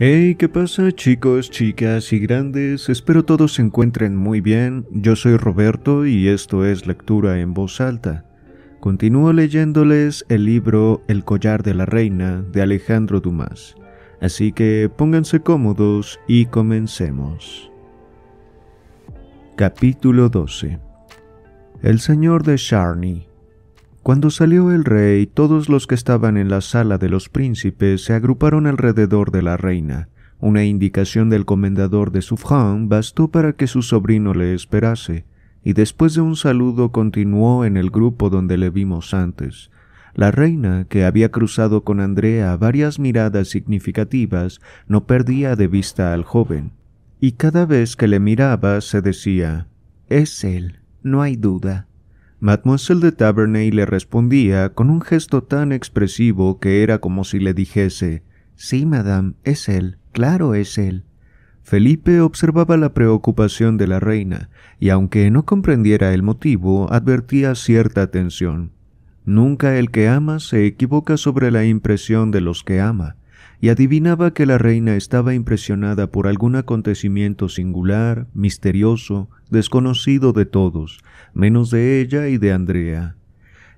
Hey, ¿qué pasa chicos, chicas y grandes? Espero todos se encuentren muy bien. Yo soy Roberto y esto es Lectura en Voz Alta. Continúo leyéndoles el libro El collar de la reina de Alejandro Dumas. Así que pónganse cómodos y comencemos. Capítulo 12 El señor de Charny cuando salió el rey, todos los que estaban en la sala de los príncipes se agruparon alrededor de la reina. Una indicación del comendador de Sufjan bastó para que su sobrino le esperase, y después de un saludo continuó en el grupo donde le vimos antes. La reina, que había cruzado con Andrea varias miradas significativas, no perdía de vista al joven, y cada vez que le miraba se decía, Es él, no hay duda. Mademoiselle de Taverney le respondía con un gesto tan expresivo que era como si le dijese Sí, madame, es él, claro es él. Felipe observaba la preocupación de la reina, y aunque no comprendiera el motivo, advertía cierta atención. Nunca el que ama se equivoca sobre la impresión de los que ama y adivinaba que la reina estaba impresionada por algún acontecimiento singular, misterioso, desconocido de todos, menos de ella y de Andrea.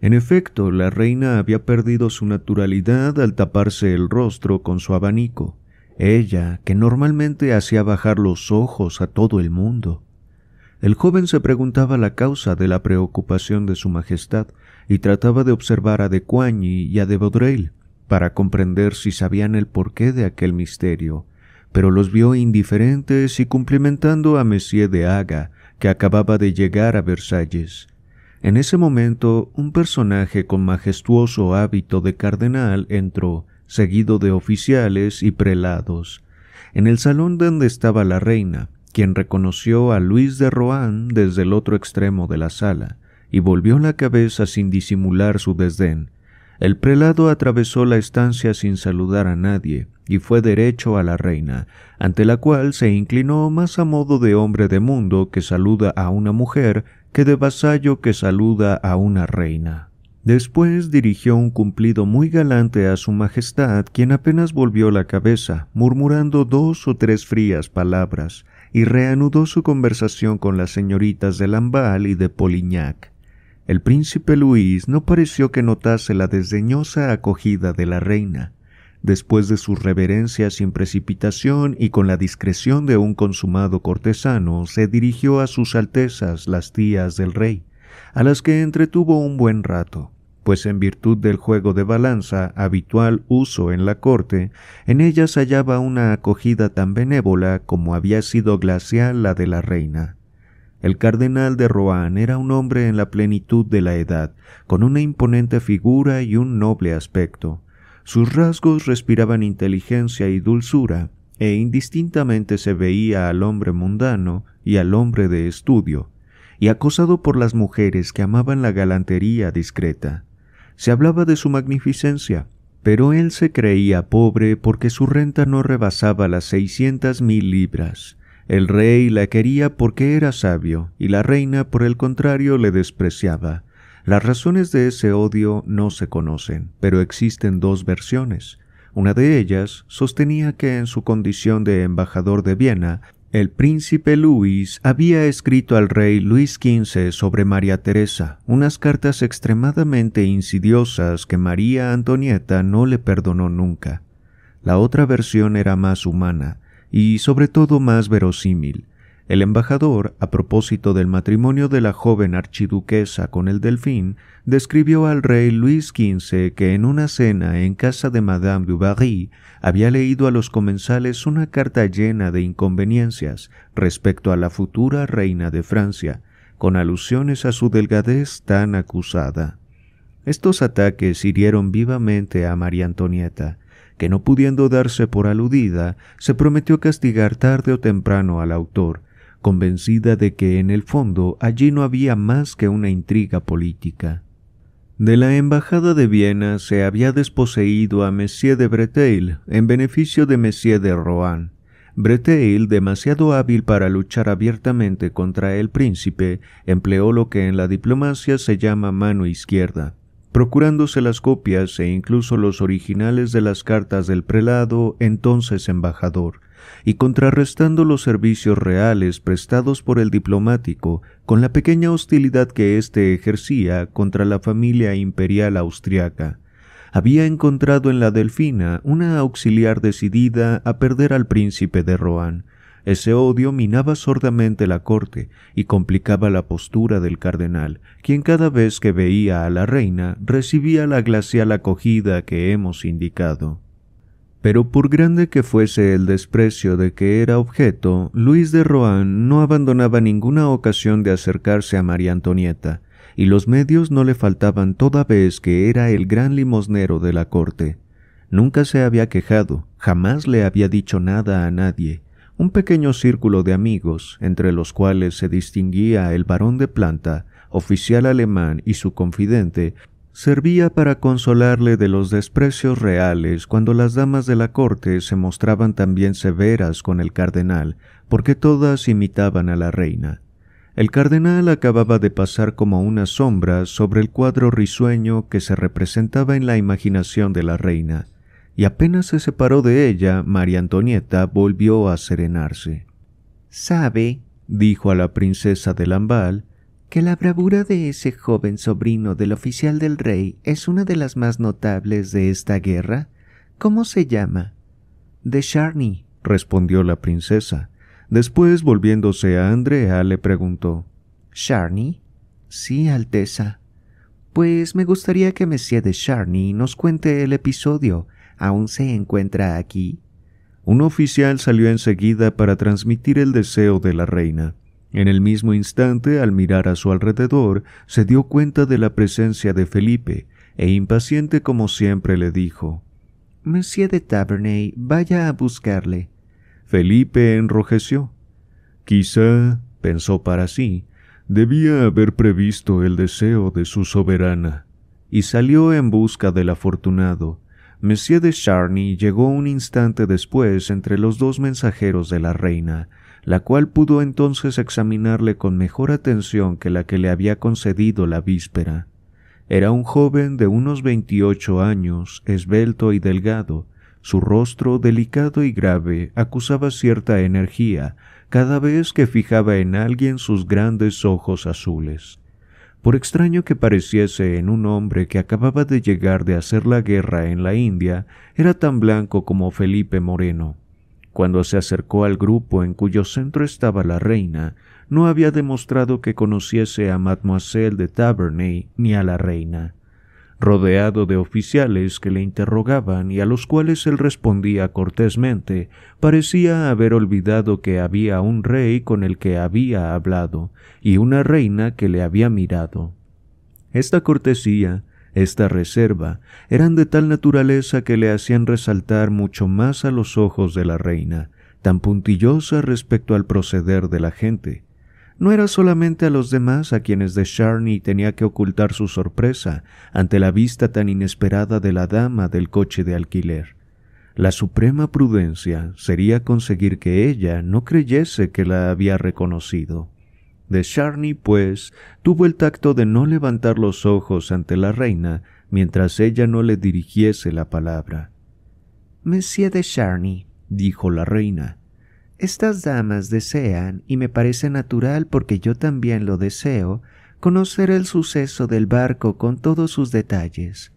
En efecto, la reina había perdido su naturalidad al taparse el rostro con su abanico, ella, que normalmente hacía bajar los ojos a todo el mundo. El joven se preguntaba la causa de la preocupación de su Majestad y trataba de observar a de Coigny y a de para comprender si sabían el porqué de aquel misterio, pero los vio indiferentes y cumplimentando a Monsieur de Haga, que acababa de llegar a Versalles. En ese momento, un personaje con majestuoso hábito de cardenal entró, seguido de oficiales y prelados, en el salón donde estaba la reina, quien reconoció a Luis de Rohan desde el otro extremo de la sala, y volvió la cabeza sin disimular su desdén, el prelado atravesó la estancia sin saludar a nadie y fue derecho a la reina, ante la cual se inclinó más a modo de hombre de mundo que saluda a una mujer que de vasallo que saluda a una reina. Después dirigió un cumplido muy galante a su Majestad, quien apenas volvió la cabeza, murmurando dos o tres frías palabras, y reanudó su conversación con las señoritas de Lambal y de Polignac. El príncipe Luis no pareció que notase la desdeñosa acogida de la reina. Después de sus reverencias sin precipitación y con la discreción de un consumado cortesano, se dirigió a sus altezas las tías del rey, a las que entretuvo un buen rato, pues en virtud del juego de balanza habitual uso en la corte, en ellas hallaba una acogida tan benévola como había sido glacial la de la reina. El cardenal de Rohan era un hombre en la plenitud de la edad, con una imponente figura y un noble aspecto. Sus rasgos respiraban inteligencia y dulzura, e indistintamente se veía al hombre mundano y al hombre de estudio, y acosado por las mujeres que amaban la galantería discreta. Se hablaba de su magnificencia, pero él se creía pobre porque su renta no rebasaba las seiscientas mil libras. El rey la quería porque era sabio, y la reina, por el contrario, le despreciaba. Las razones de ese odio no se conocen, pero existen dos versiones. Una de ellas sostenía que en su condición de embajador de Viena, el príncipe Luis había escrito al rey Luis XV sobre María Teresa unas cartas extremadamente insidiosas que María Antonieta no le perdonó nunca. La otra versión era más humana, y sobre todo más verosímil. El embajador, a propósito del matrimonio de la joven archiduquesa con el delfín, describió al rey Luis XV que en una cena en casa de Madame du Barry había leído a los comensales una carta llena de inconveniencias respecto a la futura reina de Francia, con alusiones a su delgadez tan acusada. Estos ataques hirieron vivamente a María Antonieta, que no pudiendo darse por aludida, se prometió castigar tarde o temprano al autor, convencida de que en el fondo allí no había más que una intriga política. De la embajada de Viena se había desposeído a Monsieur de Breteil en beneficio de Monsieur de Rohan. Breteil, demasiado hábil para luchar abiertamente contra el príncipe, empleó lo que en la diplomacia se llama mano izquierda procurándose las copias e incluso los originales de las cartas del prelado, entonces embajador, y contrarrestando los servicios reales prestados por el diplomático con la pequeña hostilidad que éste ejercía contra la familia imperial austriaca. Había encontrado en la Delfina una auxiliar decidida a perder al príncipe de Rohan, ese odio minaba sordamente la corte y complicaba la postura del cardenal, quien cada vez que veía a la reina recibía la glacial acogida que hemos indicado. Pero por grande que fuese el desprecio de que era objeto, Luis de Rohan no abandonaba ninguna ocasión de acercarse a María Antonieta, y los medios no le faltaban toda vez que era el gran limosnero de la corte. Nunca se había quejado, jamás le había dicho nada a nadie, un pequeño círculo de amigos, entre los cuales se distinguía el barón de planta, oficial alemán y su confidente, servía para consolarle de los desprecios reales cuando las damas de la corte se mostraban también severas con el cardenal, porque todas imitaban a la reina. El cardenal acababa de pasar como una sombra sobre el cuadro risueño que se representaba en la imaginación de la reina y apenas se separó de ella, María Antonieta volvió a serenarse. Sabe, dijo a la princesa de Lambal, que la bravura de ese joven sobrino del oficial del rey es una de las más notables de esta guerra. ¿Cómo se llama? De Charny, respondió la princesa. Después, volviéndose a Andrea, le preguntó ¿Charny? Sí, Alteza. Pues me gustaría que Monsieur de Charny nos cuente el episodio aún se encuentra aquí. Un oficial salió enseguida para transmitir el deseo de la reina. En el mismo instante, al mirar a su alrededor, se dio cuenta de la presencia de Felipe, e impaciente como siempre le dijo Monsieur de Taverney, vaya a buscarle. Felipe enrojeció. Quizá, pensó para sí, debía haber previsto el deseo de su soberana, y salió en busca del afortunado, Monsieur de Charny llegó un instante después entre los dos mensajeros de la reina, la cual pudo entonces examinarle con mejor atención que la que le había concedido la víspera. Era un joven de unos veintiocho años, esbelto y delgado, su rostro delicado y grave acusaba cierta energía cada vez que fijaba en alguien sus grandes ojos azules. Por extraño que pareciese en un hombre que acababa de llegar de hacer la guerra en la India, era tan blanco como Felipe Moreno. Cuando se acercó al grupo en cuyo centro estaba la reina, no había demostrado que conociese a Mademoiselle de Taverney ni a la reina rodeado de oficiales que le interrogaban y a los cuales él respondía cortésmente, parecía haber olvidado que había un rey con el que había hablado y una reina que le había mirado. Esta cortesía, esta reserva, eran de tal naturaleza que le hacían resaltar mucho más a los ojos de la reina, tan puntillosa respecto al proceder de la gente, no era solamente a los demás a quienes de Charney tenía que ocultar su sorpresa ante la vista tan inesperada de la dama del coche de alquiler. La suprema prudencia sería conseguir que ella no creyese que la había reconocido. De Charny, pues, tuvo el tacto de no levantar los ojos ante la reina mientras ella no le dirigiese la palabra. Monsieur de Charny, dijo la reina, estas damas desean, y me parece natural porque yo también lo deseo, conocer el suceso del barco con todos sus detalles.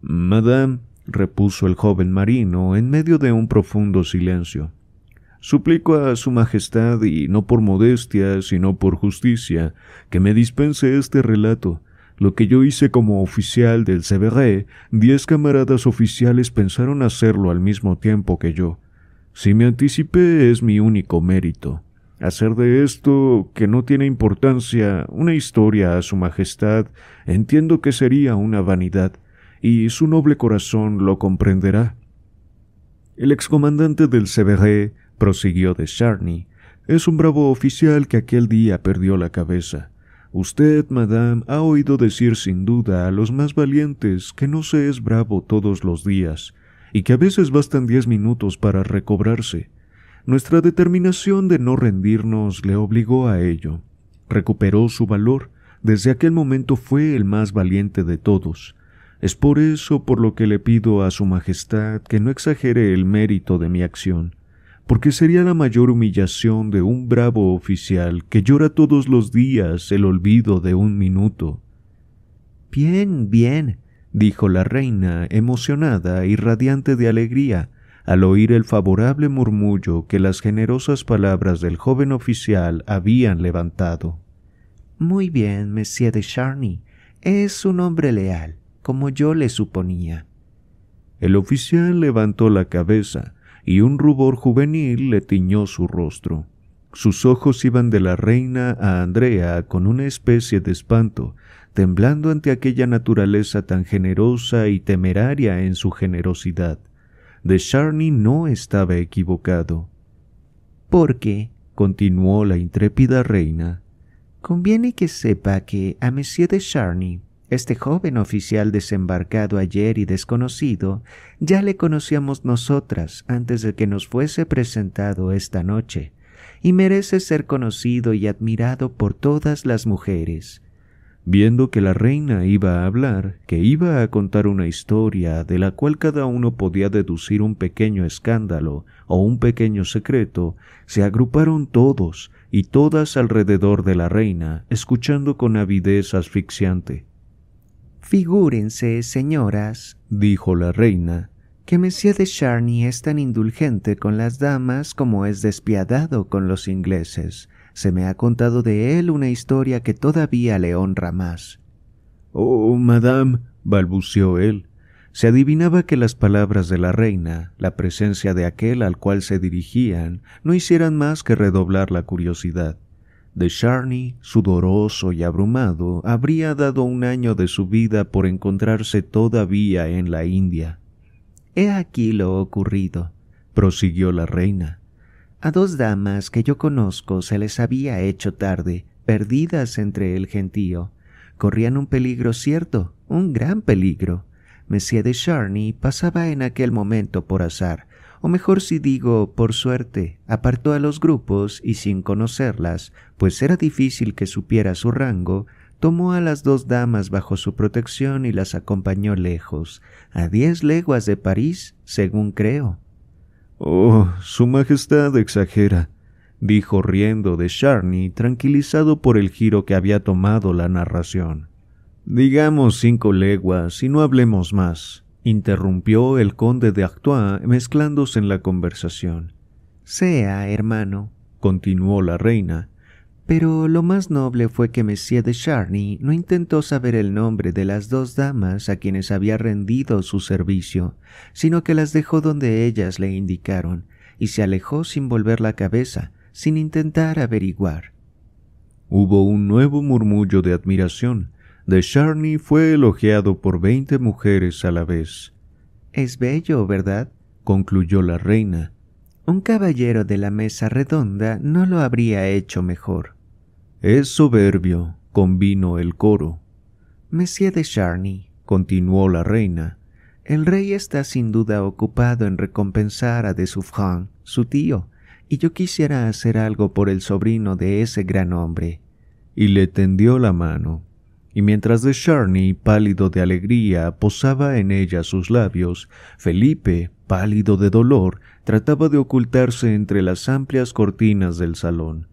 Madame, repuso el joven marino en medio de un profundo silencio, suplico a Su Majestad, y no por modestia, sino por justicia, que me dispense este relato. Lo que yo hice como oficial del Severé, diez camaradas oficiales pensaron hacerlo al mismo tiempo que yo. Si me anticipé es mi único mérito. Hacer de esto, que no tiene importancia, una historia a su Majestad, entiendo que sería una vanidad, y su noble corazón lo comprenderá. El excomandante del CBG prosiguió de Charny. es un bravo oficial que aquel día perdió la cabeza. Usted, madame, ha oído decir sin duda a los más valientes que no se es bravo todos los días, y que a veces bastan diez minutos para recobrarse. Nuestra determinación de no rendirnos le obligó a ello. Recuperó su valor, desde aquel momento fue el más valiente de todos. Es por eso por lo que le pido a Su Majestad que no exagere el mérito de mi acción, porque sería la mayor humillación de un bravo oficial que llora todos los días el olvido de un minuto. Bien, bien, dijo la reina, emocionada y radiante de alegría, al oír el favorable murmullo que las generosas palabras del joven oficial habían levantado. Muy bien, Monsieur de Charny. Es un hombre leal, como yo le suponía. El oficial levantó la cabeza y un rubor juvenil le tiñó su rostro. Sus ojos iban de la reina a Andrea con una especie de espanto temblando ante aquella naturaleza tan generosa y temeraria en su generosidad. De charny no estaba equivocado. Porque, continuó la intrépida reina, conviene que sepa que a Monsieur de Charny, este joven oficial desembarcado ayer y desconocido, ya le conocíamos nosotras antes de que nos fuese presentado esta noche, y merece ser conocido y admirado por todas las mujeres. Viendo que la reina iba a hablar, que iba a contar una historia de la cual cada uno podía deducir un pequeño escándalo o un pequeño secreto, se agruparon todos y todas alrededor de la reina, escuchando con avidez asfixiante. Figúrense, señoras, dijo la reina, que Monsieur de Charny es tan indulgente con las damas como es despiadado con los ingleses se me ha contado de él una historia que todavía le honra más. Oh, madame, balbuceó él. Se adivinaba que las palabras de la reina, la presencia de aquel al cual se dirigían, no hicieran más que redoblar la curiosidad. De Charny, sudoroso y abrumado, habría dado un año de su vida por encontrarse todavía en la India. He aquí lo ocurrido, prosiguió la reina. A dos damas que yo conozco se les había hecho tarde, perdidas entre el gentío. Corrían un peligro cierto, un gran peligro. M de Charny pasaba en aquel momento por azar, o mejor si digo por suerte, apartó a los grupos y sin conocerlas, pues era difícil que supiera su rango, tomó a las dos damas bajo su protección y las acompañó lejos, a diez leguas de París, según creo. Oh, Su Majestad exagera, dijo riendo de Charny, tranquilizado por el giro que había tomado la narración. Digamos cinco leguas y no hablemos más, interrumpió el conde de Artois mezclándose en la conversación. Sea, hermano, continuó la reina, pero lo más noble fue que Monsieur de Charny no intentó saber el nombre de las dos damas a quienes había rendido su servicio, sino que las dejó donde ellas le indicaron, y se alejó sin volver la cabeza, sin intentar averiguar. Hubo un nuevo murmullo de admiración. De Charny fue elogiado por veinte mujeres a la vez. Es bello, ¿verdad? concluyó la reina. Un caballero de la mesa redonda no lo habría hecho mejor. Es soberbio, convino el coro. Monsieur de Charny, continuó la reina, el rey está sin duda ocupado en recompensar a de su tío, y yo quisiera hacer algo por el sobrino de ese gran hombre. Y le tendió la mano. Y mientras de Charny, pálido de alegría, posaba en ella sus labios, Felipe, pálido de dolor, trataba de ocultarse entre las amplias cortinas del salón.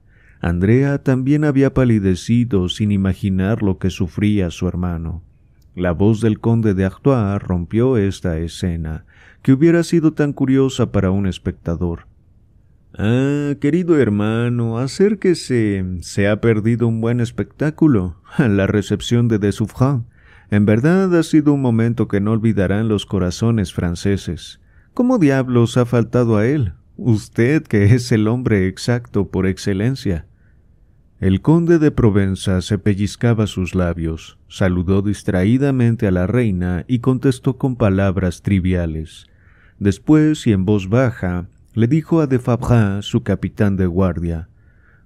Andrea también había palidecido sin imaginar lo que sufría su hermano. La voz del conde de Artois rompió esta escena, que hubiera sido tan curiosa para un espectador. Ah, querido hermano, acérquese. Se ha perdido un buen espectáculo. La recepción de De En verdad ha sido un momento que no olvidarán los corazones franceses. ¿Cómo diablos ha faltado a él? Usted que es el hombre exacto por excelencia. El conde de Provenza se pellizcaba sus labios, saludó distraídamente a la reina y contestó con palabras triviales. Después, y en voz baja, le dijo a de Fabrin, su capitán de guardia,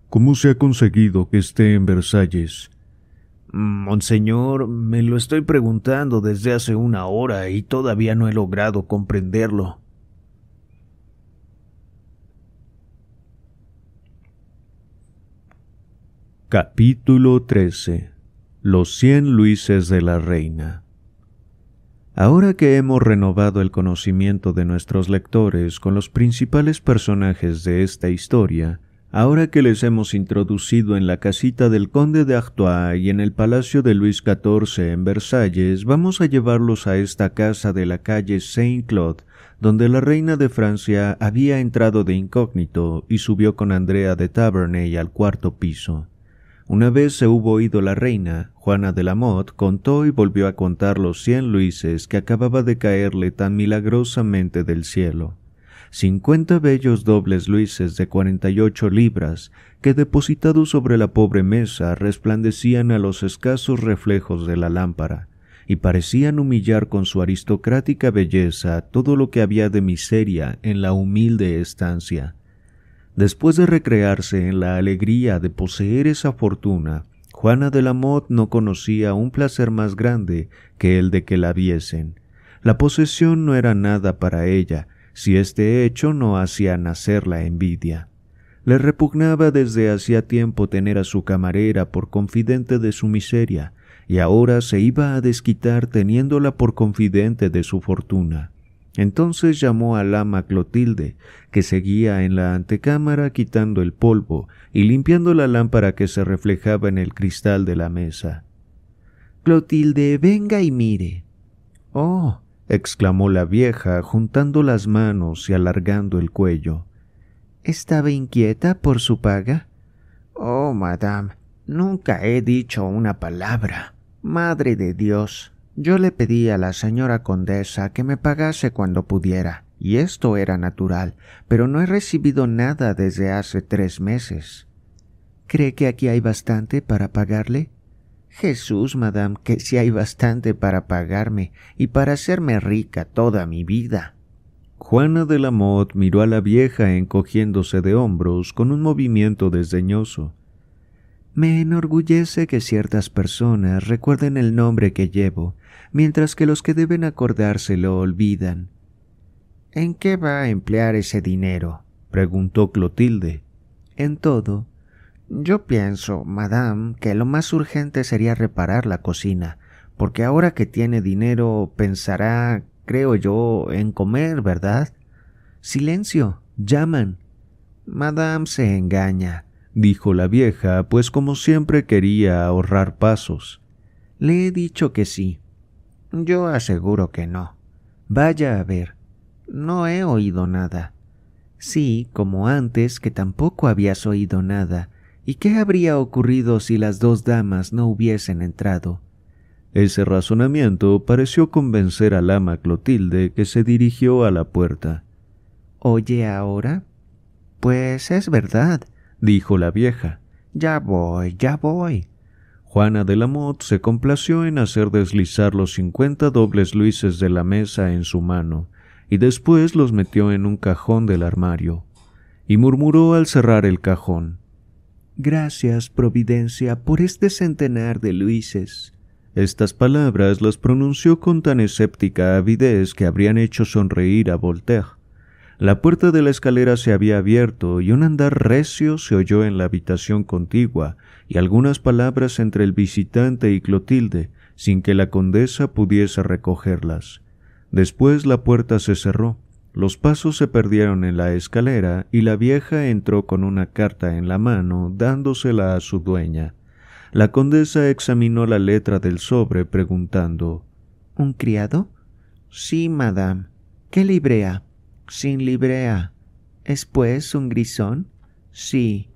¿Cómo se ha conseguido que esté en Versalles? Monseñor, me lo estoy preguntando desde hace una hora y todavía no he logrado comprenderlo. Capítulo 13 Los cien luises de la reina Ahora que hemos renovado el conocimiento de nuestros lectores con los principales personajes de esta historia, ahora que les hemos introducido en la casita del conde de Artois y en el palacio de Luis XIV en Versalles, vamos a llevarlos a esta casa de la calle Saint-Claude, donde la reina de Francia había entrado de incógnito y subió con Andrea de Taverney al cuarto piso. Una vez se hubo oído la reina, Juana de la Mot, contó y volvió a contar los cien luises que acababa de caerle tan milagrosamente del cielo. Cincuenta bellos dobles luises de cuarenta y ocho libras, que depositados sobre la pobre mesa resplandecían a los escasos reflejos de la lámpara, y parecían humillar con su aristocrática belleza todo lo que había de miseria en la humilde estancia. Después de recrearse en la alegría de poseer esa fortuna, Juana de la Mot no conocía un placer más grande que el de que la viesen. La posesión no era nada para ella, si este hecho no hacía nacer la envidia. Le repugnaba desde hacía tiempo tener a su camarera por confidente de su miseria, y ahora se iba a desquitar teniéndola por confidente de su fortuna. Entonces llamó al ama Clotilde, que seguía en la antecámara quitando el polvo y limpiando la lámpara que se reflejaba en el cristal de la mesa. Clotilde, venga y mire. Oh, exclamó la vieja, juntando las manos y alargando el cuello. ¿Estaba inquieta por su paga? Oh, madame, nunca he dicho una palabra. Madre de Dios, yo le pedí a la señora condesa que me pagase cuando pudiera, y esto era natural, pero no he recibido nada desde hace tres meses. ¿Cree que aquí hay bastante para pagarle? Jesús, madame, que si hay bastante para pagarme y para hacerme rica toda mi vida. Juana de la Mot miró a la vieja encogiéndose de hombros con un movimiento desdeñoso. Me enorgullece que ciertas personas recuerden el nombre que llevo, mientras que los que deben acordarse lo olvidan. ¿En qué va a emplear ese dinero? preguntó Clotilde. En todo. Yo pienso, madame, que lo más urgente sería reparar la cocina, porque ahora que tiene dinero pensará, creo yo, en comer, ¿verdad? Silencio. llaman. Madame se engaña dijo la vieja, pues como siempre quería ahorrar pasos. Le he dicho que sí. Yo aseguro que no. Vaya a ver. No he oído nada. Sí, como antes, que tampoco habías oído nada. ¿Y qué habría ocurrido si las dos damas no hubiesen entrado? Ese razonamiento pareció convencer al ama Clotilde, que se dirigió a la puerta. Oye ahora. Pues es verdad dijo la vieja. Ya voy, ya voy. Juana de la Motte se complació en hacer deslizar los cincuenta dobles luises de la mesa en su mano, y después los metió en un cajón del armario, y murmuró al cerrar el cajón. Gracias, Providencia, por este centenar de luises. Estas palabras las pronunció con tan escéptica avidez que habrían hecho sonreír a Voltaire. La puerta de la escalera se había abierto y un andar recio se oyó en la habitación contigua y algunas palabras entre el visitante y Clotilde, sin que la condesa pudiese recogerlas. Después la puerta se cerró, los pasos se perdieron en la escalera y la vieja entró con una carta en la mano, dándosela a su dueña. La condesa examinó la letra del sobre preguntando ¿Un criado? Sí, madame. ¿Qué librea? sin librea. ¿Es pues un grisón? Sí,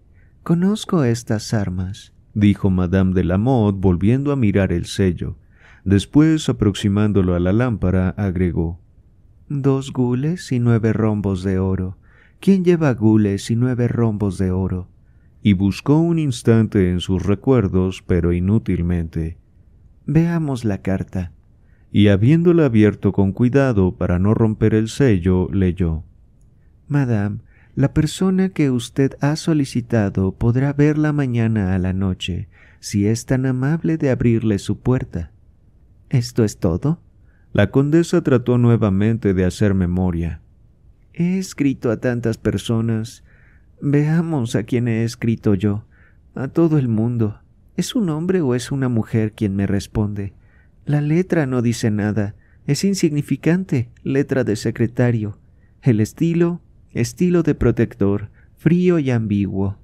conozco estas armas, dijo Madame de Lamotte volviendo a mirar el sello. Después, aproximándolo a la lámpara, agregó Dos gules y nueve rombos de oro. ¿Quién lleva gules y nueve rombos de oro? Y buscó un instante en sus recuerdos, pero inútilmente. Veamos la carta y habiéndola abierto con cuidado para no romper el sello, leyó Madame, la persona que usted ha solicitado podrá verla mañana a la noche, si es tan amable de abrirle su puerta. ¿Esto es todo? La condesa trató nuevamente de hacer memoria. He escrito a tantas personas. Veamos a quién he escrito yo. A todo el mundo. ¿Es un hombre o es una mujer quien me responde? La letra no dice nada, es insignificante, letra de secretario. El estilo, estilo de protector, frío y ambiguo.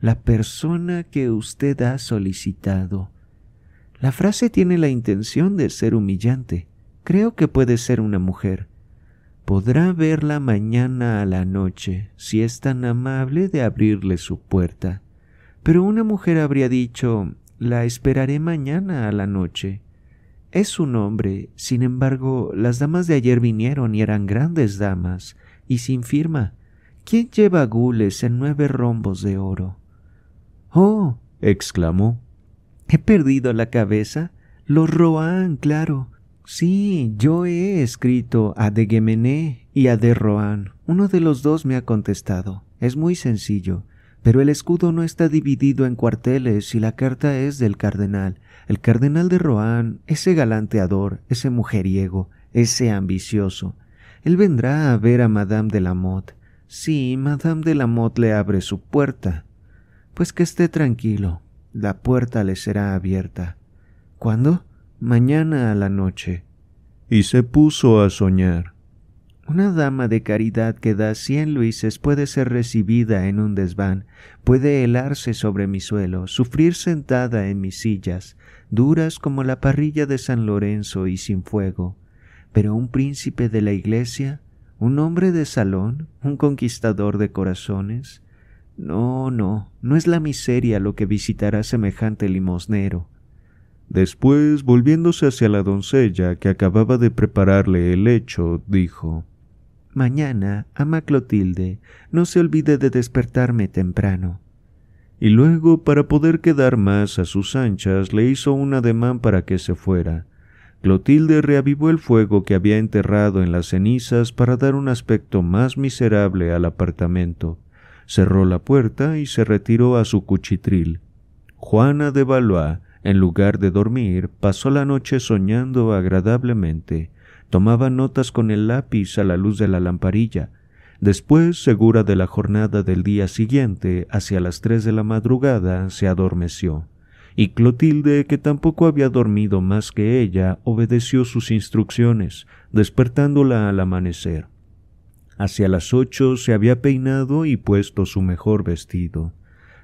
La persona que usted ha solicitado. La frase tiene la intención de ser humillante. Creo que puede ser una mujer. Podrá verla mañana a la noche, si es tan amable de abrirle su puerta. Pero una mujer habría dicho, la esperaré mañana a la noche. Es un hombre, sin embargo, las damas de ayer vinieron y eran grandes damas, y sin firma. ¿Quién lleva gules en nueve rombos de oro? Oh, exclamó. He perdido la cabeza. Los Rohan, claro. Sí, yo he escrito a de Gemené y a de Rohan. Uno de los dos me ha contestado. Es muy sencillo. Pero el escudo no está dividido en cuarteles y la carta es del cardenal el cardenal de Rohan, ese galanteador, ese mujeriego, ese ambicioso, él vendrá a ver a Madame de Lamotte. Sí, Madame de Lamotte le abre su puerta. Pues que esté tranquilo, la puerta le será abierta. ¿Cuándo? Mañana a la noche. Y se puso a soñar. Una dama de caridad que da cien luises puede ser recibida en un desván, puede helarse sobre mi suelo, sufrir sentada en mis sillas, duras como la parrilla de San Lorenzo y sin fuego. Pero un príncipe de la iglesia, un hombre de salón, un conquistador de corazones, no, no, no es la miseria lo que visitará semejante limosnero. Después, volviéndose hacia la doncella que acababa de prepararle el lecho, dijo Mañana, ama Clotilde, no se olvide de despertarme temprano. Y luego, para poder quedar más a sus anchas, le hizo un ademán para que se fuera. Clotilde reavivó el fuego que había enterrado en las cenizas para dar un aspecto más miserable al apartamento. Cerró la puerta y se retiró a su cuchitril. Juana de Valois, en lugar de dormir, pasó la noche soñando agradablemente. Tomaba notas con el lápiz a la luz de la lamparilla. Después, segura de la jornada del día siguiente, hacia las tres de la madrugada, se adormeció. Y Clotilde, que tampoco había dormido más que ella, obedeció sus instrucciones, despertándola al amanecer. Hacia las ocho se había peinado y puesto su mejor vestido.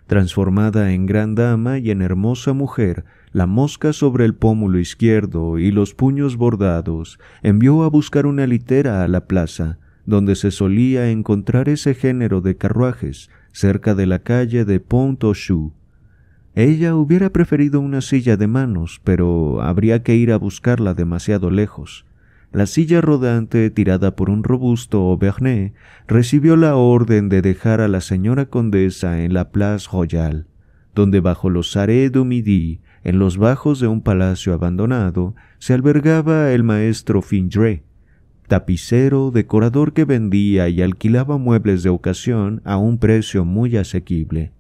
Transformada en gran dama y en hermosa mujer, la mosca sobre el pómulo izquierdo y los puños bordados, envió a buscar una litera a la plaza, donde se solía encontrar ese género de carruajes, cerca de la calle de Pont aux Choux. Ella hubiera preferido una silla de manos, pero habría que ir a buscarla demasiado lejos. La silla rodante, tirada por un robusto Auvernet, recibió la orden de dejar a la señora condesa en la Place Royale, donde bajo los arés du midi en los bajos de un palacio abandonado se albergaba el maestro Findré, tapicero, decorador que vendía y alquilaba muebles de ocasión a un precio muy asequible.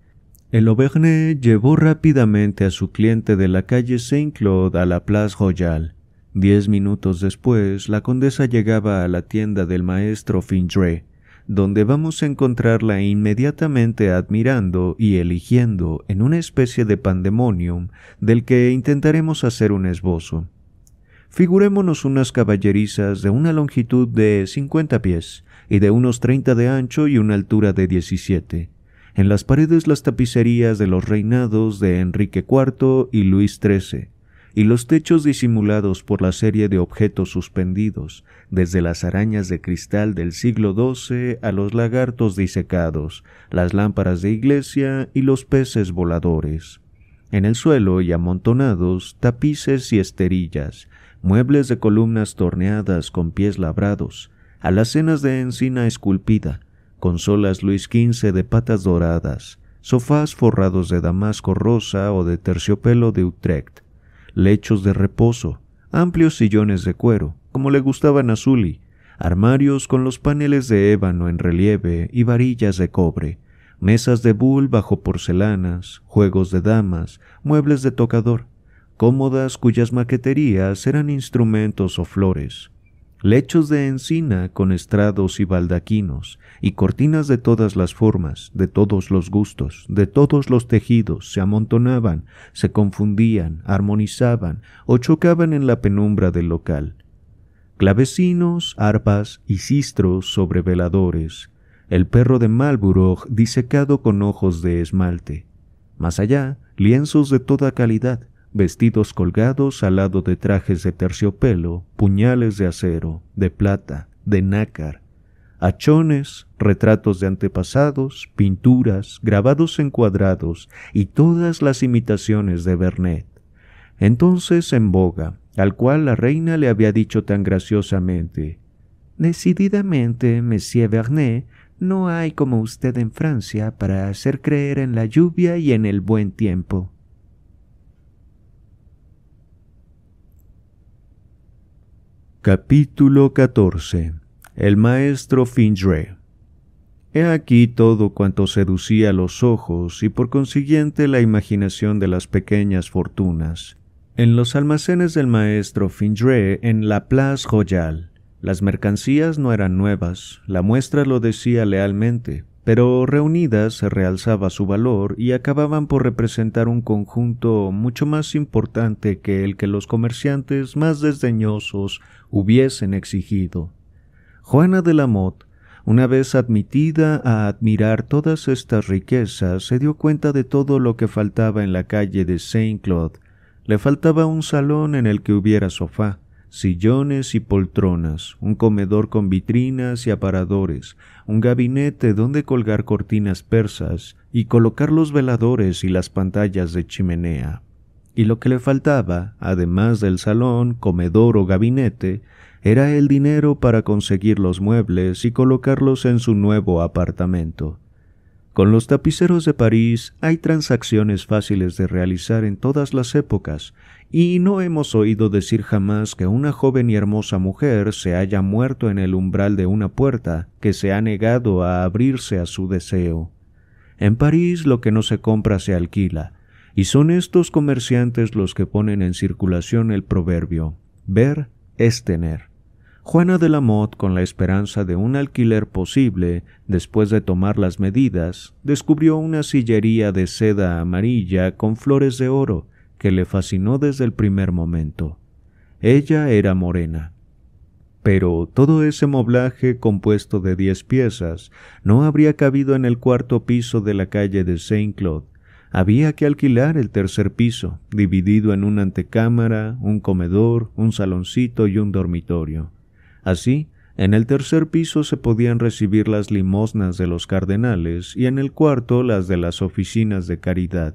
El Auvergne llevó rápidamente a su cliente de la calle Saint-Claude a la Place Royale. Diez minutos después, la condesa llegaba a la tienda del maestro Findré, donde vamos a encontrarla inmediatamente admirando y eligiendo en una especie de pandemonium del que intentaremos hacer un esbozo. Figurémonos unas caballerizas de una longitud de 50 pies y de unos 30 de ancho y una altura de 17. En las paredes las tapicerías de los reinados de Enrique IV y Luis XIII, y los techos disimulados por la serie de objetos suspendidos, desde las arañas de cristal del siglo XII a los lagartos disecados, las lámparas de iglesia y los peces voladores. En el suelo y amontonados tapices y esterillas, muebles de columnas torneadas con pies labrados, alacenas de encina esculpida, consolas Luis XV de patas doradas, sofás forrados de damasco rosa o de terciopelo de Utrecht, lechos de reposo, amplios sillones de cuero, como le gustaban a Zully, armarios con los paneles de ébano en relieve y varillas de cobre, mesas de bull bajo porcelanas, juegos de damas, muebles de tocador, cómodas cuyas maqueterías eran instrumentos o flores, lechos de encina con estrados y baldaquinos, y cortinas de todas las formas, de todos los gustos, de todos los tejidos, se amontonaban, se confundían, armonizaban o chocaban en la penumbra del local. Clavecinos, arpas y cistros sobre veladores, el perro de Malburog disecado con ojos de esmalte. Más allá, lienzos de toda calidad, vestidos colgados al lado de trajes de terciopelo, puñales de acero, de plata, de nácar, hachones, retratos de antepasados, pinturas, grabados encuadrados y todas las imitaciones de Vernet. Entonces en boga, al cual la reina le había dicho tan graciosamente Decididamente, Monsieur Vernet, no hay como usted en Francia para hacer creer en la lluvia y en el buen tiempo. Capítulo 14 El maestro fingré He aquí todo cuanto seducía los ojos y por consiguiente la imaginación de las pequeñas fortunas. En los almacenes del maestro fingré en la Place Royale, las mercancías no eran nuevas, la muestra lo decía lealmente, pero reunidas se realzaba su valor y acababan por representar un conjunto mucho más importante que el que los comerciantes más desdeñosos hubiesen exigido. Juana de la Motte, una vez admitida a admirar todas estas riquezas, se dio cuenta de todo lo que faltaba en la calle de Saint Claude. Le faltaba un salón en el que hubiera sofá, sillones y poltronas, un comedor con vitrinas y aparadores, un gabinete donde colgar cortinas persas y colocar los veladores y las pantallas de chimenea. Y lo que le faltaba, además del salón, comedor o gabinete, era el dinero para conseguir los muebles y colocarlos en su nuevo apartamento. Con los tapiceros de París hay transacciones fáciles de realizar en todas las épocas, y no hemos oído decir jamás que una joven y hermosa mujer se haya muerto en el umbral de una puerta que se ha negado a abrirse a su deseo. En París lo que no se compra se alquila, y son estos comerciantes los que ponen en circulación el proverbio ver es tener. Juana de la Motte, con la esperanza de un alquiler posible, después de tomar las medidas, descubrió una sillería de seda amarilla con flores de oro que le fascinó desde el primer momento. Ella era morena. Pero todo ese moblaje compuesto de diez piezas no habría cabido en el cuarto piso de la calle de Saint Claude. Había que alquilar el tercer piso, dividido en una antecámara, un comedor, un saloncito y un dormitorio. Así, en el tercer piso se podían recibir las limosnas de los cardenales y en el cuarto las de las oficinas de caridad,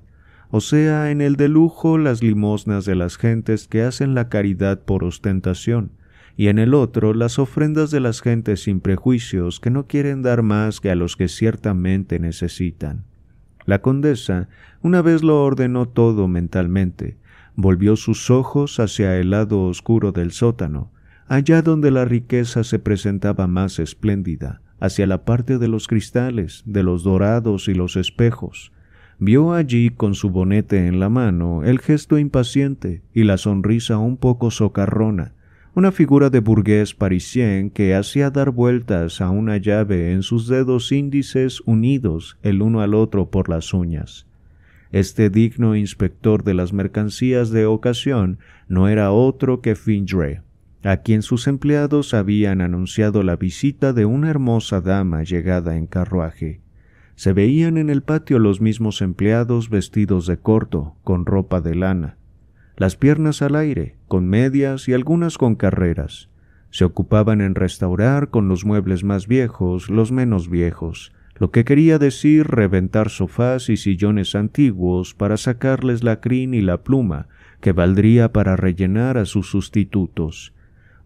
o sea, en el de lujo las limosnas de las gentes que hacen la caridad por ostentación, y en el otro las ofrendas de las gentes sin prejuicios que no quieren dar más que a los que ciertamente necesitan. La condesa, una vez lo ordenó todo mentalmente, volvió sus ojos hacia el lado oscuro del sótano, allá donde la riqueza se presentaba más espléndida, hacia la parte de los cristales, de los dorados y los espejos. Vio allí, con su bonete en la mano, el gesto impaciente y la sonrisa un poco socarrona, una figura de burgués parisien que hacía dar vueltas a una llave en sus dedos índices unidos el uno al otro por las uñas. Este digno inspector de las mercancías de ocasión no era otro que Findre, a quien sus empleados habían anunciado la visita de una hermosa dama llegada en carruaje. Se veían en el patio los mismos empleados vestidos de corto, con ropa de lana, las piernas al aire, con medias y algunas con carreras. Se ocupaban en restaurar con los muebles más viejos los menos viejos, lo que quería decir reventar sofás y sillones antiguos para sacarles la crin y la pluma, que valdría para rellenar a sus sustitutos.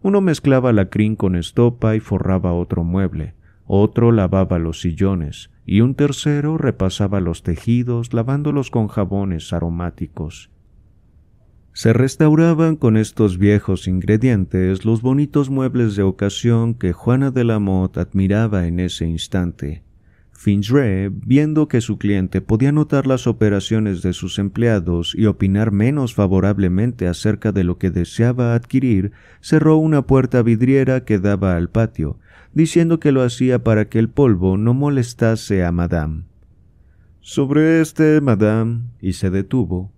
Uno mezclaba crin con estopa y forraba otro mueble, otro lavaba los sillones, y un tercero repasaba los tejidos lavándolos con jabones aromáticos. Se restauraban con estos viejos ingredientes los bonitos muebles de ocasión que Juana de la Motte admiraba en ese instante, Re viendo que su cliente podía notar las operaciones de sus empleados y opinar menos favorablemente acerca de lo que deseaba adquirir, cerró una puerta vidriera que daba al patio, diciendo que lo hacía para que el polvo no molestase a Madame. Sobre este, Madame, y se detuvo.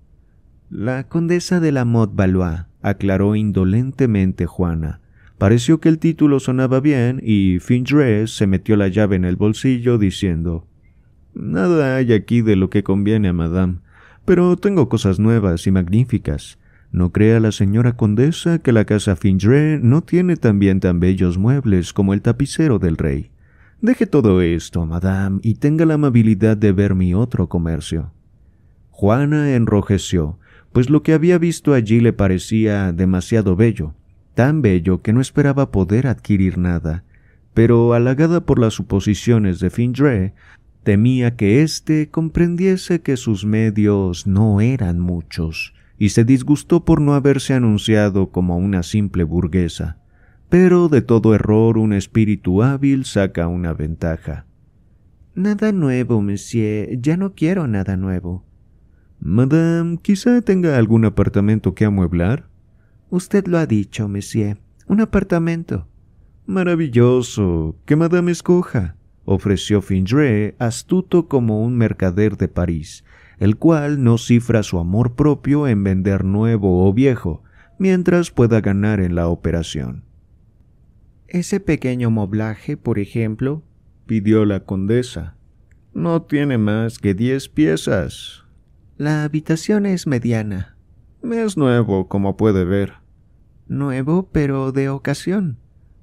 La condesa de la Motte Valois, aclaró indolentemente Juana, Pareció que el título sonaba bien y Findress se metió la llave en el bolsillo diciendo Nada hay aquí de lo que conviene a madame, pero tengo cosas nuevas y magníficas. No crea la señora condesa que la casa Findré no tiene también tan bellos muebles como el tapicero del rey. Deje todo esto, madame, y tenga la amabilidad de ver mi otro comercio. Juana enrojeció, pues lo que había visto allí le parecía demasiado bello tan bello que no esperaba poder adquirir nada, pero halagada por las suposiciones de Findre, temía que éste comprendiese que sus medios no eran muchos, y se disgustó por no haberse anunciado como una simple burguesa. Pero de todo error un espíritu hábil saca una ventaja. Nada nuevo, monsieur. Ya no quiero nada nuevo. Madame, quizá tenga algún apartamento que amueblar. Usted lo ha dicho, monsieur. Un apartamento. Maravilloso. Que madame escoja. ofreció Findre, astuto como un mercader de París, el cual no cifra su amor propio en vender nuevo o viejo, mientras pueda ganar en la operación. Ese pequeño moblaje, por ejemplo, pidió la condesa. No tiene más que diez piezas. La habitación es mediana, es nuevo, como puede ver. Nuevo, pero de ocasión.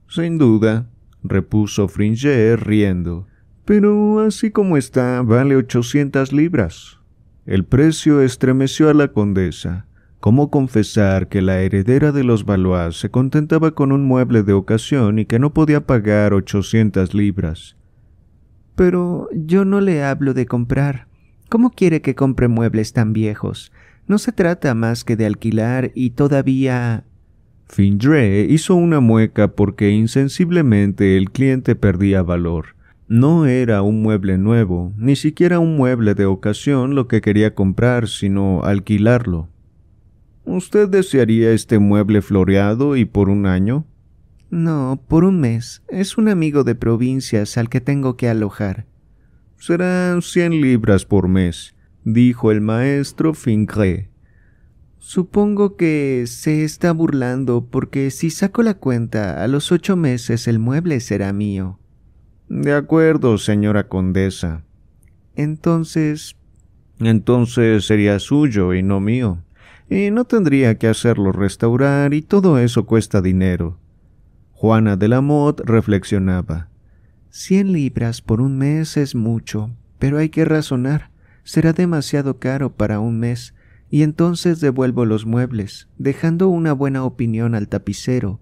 Sin duda, repuso Fringer riendo. Pero así como está, vale ochocientas libras. El precio estremeció a la condesa. ¿Cómo confesar que la heredera de los Valois se contentaba con un mueble de ocasión y que no podía pagar ochocientas libras? Pero yo no le hablo de comprar. ¿Cómo quiere que compre muebles tan viejos? No se trata más que de alquilar y todavía... Findre hizo una mueca porque insensiblemente el cliente perdía valor. No era un mueble nuevo, ni siquiera un mueble de ocasión lo que quería comprar, sino alquilarlo. ¿Usted desearía este mueble floreado y por un año? No, por un mes. Es un amigo de provincias al que tengo que alojar. Serán cien libras por mes dijo el maestro Fincré. Supongo que se está burlando porque si saco la cuenta, a los ocho meses el mueble será mío. De acuerdo, señora condesa. Entonces... Entonces sería suyo y no mío. Y no tendría que hacerlo restaurar y todo eso cuesta dinero. Juana de la Mot reflexionaba. Cien libras por un mes es mucho, pero hay que razonar. Será demasiado caro para un mes, y entonces devuelvo los muebles, dejando una buena opinión al tapicero,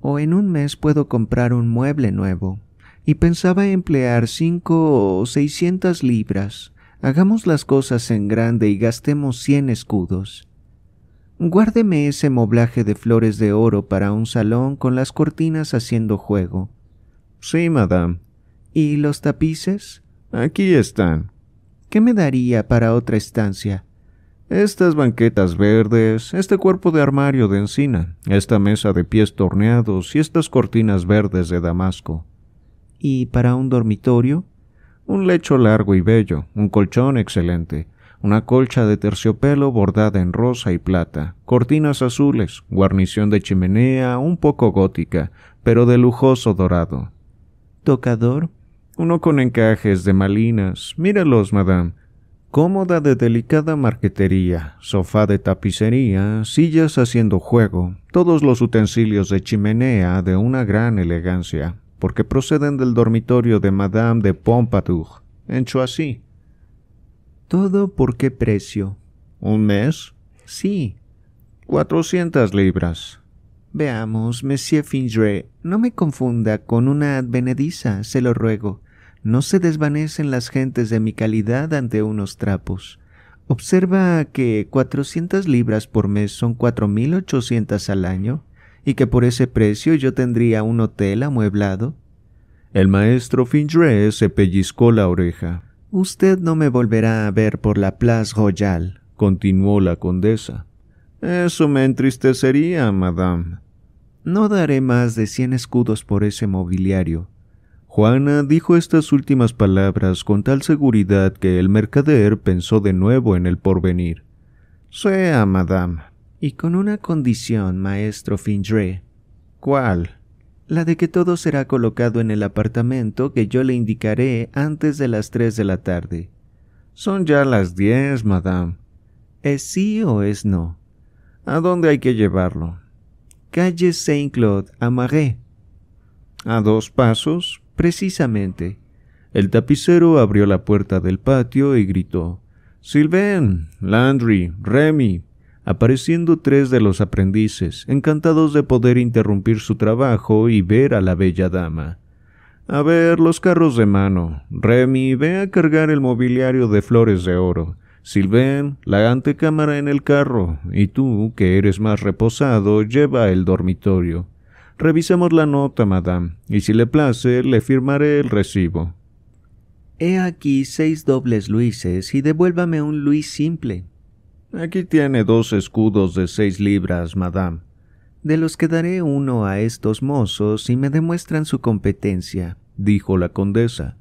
o en un mes puedo comprar un mueble nuevo. Y pensaba emplear cinco o seiscientas libras. Hagamos las cosas en grande y gastemos cien escudos. Guárdeme ese moblaje de flores de oro para un salón con las cortinas haciendo juego. Sí, madame. ¿Y los tapices? Aquí están. ¿Qué me daría para otra estancia? Estas banquetas verdes, este cuerpo de armario de encina, esta mesa de pies torneados y estas cortinas verdes de Damasco. ¿Y para un dormitorio? Un lecho largo y bello, un colchón excelente, una colcha de terciopelo bordada en rosa y plata, cortinas azules, guarnición de chimenea un poco gótica, pero de lujoso dorado. ¿Tocador? Uno con encajes de malinas, míralos, madame. Cómoda de delicada marquetería, sofá de tapicería, sillas haciendo juego, todos los utensilios de chimenea de una gran elegancia, porque proceden del dormitorio de Madame de Pompadour, en así. ¿Todo por qué precio? ¿Un mes? Sí. Cuatrocientas libras. Veamos, Monsieur Fingre, no me confunda con una advenediza, se lo ruego. No se desvanecen las gentes de mi calidad ante unos trapos. Observa que 400 libras por mes son 4.800 al año y que por ese precio yo tendría un hotel amueblado. El maestro Fingre se pellizcó la oreja. Usted no me volverá a ver por la Place Royale, continuó la condesa. Eso me entristecería, madame. No daré más de cien escudos por ese mobiliario. Juana dijo estas últimas palabras con tal seguridad que el mercader pensó de nuevo en el porvenir. Sea, madame. Y con una condición, maestro fingré ¿Cuál? La de que todo será colocado en el apartamento que yo le indicaré antes de las tres de la tarde. Son ya las diez, madame. ¿Es sí o es no? ¿A dónde hay que llevarlo? Calle Saint-Claude, a Marais. A dos pasos, Precisamente. El tapicero abrió la puerta del patio y gritó Sylvain, Landry, Remy, apareciendo tres de los aprendices, encantados de poder interrumpir su trabajo y ver a la bella dama. A ver, los carros de mano. Remy, ve a cargar el mobiliario de flores de oro. —Sylvain, la antecámara en el carro. Y tú, que eres más reposado, lleva el dormitorio. Revisemos la nota, madame, y si le place, le firmaré el recibo. He aquí seis dobles luises y devuélvame un luis simple. Aquí tiene dos escudos de seis libras, madame, de los que daré uno a estos mozos si me demuestran su competencia, dijo la condesa.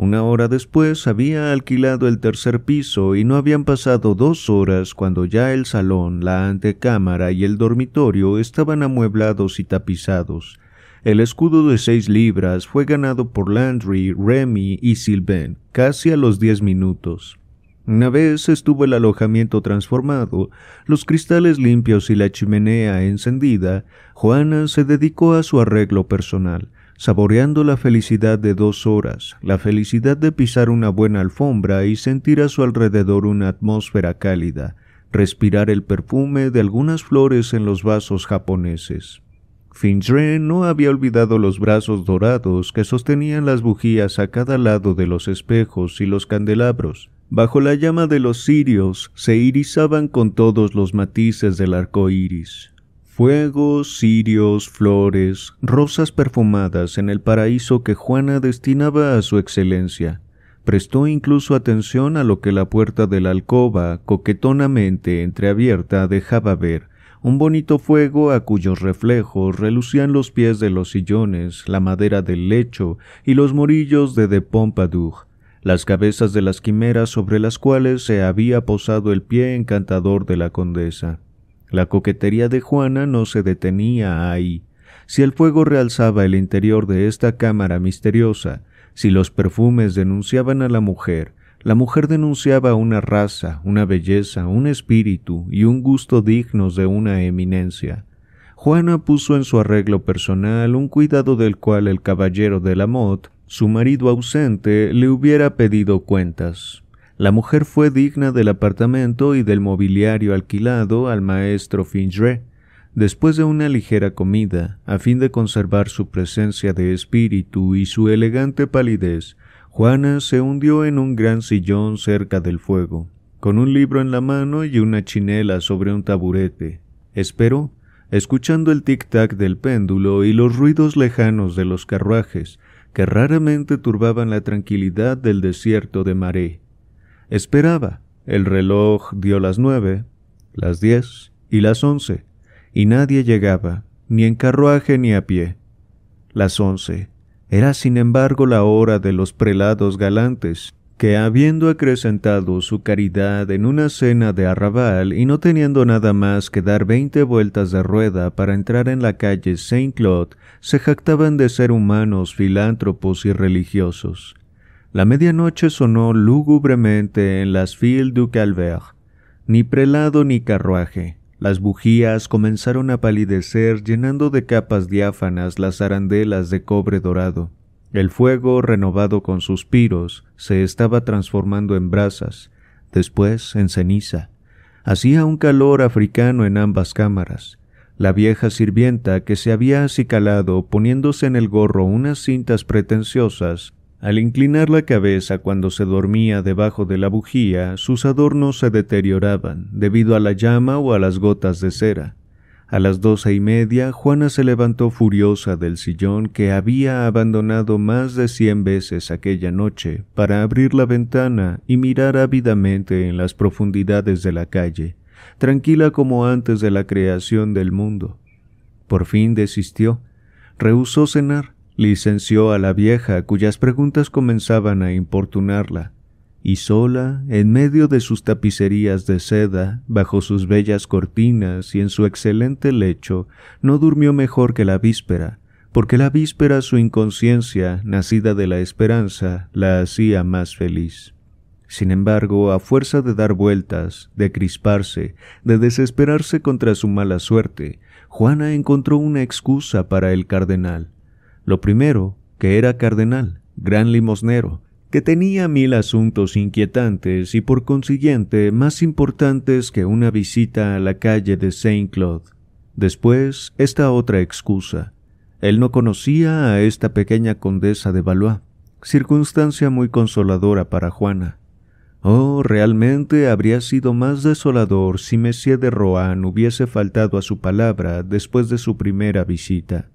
Una hora después había alquilado el tercer piso y no habían pasado dos horas cuando ya el salón, la antecámara y el dormitorio estaban amueblados y tapizados. El escudo de seis libras fue ganado por Landry, Remy y Sylvain casi a los diez minutos. Una vez estuvo el alojamiento transformado, los cristales limpios y la chimenea encendida, Juana se dedicó a su arreglo personal saboreando la felicidad de dos horas, la felicidad de pisar una buena alfombra y sentir a su alrededor una atmósfera cálida, respirar el perfume de algunas flores en los vasos japoneses. Finchley no había olvidado los brazos dorados que sostenían las bujías a cada lado de los espejos y los candelabros. Bajo la llama de los cirios se irisaban con todos los matices del arco iris. Fuegos, cirios, flores, rosas perfumadas en el paraíso que Juana destinaba a su excelencia. Prestó incluso atención a lo que la puerta de la alcoba, coquetonamente entreabierta, dejaba ver, un bonito fuego a cuyos reflejos relucían los pies de los sillones, la madera del lecho y los morillos de de Pompadour las cabezas de las quimeras sobre las cuales se había posado el pie encantador de la condesa. La coquetería de Juana no se detenía ahí. Si el fuego realzaba el interior de esta cámara misteriosa, si los perfumes denunciaban a la mujer, la mujer denunciaba una raza, una belleza, un espíritu y un gusto dignos de una eminencia. Juana puso en su arreglo personal un cuidado del cual el caballero de la Motte, su marido ausente, le hubiera pedido cuentas. La mujer fue digna del apartamento y del mobiliario alquilado al maestro Fingre, después de una ligera comida, a fin de conservar su presencia de espíritu y su elegante palidez, Juana se hundió en un gran sillón cerca del fuego, con un libro en la mano y una chinela sobre un taburete. Esperó, escuchando el tic-tac del péndulo y los ruidos lejanos de los carruajes, que raramente turbaban la tranquilidad del desierto de Maré. Esperaba. El reloj dio las nueve, las diez y las once, y nadie llegaba, ni en carruaje ni a pie. Las once. Era sin embargo la hora de los prelados galantes, que habiendo acrecentado su caridad en una cena de arrabal y no teniendo nada más que dar veinte vueltas de rueda para entrar en la calle Saint Claude, se jactaban de ser humanos, filántropos y religiosos. La medianoche sonó lúgubremente en las Filles du Calvaire. Ni prelado ni carruaje. Las bujías comenzaron a palidecer llenando de capas diáfanas las arandelas de cobre dorado. El fuego, renovado con suspiros, se estaba transformando en brasas, después en ceniza. Hacía un calor africano en ambas cámaras. La vieja sirvienta que se había acicalado poniéndose en el gorro unas cintas pretenciosas al inclinar la cabeza cuando se dormía debajo de la bujía, sus adornos se deterioraban debido a la llama o a las gotas de cera. A las doce y media, Juana se levantó furiosa del sillón que había abandonado más de cien veces aquella noche para abrir la ventana y mirar ávidamente en las profundidades de la calle, tranquila como antes de la creación del mundo. Por fin desistió. Rehusó cenar. Licenció a la vieja, cuyas preguntas comenzaban a importunarla, y sola, en medio de sus tapicerías de seda, bajo sus bellas cortinas y en su excelente lecho, no durmió mejor que la víspera, porque la víspera su inconsciencia, nacida de la esperanza, la hacía más feliz. Sin embargo, a fuerza de dar vueltas, de crisparse, de desesperarse contra su mala suerte, Juana encontró una excusa para el cardenal. Lo primero, que era cardenal, gran limosnero, que tenía mil asuntos inquietantes y por consiguiente más importantes que una visita a la calle de Saint Claude. Después, esta otra excusa. Él no conocía a esta pequeña condesa de Valois, circunstancia muy consoladora para Juana. Oh, realmente habría sido más desolador si Monsieur de Rohan hubiese faltado a su palabra después de su primera visita.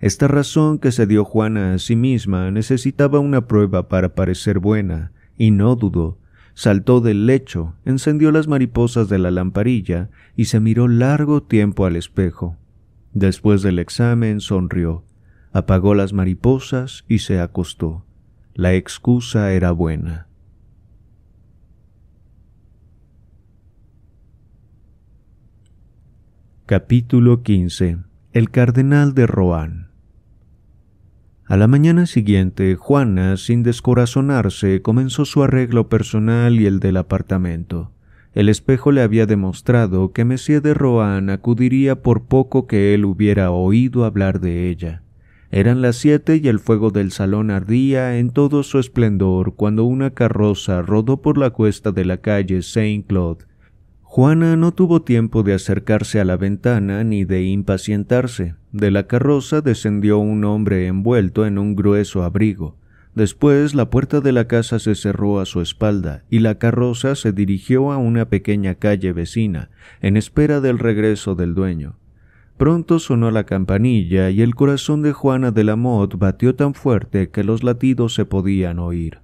Esta razón que se dio Juana a sí misma necesitaba una prueba para parecer buena, y no dudó. Saltó del lecho, encendió las mariposas de la lamparilla y se miró largo tiempo al espejo. Después del examen sonrió, apagó las mariposas y se acostó. La excusa era buena. Capítulo 15 El Cardenal de Rohan a la mañana siguiente, Juana, sin descorazonarse, comenzó su arreglo personal y el del apartamento. El espejo le había demostrado que Monsieur de Rohan acudiría por poco que él hubiera oído hablar de ella. Eran las siete y el fuego del salón ardía en todo su esplendor cuando una carroza rodó por la cuesta de la calle Saint-Claude. Juana no tuvo tiempo de acercarse a la ventana ni de impacientarse. De la carroza descendió un hombre envuelto en un grueso abrigo. Después la puerta de la casa se cerró a su espalda y la carroza se dirigió a una pequeña calle vecina, en espera del regreso del dueño. Pronto sonó la campanilla y el corazón de Juana de la Motte batió tan fuerte que los latidos se podían oír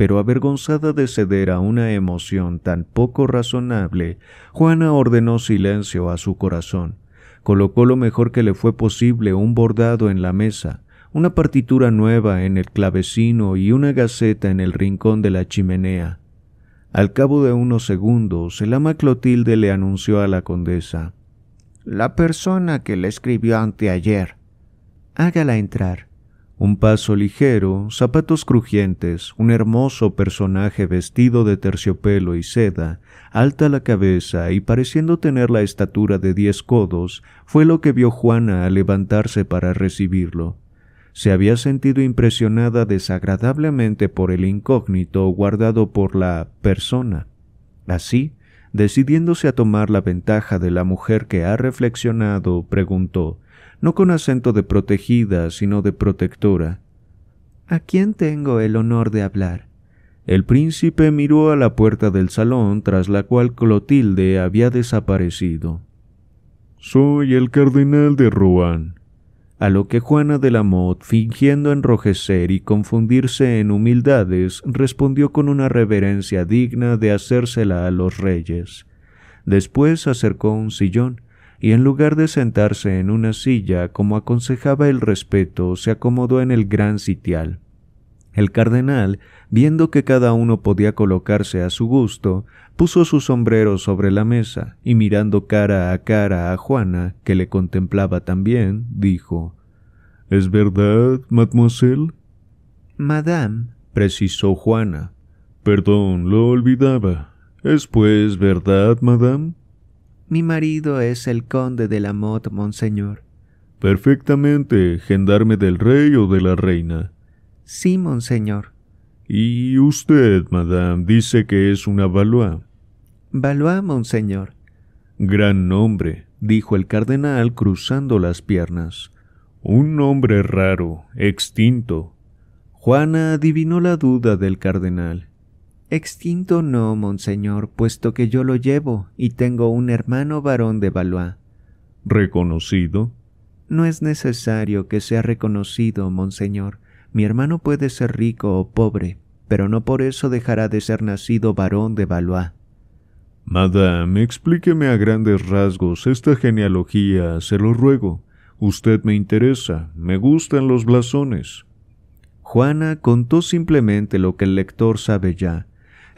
pero avergonzada de ceder a una emoción tan poco razonable, Juana ordenó silencio a su corazón. Colocó lo mejor que le fue posible un bordado en la mesa, una partitura nueva en el clavecino y una gaceta en el rincón de la chimenea. Al cabo de unos segundos, el ama Clotilde le anunció a la condesa La persona que le escribió anteayer. Hágala entrar un paso ligero, zapatos crujientes, un hermoso personaje vestido de terciopelo y seda, alta la cabeza y pareciendo tener la estatura de diez codos, fue lo que vio Juana al levantarse para recibirlo. Se había sentido impresionada desagradablemente por el incógnito guardado por la persona. Así, decidiéndose a tomar la ventaja de la mujer que ha reflexionado, preguntó no con acento de protegida, sino de protectora. ¿A quién tengo el honor de hablar? El príncipe miró a la puerta del salón tras la cual Clotilde había desaparecido. Soy el cardenal de Rouen. A lo que Juana de la Motte, fingiendo enrojecer y confundirse en humildades, respondió con una reverencia digna de hacérsela a los reyes. Después acercó un sillón, y en lugar de sentarse en una silla como aconsejaba el respeto, se acomodó en el gran sitial. El cardenal, viendo que cada uno podía colocarse a su gusto, puso su sombrero sobre la mesa y mirando cara a cara a Juana, que le contemplaba también, dijo ¿Es verdad, mademoiselle? Madame, precisó Juana. Perdón, lo olvidaba. ¿Es pues verdad, madame? Mi marido es el conde de la Motte, monseñor. Perfectamente, gendarme del rey o de la reina. Sí, monseñor. Y usted, madame, dice que es una Valois. Valois, monseñor. Gran nombre, dijo el cardenal cruzando las piernas. Un nombre raro, extinto. Juana adivinó la duda del cardenal Extinto no, monseñor, puesto que yo lo llevo y tengo un hermano varón de Valois. ¿Reconocido? No es necesario que sea reconocido, monseñor. Mi hermano puede ser rico o pobre, pero no por eso dejará de ser nacido varón de Valois. Madame, explíqueme a grandes rasgos esta genealogía, se lo ruego. Usted me interesa, me gustan los blasones. Juana contó simplemente lo que el lector sabe ya,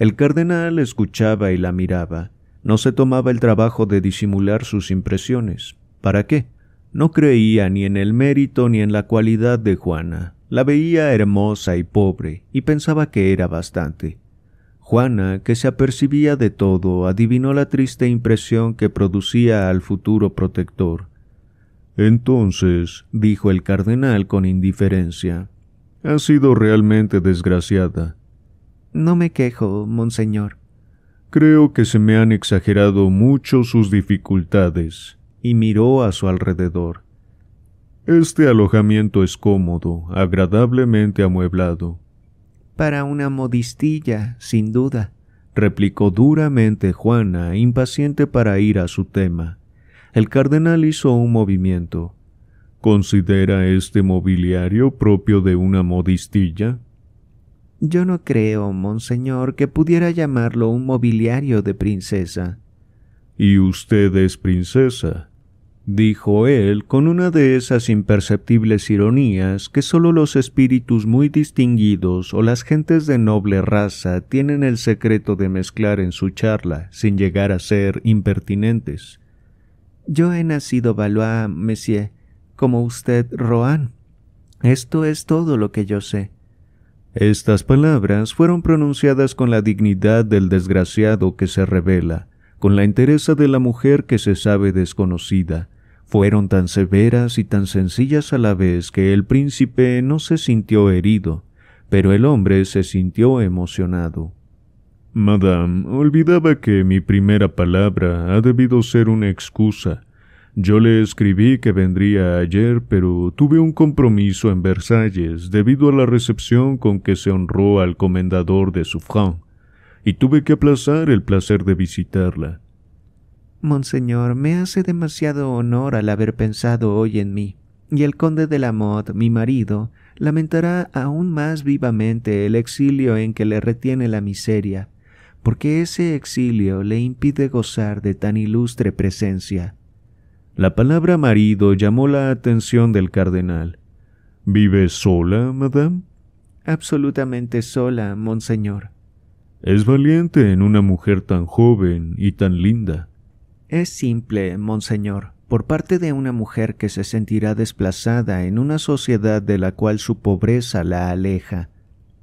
el cardenal escuchaba y la miraba. No se tomaba el trabajo de disimular sus impresiones. ¿Para qué? No creía ni en el mérito ni en la cualidad de Juana. La veía hermosa y pobre, y pensaba que era bastante. Juana, que se apercibía de todo, adivinó la triste impresión que producía al futuro protector. Entonces, dijo el cardenal con indiferencia, ha sido realmente desgraciada. No me quejo, monseñor. Creo que se me han exagerado mucho sus dificultades, y miró a su alrededor. Este alojamiento es cómodo, agradablemente amueblado. Para una modistilla, sin duda, replicó duramente Juana, impaciente para ir a su tema. El cardenal hizo un movimiento. ¿Considera este mobiliario propio de una modistilla? Yo no creo, monseñor, que pudiera llamarlo un mobiliario de princesa. Y usted es princesa, dijo él con una de esas imperceptibles ironías que solo los espíritus muy distinguidos o las gentes de noble raza tienen el secreto de mezclar en su charla sin llegar a ser impertinentes. Yo he nacido Valois, monsieur, como usted Rohan. Esto es todo lo que yo sé. Estas palabras fueron pronunciadas con la dignidad del desgraciado que se revela, con la entereza de la mujer que se sabe desconocida. Fueron tan severas y tan sencillas a la vez que el príncipe no se sintió herido, pero el hombre se sintió emocionado. Madame, olvidaba que mi primera palabra ha debido ser una excusa, yo le escribí que vendría ayer, pero tuve un compromiso en Versalles debido a la recepción con que se honró al comendador de Suffren, y tuve que aplazar el placer de visitarla. Monseñor, me hace demasiado honor al haber pensado hoy en mí, y el conde de la Lamotte, mi marido, lamentará aún más vivamente el exilio en que le retiene la miseria, porque ese exilio le impide gozar de tan ilustre presencia. La palabra marido llamó la atención del cardenal. ¿Vive sola, madame? Absolutamente sola, monseñor. Es valiente en una mujer tan joven y tan linda. Es simple, monseñor, por parte de una mujer que se sentirá desplazada en una sociedad de la cual su pobreza la aleja.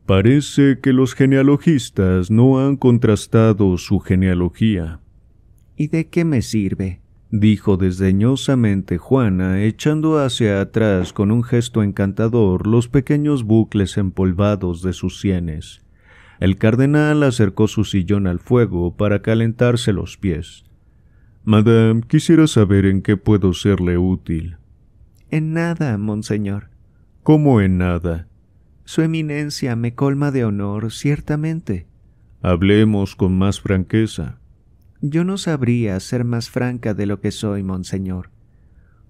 Parece que los genealogistas no han contrastado su genealogía. ¿Y de qué me sirve? dijo desdeñosamente Juana, echando hacia atrás con un gesto encantador los pequeños bucles empolvados de sus sienes. El cardenal acercó su sillón al fuego para calentarse los pies. Madame, quisiera saber en qué puedo serle útil. En nada, monseñor. ¿Cómo en nada? Su eminencia me colma de honor, ciertamente. Hablemos con más franqueza. Yo no sabría ser más franca de lo que soy, monseñor.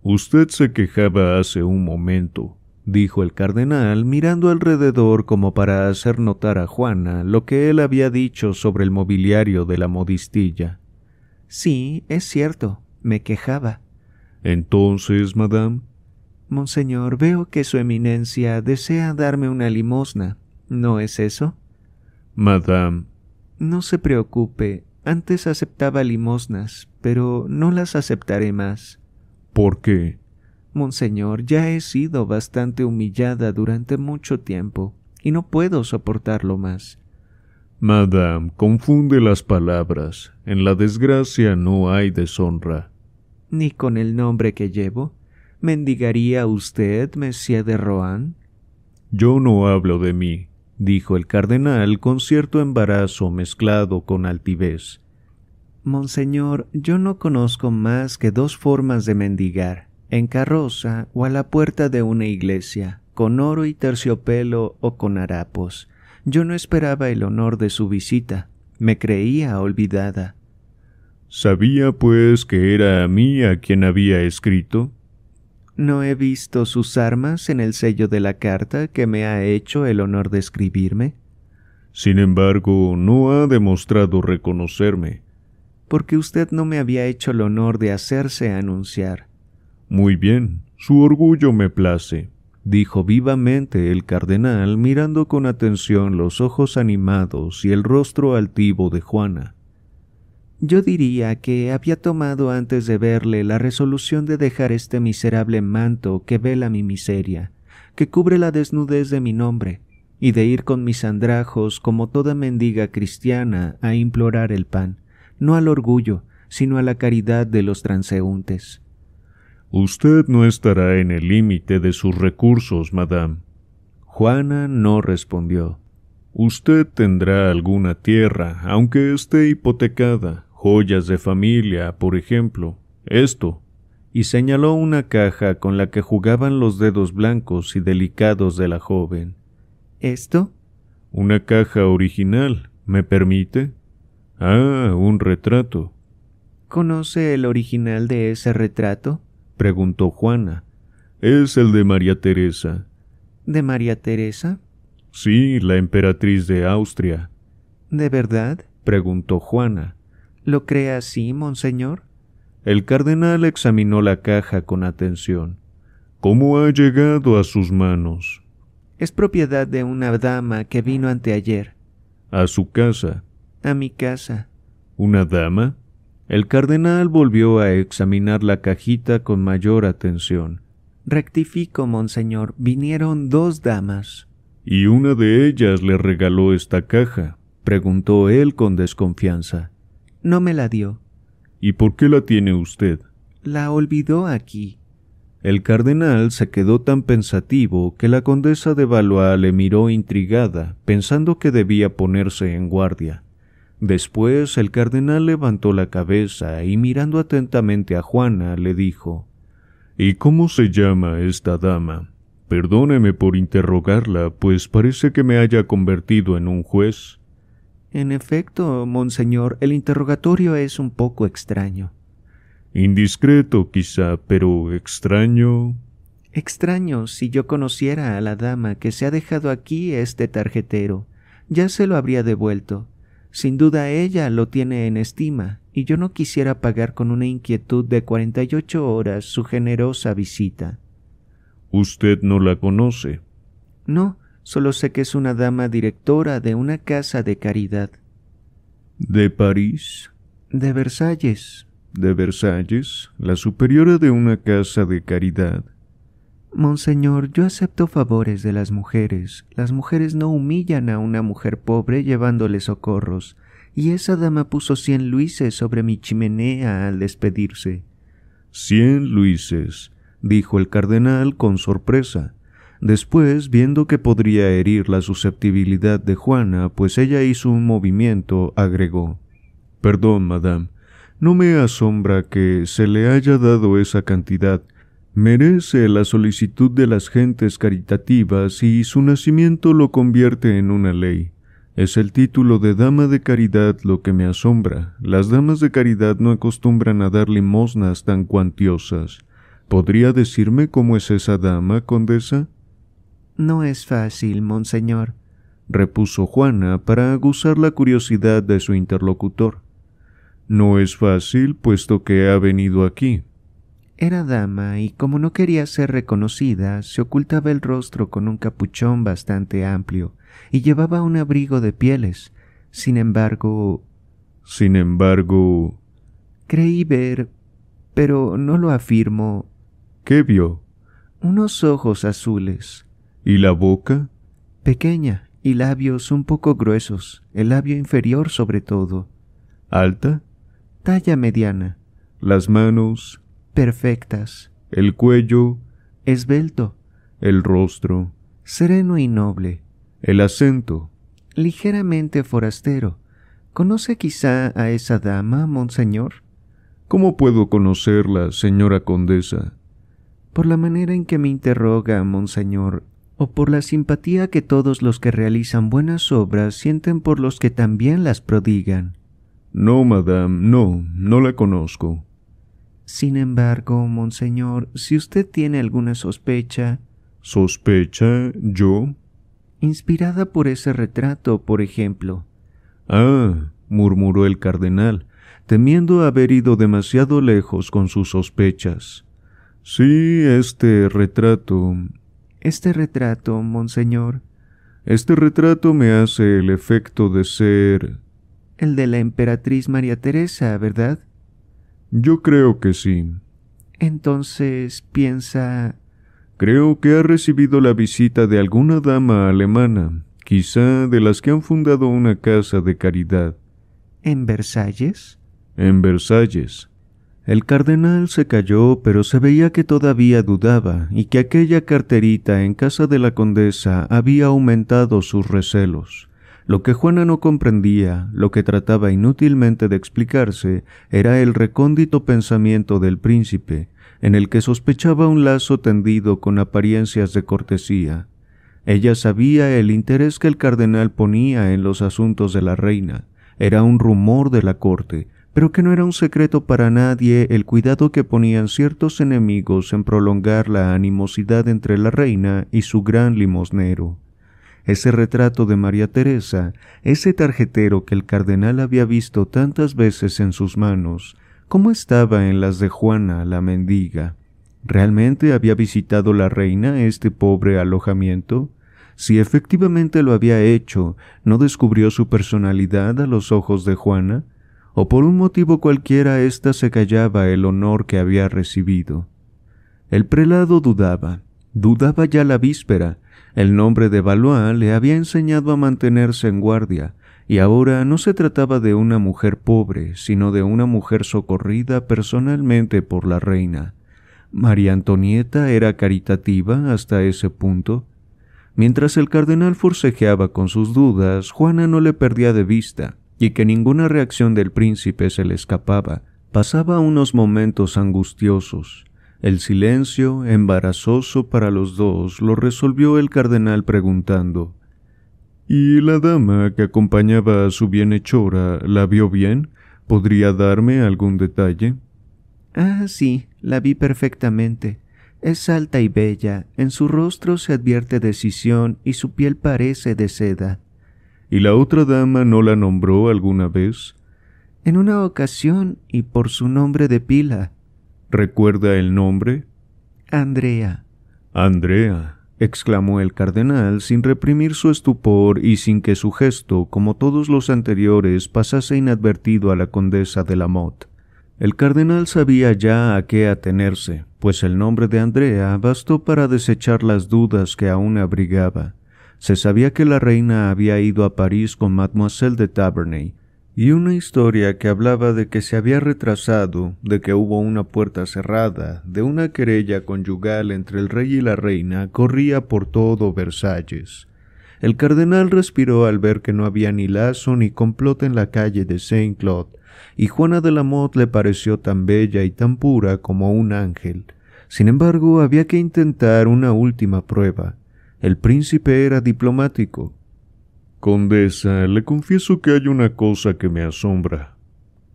Usted se quejaba hace un momento, dijo el cardenal, mirando alrededor como para hacer notar a Juana lo que él había dicho sobre el mobiliario de la modistilla. Sí, es cierto, me quejaba. Entonces, madame. Monseñor, veo que su eminencia desea darme una limosna, ¿no es eso? Madame. No se preocupe, antes aceptaba limosnas, pero no las aceptaré más. ¿Por qué? Monseñor, ya he sido bastante humillada durante mucho tiempo, y no puedo soportarlo más. Madame, confunde las palabras. En la desgracia no hay deshonra. Ni con el nombre que llevo. ¿Mendigaría usted, Monsieur de Rohan? Yo no hablo de mí, dijo el cardenal con cierto embarazo mezclado con altivez. Monseñor, yo no conozco más que dos formas de mendigar, en carroza o a la puerta de una iglesia, con oro y terciopelo o con harapos. Yo no esperaba el honor de su visita, me creía olvidada. ¿Sabía, pues, que era a mí a quien había escrito? No he visto sus armas en el sello de la carta que me ha hecho el honor de escribirme. Sin embargo, no ha demostrado reconocerme. Porque usted no me había hecho el honor de hacerse anunciar. Muy bien, su orgullo me place, dijo vivamente el cardenal mirando con atención los ojos animados y el rostro altivo de Juana. Yo diría que había tomado antes de verle la resolución de dejar este miserable manto que vela mi miseria, que cubre la desnudez de mi nombre, y de ir con mis andrajos como toda mendiga cristiana a implorar el pan, no al orgullo, sino a la caridad de los transeúntes. Usted no estará en el límite de sus recursos, madame. Juana no respondió. Usted tendrá alguna tierra, aunque esté hipotecada, Joyas de familia, por ejemplo. Esto. Y señaló una caja con la que jugaban los dedos blancos y delicados de la joven. ¿Esto? Una caja original, ¿me permite? Ah, un retrato. ¿Conoce el original de ese retrato? preguntó Juana. Es el de María Teresa. ¿De María Teresa? Sí, la emperatriz de Austria. ¿De verdad? preguntó Juana. ¿Lo cree así, monseñor? El cardenal examinó la caja con atención. ¿Cómo ha llegado a sus manos? Es propiedad de una dama que vino anteayer. ¿A su casa? A mi casa. ¿Una dama? El cardenal volvió a examinar la cajita con mayor atención. Rectifico, monseñor, vinieron dos damas. ¿Y una de ellas le regaló esta caja? preguntó él con desconfianza. No me la dio. ¿Y por qué la tiene usted? La olvidó aquí. El cardenal se quedó tan pensativo que la condesa de Valois le miró intrigada, pensando que debía ponerse en guardia. Después el cardenal levantó la cabeza y mirando atentamente a Juana le dijo ¿Y cómo se llama esta dama? Perdóneme por interrogarla, pues parece que me haya convertido en un juez. En efecto, monseñor, el interrogatorio es un poco extraño. Indiscreto, quizá, pero extraño. Extraño si yo conociera a la dama que se ha dejado aquí este tarjetero. Ya se lo habría devuelto. Sin duda ella lo tiene en estima, y yo no quisiera pagar con una inquietud de cuarenta y ocho horas su generosa visita. Usted no la conoce. No, Solo sé que es una dama directora de una casa de caridad. ¿De París? De Versalles. De Versalles, la superiora de una casa de caridad. Monseñor, yo acepto favores de las mujeres. Las mujeres no humillan a una mujer pobre llevándole socorros, y esa dama puso cien luises sobre mi chimenea al despedirse. Cien luises, dijo el cardenal con sorpresa. Después, viendo que podría herir la susceptibilidad de Juana, pues ella hizo un movimiento, agregó Perdón, madame, no me asombra que se le haya dado esa cantidad. Merece la solicitud de las gentes caritativas y su nacimiento lo convierte en una ley. Es el título de dama de caridad lo que me asombra. Las damas de caridad no acostumbran a dar limosnas tan cuantiosas. ¿Podría decirme cómo es esa dama, condesa? No es fácil, monseñor, repuso Juana para aguzar la curiosidad de su interlocutor. No es fácil, puesto que ha venido aquí. Era dama y como no quería ser reconocida, se ocultaba el rostro con un capuchón bastante amplio y llevaba un abrigo de pieles. Sin embargo... Sin embargo... Creí ver, pero no lo afirmo. ¿Qué vio? Unos ojos azules. ¿Y la boca? Pequeña y labios un poco gruesos, el labio inferior sobre todo. ¿Alta? Talla mediana. Las manos. Perfectas. El cuello. Esbelto. El rostro. Sereno y noble. El acento. Ligeramente forastero. ¿Conoce quizá a esa dama, monseñor? ¿Cómo puedo conocerla, señora condesa? Por la manera en que me interroga, monseñor, o por la simpatía que todos los que realizan buenas obras sienten por los que también las prodigan. No, madame, no, no la conozco. Sin embargo, monseñor, si usted tiene alguna sospecha. ¿Sospecha yo? Inspirada por ese retrato, por ejemplo. Ah, murmuró el cardenal, temiendo haber ido demasiado lejos con sus sospechas. Sí, este retrato. Este retrato, monseñor. Este retrato me hace el efecto de ser... El de la emperatriz María Teresa, ¿verdad? Yo creo que sí. Entonces, piensa... Creo que ha recibido la visita de alguna dama alemana, quizá de las que han fundado una casa de caridad. ¿En Versalles? En Versalles. El cardenal se calló, pero se veía que todavía dudaba y que aquella carterita en casa de la condesa había aumentado sus recelos. Lo que Juana no comprendía, lo que trataba inútilmente de explicarse, era el recóndito pensamiento del príncipe, en el que sospechaba un lazo tendido con apariencias de cortesía. Ella sabía el interés que el cardenal ponía en los asuntos de la reina, era un rumor de la corte, pero que no era un secreto para nadie el cuidado que ponían ciertos enemigos en prolongar la animosidad entre la reina y su gran limosnero. Ese retrato de María Teresa, ese tarjetero que el cardenal había visto tantas veces en sus manos, ¿cómo estaba en las de Juana la mendiga. ¿Realmente había visitado la reina este pobre alojamiento? Si efectivamente lo había hecho, ¿no descubrió su personalidad a los ojos de Juana? o por un motivo cualquiera ésta se callaba el honor que había recibido. El prelado dudaba, dudaba ya la víspera, el nombre de Valois le había enseñado a mantenerse en guardia, y ahora no se trataba de una mujer pobre, sino de una mujer socorrida personalmente por la reina. María Antonieta era caritativa hasta ese punto. Mientras el cardenal forcejeaba con sus dudas, Juana no le perdía de vista y que ninguna reacción del príncipe se le escapaba. Pasaba unos momentos angustiosos. El silencio, embarazoso para los dos, lo resolvió el cardenal preguntando ¿Y la dama que acompañaba a su bienhechora la vio bien? ¿Podría darme algún detalle? Ah, sí, la vi perfectamente. Es alta y bella, en su rostro se advierte decisión y su piel parece de seda. ¿Y la otra dama no la nombró alguna vez? En una ocasión y por su nombre de pila. ¿Recuerda el nombre? Andrea. Andrea, exclamó el cardenal sin reprimir su estupor y sin que su gesto, como todos los anteriores, pasase inadvertido a la condesa de Lamotte. El cardenal sabía ya a qué atenerse, pues el nombre de Andrea bastó para desechar las dudas que aún abrigaba. Se sabía que la reina había ido a París con Mademoiselle de Taverney, y una historia que hablaba de que se había retrasado, de que hubo una puerta cerrada, de una querella conyugal entre el rey y la reina, corría por todo Versalles. El cardenal respiró al ver que no había ni lazo ni complot en la calle de Saint-Claude, y Juana de la Motte le pareció tan bella y tan pura como un ángel. Sin embargo, había que intentar una última prueba. El príncipe era diplomático. Condesa, le confieso que hay una cosa que me asombra.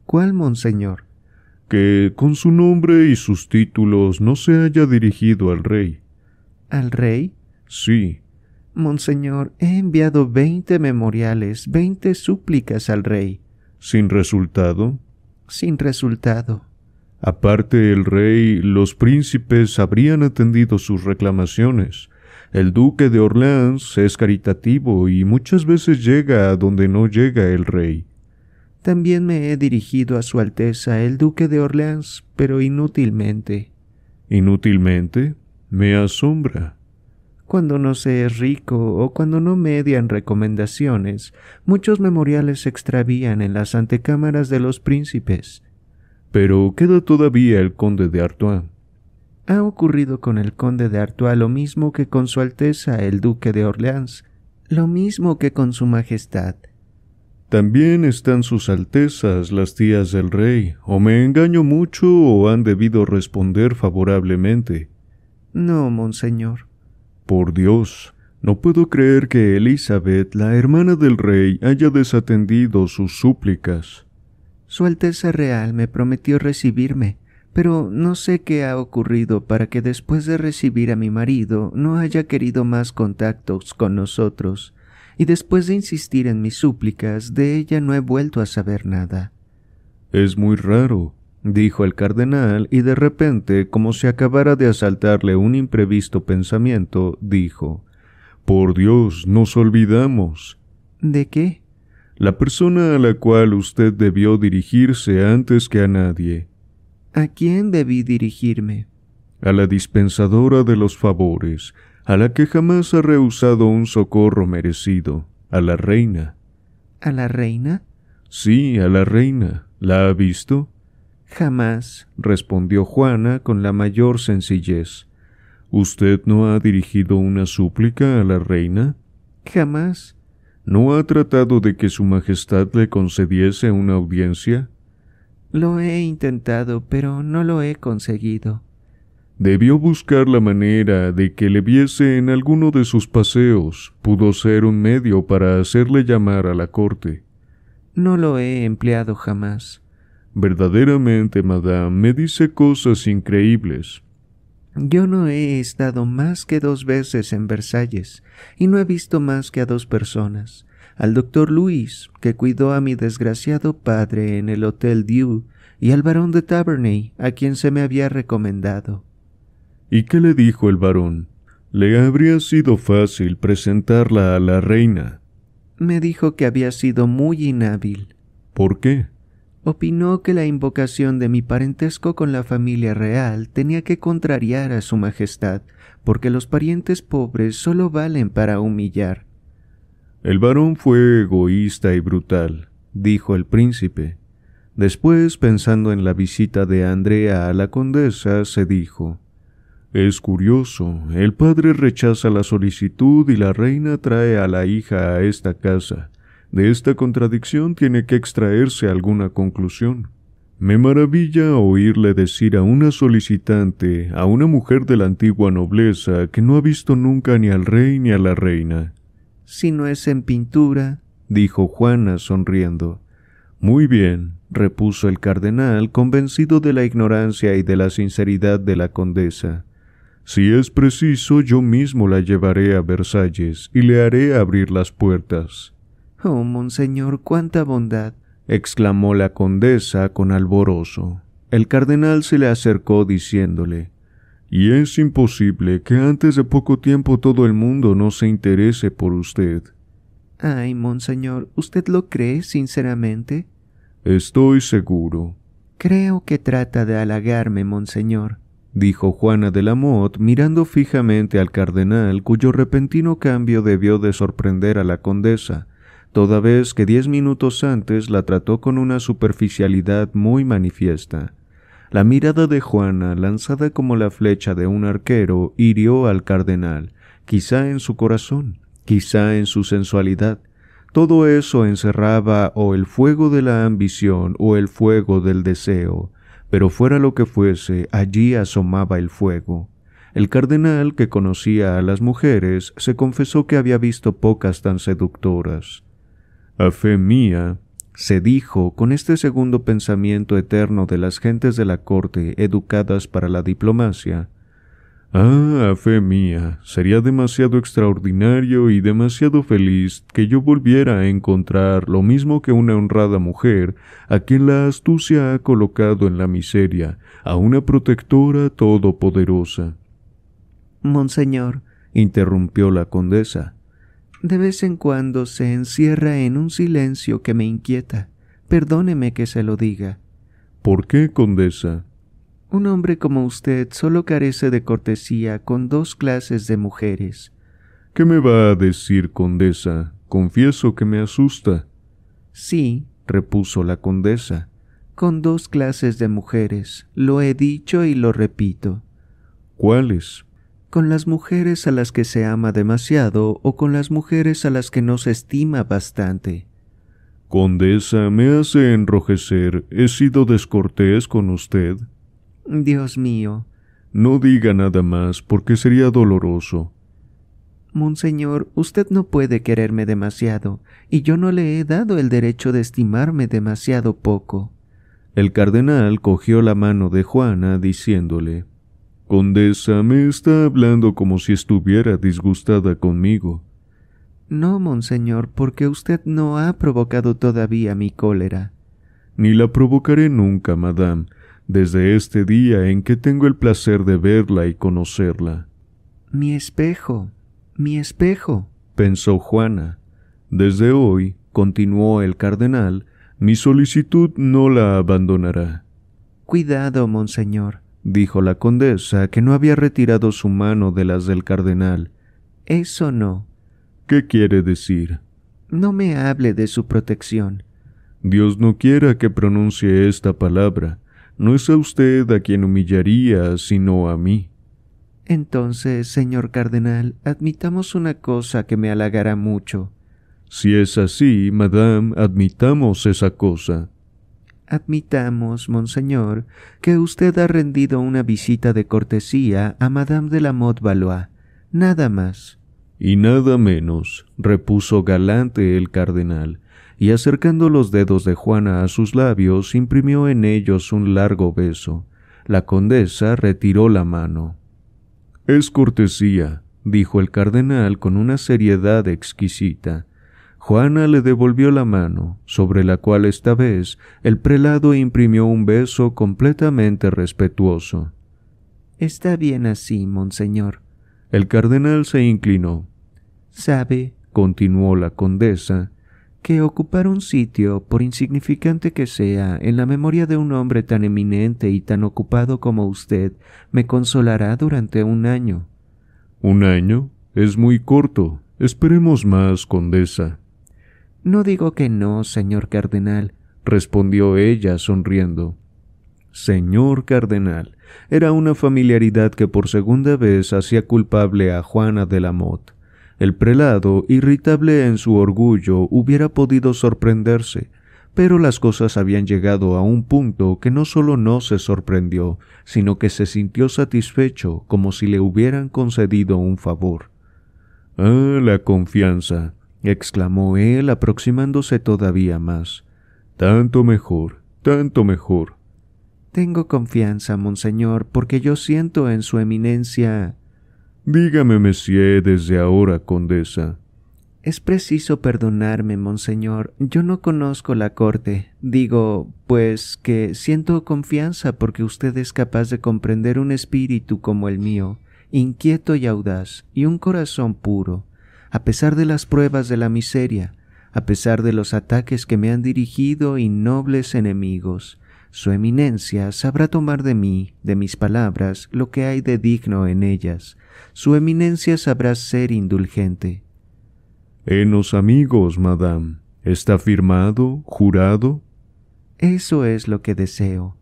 ¿Cuál, monseñor? Que con su nombre y sus títulos no se haya dirigido al rey. ¿Al rey? Sí. Monseñor, he enviado veinte memoriales, veinte súplicas al rey. ¿Sin resultado? Sin resultado. Aparte el rey, los príncipes habrían atendido sus reclamaciones. El duque de Orleans es caritativo y muchas veces llega a donde no llega el rey. También me he dirigido a Su Alteza el duque de Orleans, pero inútilmente. ¿Inútilmente? Me asombra. Cuando no se es rico o cuando no median recomendaciones, muchos memoriales se extravían en las antecámaras de los príncipes. Pero queda todavía el conde de Artois. Ha ocurrido con el conde de Artois lo mismo que con su Alteza el duque de Orleans, lo mismo que con su Majestad. También están sus Altezas las tías del rey, o me engaño mucho o han debido responder favorablemente. No, monseñor. Por Dios, no puedo creer que Elizabeth, la hermana del rey, haya desatendido sus súplicas. Su Alteza Real me prometió recibirme, pero no sé qué ha ocurrido para que después de recibir a mi marido no haya querido más contactos con nosotros, y después de insistir en mis súplicas de ella no he vuelto a saber nada. Es muy raro, dijo el cardenal, y de repente, como si acabara de asaltarle un imprevisto pensamiento, dijo Por Dios, nos olvidamos. ¿De qué? La persona a la cual usted debió dirigirse antes que a nadie. ¿A quién debí dirigirme? A la dispensadora de los favores, a la que jamás ha rehusado un socorro merecido, a la reina. ¿A la reina? Sí, a la reina. ¿La ha visto? Jamás, respondió Juana con la mayor sencillez. ¿Usted no ha dirigido una súplica a la reina? Jamás. ¿No ha tratado de que Su Majestad le concediese una audiencia? Lo he intentado, pero no lo he conseguido. Debió buscar la manera de que le viese en alguno de sus paseos. Pudo ser un medio para hacerle llamar a la corte. No lo he empleado jamás. Verdaderamente, madame, me dice cosas increíbles. Yo no he estado más que dos veces en Versalles, y no he visto más que a dos personas al doctor Luis, que cuidó a mi desgraciado padre en el Hotel Dew, y al barón de Taverney, a quien se me había recomendado. ¿Y qué le dijo el barón? Le habría sido fácil presentarla a la reina. Me dijo que había sido muy inhábil. ¿Por qué? Opinó que la invocación de mi parentesco con la familia real tenía que contrariar a su majestad, porque los parientes pobres solo valen para humillar. El varón fue egoísta y brutal, dijo el príncipe. Después, pensando en la visita de Andrea a la condesa, se dijo Es curioso, el padre rechaza la solicitud y la reina trae a la hija a esta casa. De esta contradicción tiene que extraerse alguna conclusión. Me maravilla oírle decir a una solicitante, a una mujer de la antigua nobleza, que no ha visto nunca ni al rey ni a la reina, si no es en pintura, dijo Juana sonriendo. Muy bien, repuso el cardenal, convencido de la ignorancia y de la sinceridad de la condesa. Si es preciso, yo mismo la llevaré a Versalles y le haré abrir las puertas. Oh, monseñor, cuánta bondad. exclamó la condesa con alborozo. El cardenal se le acercó diciéndole y es imposible que antes de poco tiempo todo el mundo no se interese por usted. Ay, monseñor, ¿usted lo cree sinceramente? Estoy seguro. Creo que trata de halagarme, monseñor, dijo Juana de la Motte mirando fijamente al cardenal, cuyo repentino cambio debió de sorprender a la condesa, toda vez que diez minutos antes la trató con una superficialidad muy manifiesta. La mirada de Juana, lanzada como la flecha de un arquero, hirió al cardenal, quizá en su corazón, quizá en su sensualidad. Todo eso encerraba o el fuego de la ambición o el fuego del deseo, pero fuera lo que fuese, allí asomaba el fuego. El cardenal, que conocía a las mujeres, se confesó que había visto pocas tan seductoras. A fe mía, se dijo con este segundo pensamiento eterno de las gentes de la corte educadas para la diplomacia. Ah, fe mía, sería demasiado extraordinario y demasiado feliz que yo volviera a encontrar lo mismo que una honrada mujer a quien la astucia ha colocado en la miseria, a una protectora todopoderosa. Monseñor, interrumpió la condesa, de vez en cuando se encierra en un silencio que me inquieta. Perdóneme que se lo diga. ¿Por qué, condesa? Un hombre como usted solo carece de cortesía con dos clases de mujeres. ¿Qué me va a decir, condesa? Confieso que me asusta. Sí, repuso la condesa, con dos clases de mujeres. Lo he dicho y lo repito. ¿Cuáles? con las mujeres a las que se ama demasiado o con las mujeres a las que no se estima bastante. Condesa, me hace enrojecer. ¿He sido descortés con usted? Dios mío. No diga nada más, porque sería doloroso. Monseñor, usted no puede quererme demasiado, y yo no le he dado el derecho de estimarme demasiado poco. El cardenal cogió la mano de Juana, diciéndole Condesa me está hablando como si estuviera disgustada conmigo. No, monseñor, porque usted no ha provocado todavía mi cólera. Ni la provocaré nunca, madame, desde este día en que tengo el placer de verla y conocerla. Mi espejo, mi espejo, pensó Juana. Desde hoy, continuó el cardenal, mi solicitud no la abandonará. Cuidado, monseñor dijo la condesa, que no había retirado su mano de las del cardenal. Eso no. ¿Qué quiere decir? No me hable de su protección. Dios no quiera que pronuncie esta palabra. No es a usted a quien humillaría, sino a mí. Entonces, señor cardenal, admitamos una cosa que me halagará mucho. Si es así, madame, admitamos esa cosa. Admitamos, monseñor, que usted ha rendido una visita de cortesía a madame de la Motte Valois, nada más. Y nada menos, repuso galante el cardenal, y acercando los dedos de Juana a sus labios, imprimió en ellos un largo beso. La condesa retiró la mano. Es cortesía, dijo el cardenal con una seriedad exquisita. Juana le devolvió la mano, sobre la cual esta vez el prelado imprimió un beso completamente respetuoso. Está bien así, monseñor. El cardenal se inclinó. Sabe, continuó la condesa, que ocupar un sitio, por insignificante que sea, en la memoria de un hombre tan eminente y tan ocupado como usted, me consolará durante un año. Un año es muy corto. Esperemos más, condesa. No digo que no, señor cardenal, respondió ella sonriendo. Señor cardenal, era una familiaridad que por segunda vez hacía culpable a Juana de la Motte. El prelado, irritable en su orgullo, hubiera podido sorprenderse, pero las cosas habían llegado a un punto que no solo no se sorprendió, sino que se sintió satisfecho como si le hubieran concedido un favor. Ah, la confianza, exclamó él, aproximándose todavía más. Tanto mejor, tanto mejor. Tengo confianza, monseñor, porque yo siento en su eminencia. Dígame, monsieur, desde ahora, condesa. Es preciso perdonarme, monseñor. Yo no conozco la corte. Digo, pues, que siento confianza porque usted es capaz de comprender un espíritu como el mío, inquieto y audaz, y un corazón puro a pesar de las pruebas de la miseria, a pesar de los ataques que me han dirigido innobles enemigos, su eminencia sabrá tomar de mí, de mis palabras, lo que hay de digno en ellas. Su eminencia sabrá ser indulgente. Enos amigos, madame. ¿Está firmado, jurado? Eso es lo que deseo.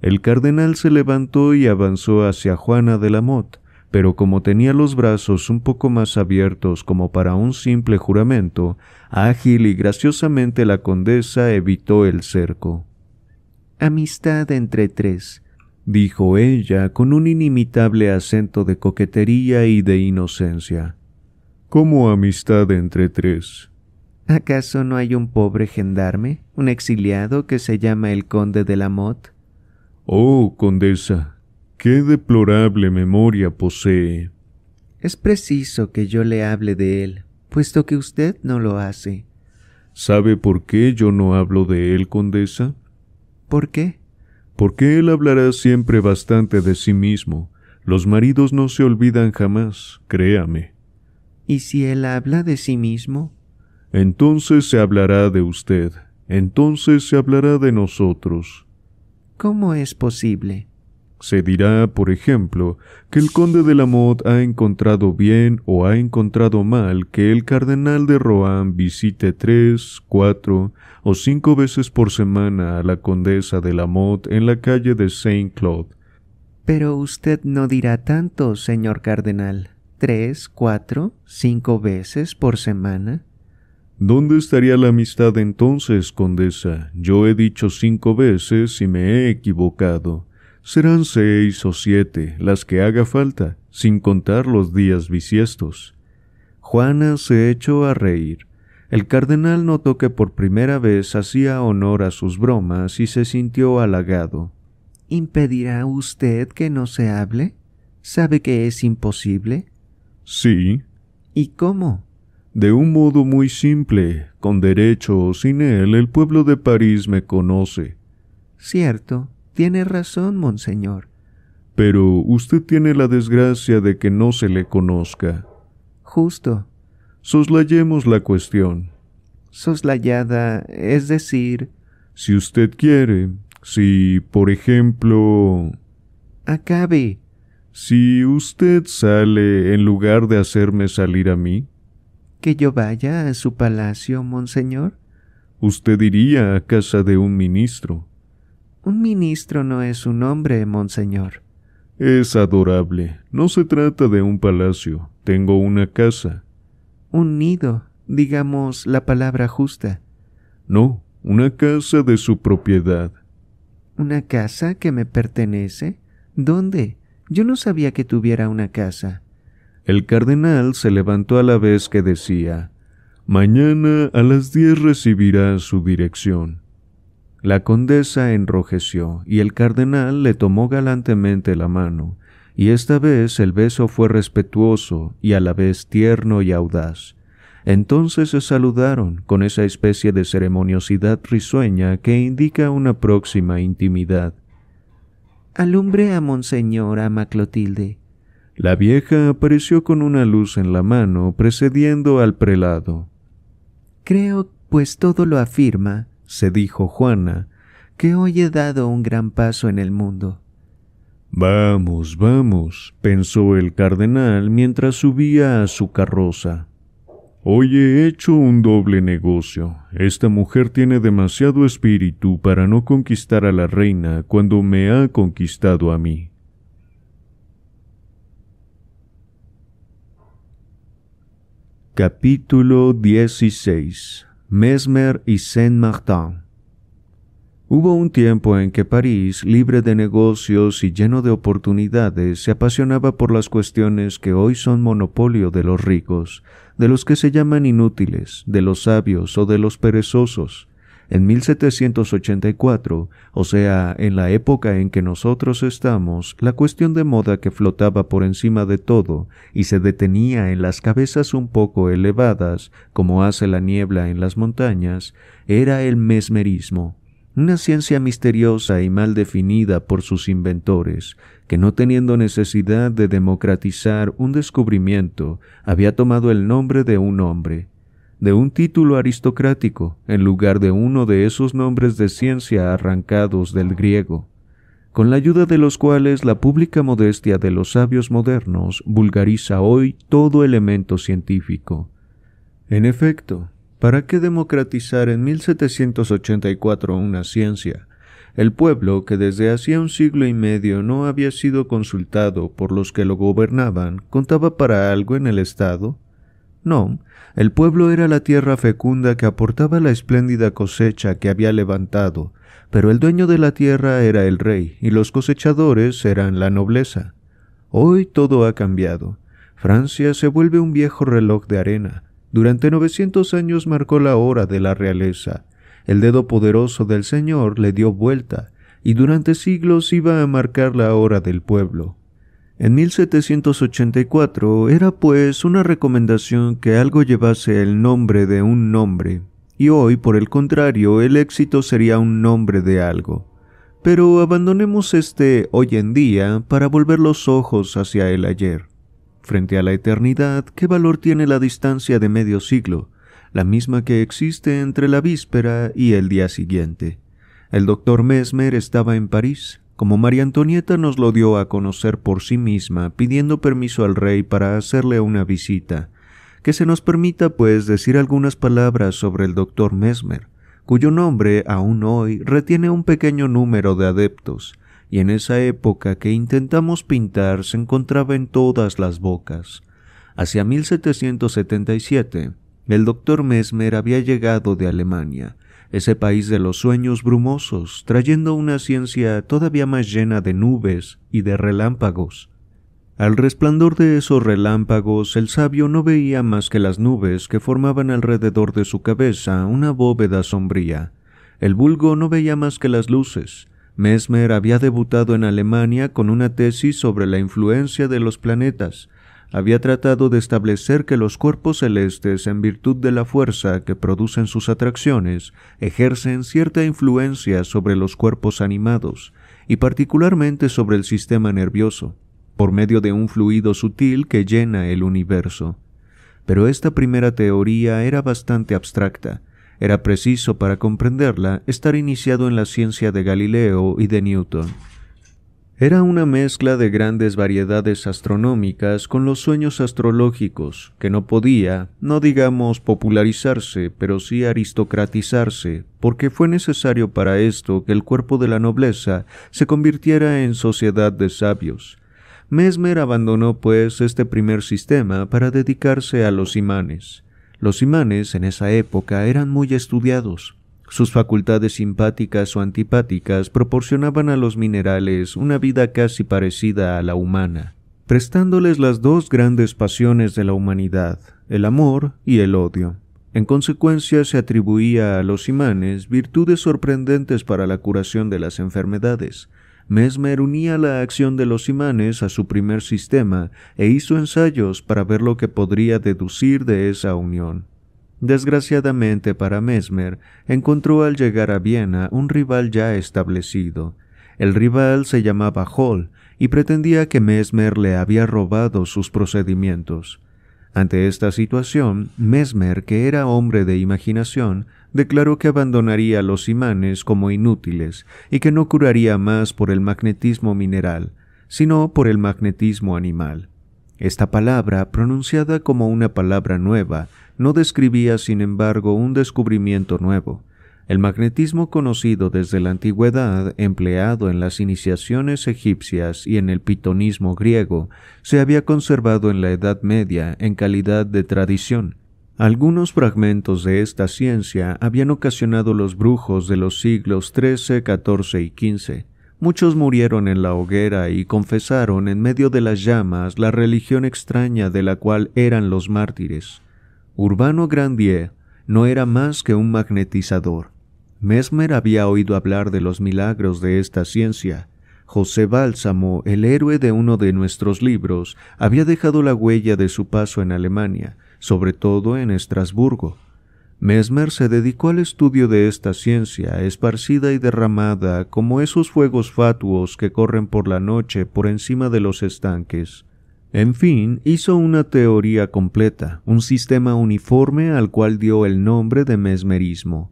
El cardenal se levantó y avanzó hacia Juana de la Motte, pero como tenía los brazos un poco más abiertos como para un simple juramento, ágil y graciosamente la condesa evitó el cerco. Amistad entre tres, dijo ella con un inimitable acento de coquetería y de inocencia. ¿Cómo amistad entre tres? ¿Acaso no hay un pobre gendarme, un exiliado que se llama el conde de la mot? Oh, condesa, Qué deplorable memoria posee. Es preciso que yo le hable de él, puesto que usted no lo hace. ¿Sabe por qué yo no hablo de él, condesa? ¿Por qué? Porque él hablará siempre bastante de sí mismo. Los maridos no se olvidan jamás, créame. ¿Y si él habla de sí mismo? Entonces se hablará de usted, entonces se hablará de nosotros. ¿Cómo es posible? Se dirá, por ejemplo, que el conde de la Motte ha encontrado bien o ha encontrado mal que el cardenal de Rohan visite tres, cuatro o cinco veces por semana a la condesa de la Motte en la calle de Saint Claude. Pero usted no dirá tanto, señor cardenal. Tres, cuatro, cinco veces por semana. ¿Dónde estaría la amistad entonces, condesa? Yo he dicho cinco veces y me he equivocado. Serán seis o siete las que haga falta, sin contar los días bisiestos. Juana se echó a reír. El cardenal notó que por primera vez hacía honor a sus bromas y se sintió halagado. ¿Impedirá usted que no se hable? ¿Sabe que es imposible? Sí. ¿Y cómo? De un modo muy simple, con derecho o sin él, el pueblo de París me conoce. Cierto. Tiene razón, monseñor. Pero usted tiene la desgracia de que no se le conozca. Justo. Soslayemos la cuestión. Soslayada, es decir... Si usted quiere, si, por ejemplo... Acabe. Si usted sale en lugar de hacerme salir a mí. Que yo vaya a su palacio, monseñor. Usted iría a casa de un ministro. Un ministro no es un hombre, monseñor. Es adorable. No se trata de un palacio. Tengo una casa. Un nido, digamos la palabra justa. No, una casa de su propiedad. ¿Una casa que me pertenece? ¿Dónde? Yo no sabía que tuviera una casa. El cardenal se levantó a la vez que decía Mañana a las diez recibirá su dirección. La condesa enrojeció y el cardenal le tomó galantemente la mano, y esta vez el beso fue respetuoso y a la vez tierno y audaz. Entonces se saludaron con esa especie de ceremoniosidad risueña que indica una próxima intimidad. Alumbre a Monseñor, ama Clotilde. La vieja apareció con una luz en la mano, precediendo al prelado. Creo, pues todo lo afirma, se dijo Juana, que hoy he dado un gran paso en el mundo. Vamos, vamos, pensó el cardenal mientras subía a su carroza. Hoy he hecho un doble negocio. Esta mujer tiene demasiado espíritu para no conquistar a la reina cuando me ha conquistado a mí. Capítulo 16 Mesmer y Saint-Martin. Hubo un tiempo en que París, libre de negocios y lleno de oportunidades, se apasionaba por las cuestiones que hoy son monopolio de los ricos, de los que se llaman inútiles, de los sabios o de los perezosos. En 1784, o sea, en la época en que nosotros estamos, la cuestión de moda que flotaba por encima de todo y se detenía en las cabezas un poco elevadas, como hace la niebla en las montañas, era el mesmerismo, una ciencia misteriosa y mal definida por sus inventores, que no teniendo necesidad de democratizar un descubrimiento, había tomado el nombre de un hombre, de un título aristocrático en lugar de uno de esos nombres de ciencia arrancados del griego, con la ayuda de los cuales la pública modestia de los sabios modernos vulgariza hoy todo elemento científico. En efecto, ¿para qué democratizar en 1784 una ciencia? El pueblo, que desde hacía un siglo y medio no había sido consultado por los que lo gobernaban, contaba para algo en el Estado no, el pueblo era la tierra fecunda que aportaba la espléndida cosecha que había levantado, pero el dueño de la tierra era el rey y los cosechadores eran la nobleza. Hoy todo ha cambiado. Francia se vuelve un viejo reloj de arena. Durante 900 años marcó la hora de la realeza. El dedo poderoso del Señor le dio vuelta, y durante siglos iba a marcar la hora del pueblo. En 1784 era pues una recomendación que algo llevase el nombre de un nombre, y hoy, por el contrario, el éxito sería un nombre de algo. Pero abandonemos este hoy en día para volver los ojos hacia el ayer. Frente a la eternidad, ¿qué valor tiene la distancia de medio siglo? La misma que existe entre la víspera y el día siguiente. El doctor Mesmer estaba en París, como María Antonieta nos lo dio a conocer por sí misma, pidiendo permiso al rey para hacerle una visita, que se nos permita pues decir algunas palabras sobre el doctor Mesmer, cuyo nombre aún hoy retiene un pequeño número de adeptos, y en esa época que intentamos pintar se encontraba en todas las bocas. Hacia 1777, el doctor Mesmer había llegado de Alemania, ese país de los sueños brumosos, trayendo una ciencia todavía más llena de nubes y de relámpagos. Al resplandor de esos relámpagos el sabio no veía más que las nubes que formaban alrededor de su cabeza una bóveda sombría. El vulgo no veía más que las luces. Mesmer había debutado en Alemania con una tesis sobre la influencia de los planetas, había tratado de establecer que los cuerpos celestes, en virtud de la fuerza que producen sus atracciones, ejercen cierta influencia sobre los cuerpos animados, y particularmente sobre el sistema nervioso, por medio de un fluido sutil que llena el universo. Pero esta primera teoría era bastante abstracta. Era preciso para comprenderla estar iniciado en la ciencia de Galileo y de Newton. Era una mezcla de grandes variedades astronómicas con los sueños astrológicos, que no podía, no digamos popularizarse, pero sí aristocratizarse, porque fue necesario para esto que el cuerpo de la nobleza se convirtiera en sociedad de sabios. Mesmer abandonó pues este primer sistema para dedicarse a los imanes. Los imanes en esa época eran muy estudiados, sus facultades simpáticas o antipáticas proporcionaban a los minerales una vida casi parecida a la humana, prestándoles las dos grandes pasiones de la humanidad, el amor y el odio. En consecuencia se atribuía a los imanes virtudes sorprendentes para la curación de las enfermedades. Mesmer unía la acción de los imanes a su primer sistema e hizo ensayos para ver lo que podría deducir de esa unión. Desgraciadamente para Mesmer, encontró al llegar a Viena un rival ya establecido. El rival se llamaba Hall y pretendía que Mesmer le había robado sus procedimientos. Ante esta situación, Mesmer, que era hombre de imaginación, declaró que abandonaría los imanes como inútiles y que no curaría más por el magnetismo mineral, sino por el magnetismo animal. Esta palabra, pronunciada como una palabra nueva, no describía, sin embargo, un descubrimiento nuevo. El magnetismo conocido desde la antigüedad, empleado en las iniciaciones egipcias y en el pitonismo griego, se había conservado en la Edad Media en calidad de tradición. Algunos fragmentos de esta ciencia habían ocasionado los brujos de los siglos XIII, XIV y XV, Muchos murieron en la hoguera y confesaron en medio de las llamas la religión extraña de la cual eran los mártires. Urbano Grandier no era más que un magnetizador. Mesmer había oído hablar de los milagros de esta ciencia. José Bálsamo, el héroe de uno de nuestros libros, había dejado la huella de su paso en Alemania, sobre todo en Estrasburgo. Mesmer se dedicó al estudio de esta ciencia, esparcida y derramada como esos fuegos fatuos que corren por la noche por encima de los estanques. En fin, hizo una teoría completa, un sistema uniforme al cual dio el nombre de mesmerismo.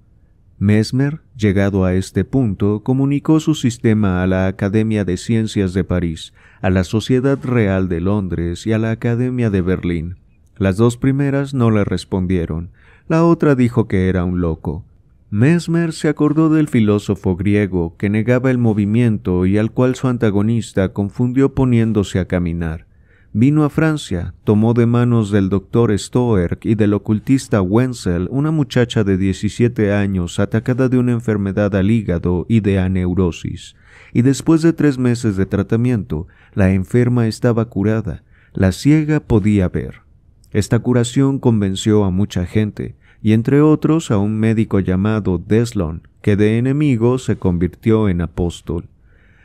Mesmer, llegado a este punto, comunicó su sistema a la Academia de Ciencias de París, a la Sociedad Real de Londres y a la Academia de Berlín. Las dos primeras no le respondieron, la otra dijo que era un loco. Mesmer se acordó del filósofo griego que negaba el movimiento y al cual su antagonista confundió poniéndose a caminar. Vino a Francia, tomó de manos del doctor Stoerck y del ocultista Wenzel una muchacha de 17 años atacada de una enfermedad al hígado y de aneurosis, y después de tres meses de tratamiento, la enferma estaba curada, la ciega podía ver. Esta curación convenció a mucha gente, y entre otros a un médico llamado Deslon, que de enemigo se convirtió en apóstol.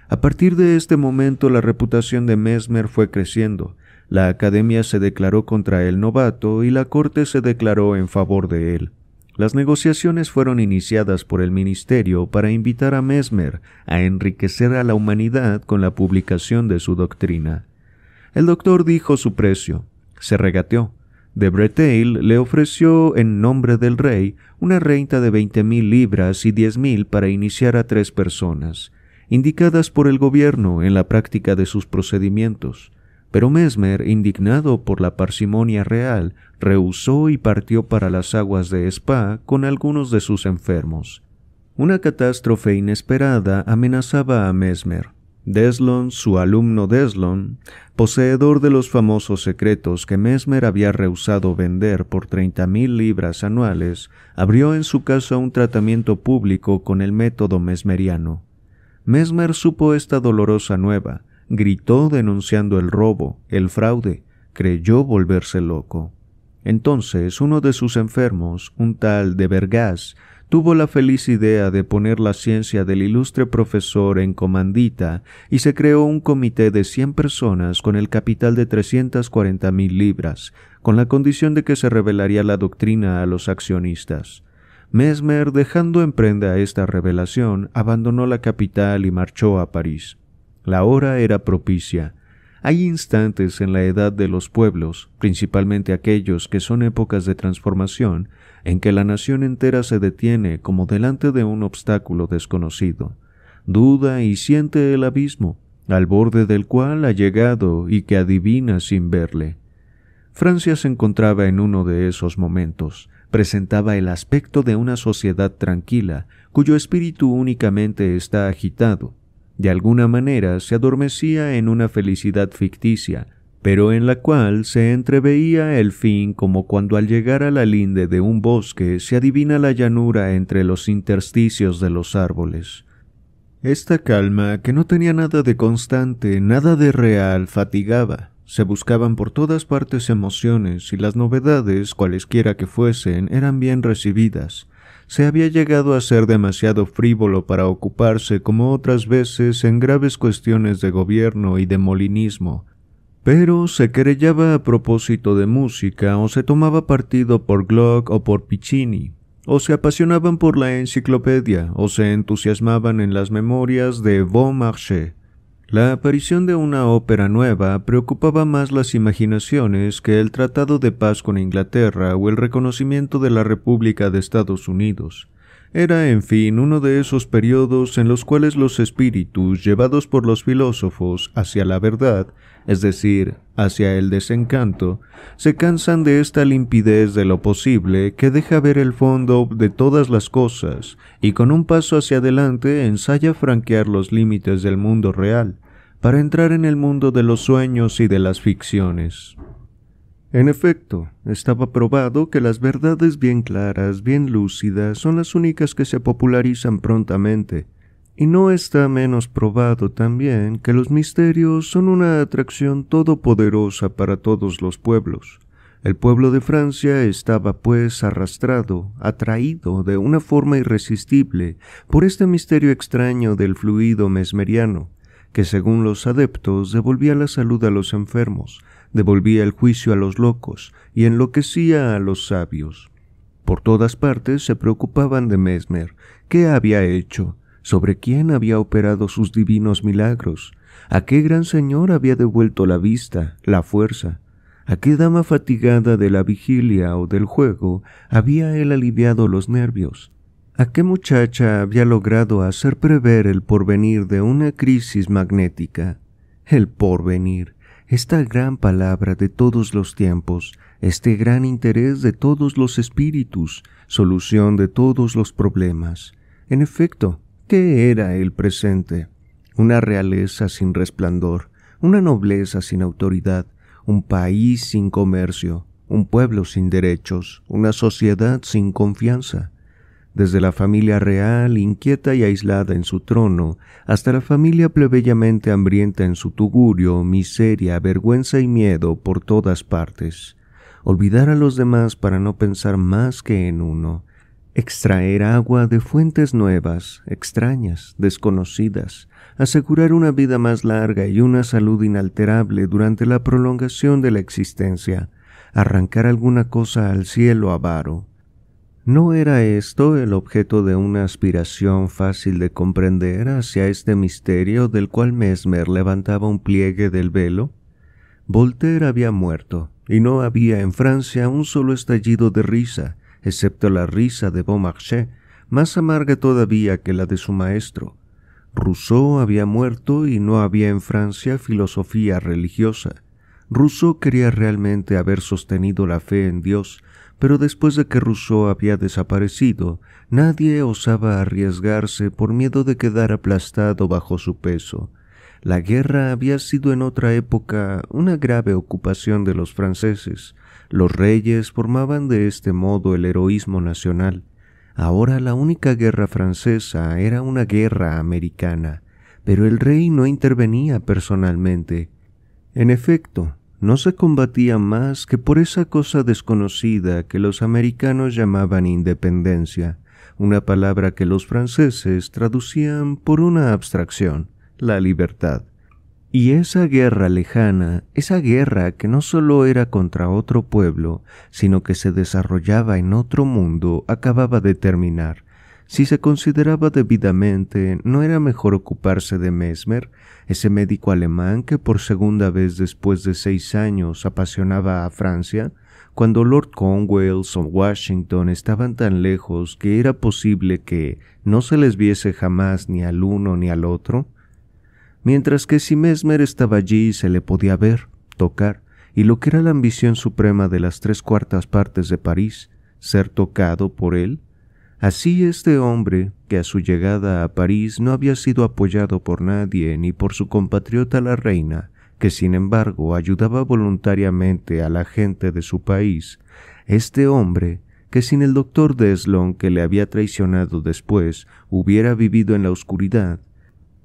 A partir de este momento la reputación de Mesmer fue creciendo, la academia se declaró contra el novato y la corte se declaró en favor de él. Las negociaciones fueron iniciadas por el ministerio para invitar a Mesmer a enriquecer a la humanidad con la publicación de su doctrina. El doctor dijo su precio, se regateó, de Bretail le ofreció en nombre del rey una renta de veinte mil libras y diez mil para iniciar a tres personas, indicadas por el gobierno en la práctica de sus procedimientos. Pero Mesmer, indignado por la parsimonia real, rehusó y partió para las aguas de Spa con algunos de sus enfermos. Una catástrofe inesperada amenazaba a Mesmer. Deslon, su alumno Deslon, poseedor de los famosos secretos que Mesmer había rehusado vender por treinta mil libras anuales, abrió en su casa un tratamiento público con el método mesmeriano. Mesmer supo esta dolorosa nueva, gritó denunciando el robo, el fraude, creyó volverse loco. Entonces uno de sus enfermos, un tal de Vergás, tuvo la feliz idea de poner la ciencia del ilustre profesor en comandita y se creó un comité de 100 personas con el capital de 340 mil libras, con la condición de que se revelaría la doctrina a los accionistas. Mesmer, dejando en prenda esta revelación, abandonó la capital y marchó a París. La hora era propicia. Hay instantes en la edad de los pueblos, principalmente aquellos que son épocas de transformación, en que la nación entera se detiene como delante de un obstáculo desconocido, duda y siente el abismo, al borde del cual ha llegado y que adivina sin verle. Francia se encontraba en uno de esos momentos, presentaba el aspecto de una sociedad tranquila, cuyo espíritu únicamente está agitado, de alguna manera se adormecía en una felicidad ficticia, pero en la cual se entreveía el fin como cuando al llegar a la linde de un bosque se adivina la llanura entre los intersticios de los árboles. Esta calma, que no tenía nada de constante, nada de real, fatigaba. Se buscaban por todas partes emociones y las novedades, cualesquiera que fuesen, eran bien recibidas se había llegado a ser demasiado frívolo para ocuparse, como otras veces, en graves cuestiones de gobierno y de molinismo, pero se querellaba a propósito de música o se tomaba partido por Glock o por Piccini, o se apasionaban por la enciclopedia o se entusiasmaban en las memorias de Beaumarchais. La aparición de una ópera nueva preocupaba más las imaginaciones que el Tratado de Paz con Inglaterra o el reconocimiento de la República de Estados Unidos. Era, en fin, uno de esos periodos en los cuales los espíritus llevados por los filósofos hacia la verdad, es decir, hacia el desencanto, se cansan de esta limpidez de lo posible que deja ver el fondo de todas las cosas y con un paso hacia adelante ensaya franquear los límites del mundo real para entrar en el mundo de los sueños y de las ficciones. En efecto, estaba probado que las verdades bien claras, bien lúcidas, son las únicas que se popularizan prontamente, y no está menos probado también que los misterios son una atracción todopoderosa para todos los pueblos. El pueblo de Francia estaba pues arrastrado, atraído de una forma irresistible por este misterio extraño del fluido mesmeriano, que según los adeptos devolvía la salud a los enfermos, devolvía el juicio a los locos y enloquecía a los sabios. Por todas partes se preocupaban de Mesmer, qué había hecho, sobre quién había operado sus divinos milagros, a qué gran señor había devuelto la vista, la fuerza, a qué dama fatigada de la vigilia o del juego había él aliviado los nervios, a qué muchacha había logrado hacer prever el porvenir de una crisis magnética. El porvenir esta gran palabra de todos los tiempos, este gran interés de todos los espíritus, solución de todos los problemas. En efecto, ¿qué era el presente? Una realeza sin resplandor, una nobleza sin autoridad, un país sin comercio, un pueblo sin derechos, una sociedad sin confianza, desde la familia real, inquieta y aislada en su trono, hasta la familia plebeyamente hambrienta en su tugurio, miseria, vergüenza y miedo por todas partes. Olvidar a los demás para no pensar más que en uno. Extraer agua de fuentes nuevas, extrañas, desconocidas, asegurar una vida más larga y una salud inalterable durante la prolongación de la existencia, arrancar alguna cosa al cielo avaro, ¿No era esto el objeto de una aspiración fácil de comprender hacia este misterio del cual Mesmer levantaba un pliegue del velo? Voltaire había muerto, y no había en Francia un solo estallido de risa, excepto la risa de Beaumarchais, más amarga todavía que la de su maestro. Rousseau había muerto y no había en Francia filosofía religiosa. Rousseau quería realmente haber sostenido la fe en Dios, pero después de que Rousseau había desaparecido, nadie osaba arriesgarse por miedo de quedar aplastado bajo su peso. La guerra había sido en otra época una grave ocupación de los franceses. Los reyes formaban de este modo el heroísmo nacional. Ahora la única guerra francesa era una guerra americana, pero el rey no intervenía personalmente. En efecto, no se combatía más que por esa cosa desconocida que los americanos llamaban independencia, una palabra que los franceses traducían por una abstracción, la libertad. Y esa guerra lejana, esa guerra que no solo era contra otro pueblo, sino que se desarrollaba en otro mundo, acababa de terminar, si se consideraba debidamente, ¿no era mejor ocuparse de Mesmer, ese médico alemán que por segunda vez después de seis años apasionaba a Francia, cuando Lord Conwell o Washington estaban tan lejos que era posible que no se les viese jamás ni al uno ni al otro? Mientras que si Mesmer estaba allí se le podía ver, tocar, y lo que era la ambición suprema de las tres cuartas partes de París, ser tocado por él, Así este hombre, que a su llegada a París no había sido apoyado por nadie ni por su compatriota la reina, que sin embargo ayudaba voluntariamente a la gente de su país, este hombre, que sin el doctor de que le había traicionado después hubiera vivido en la oscuridad,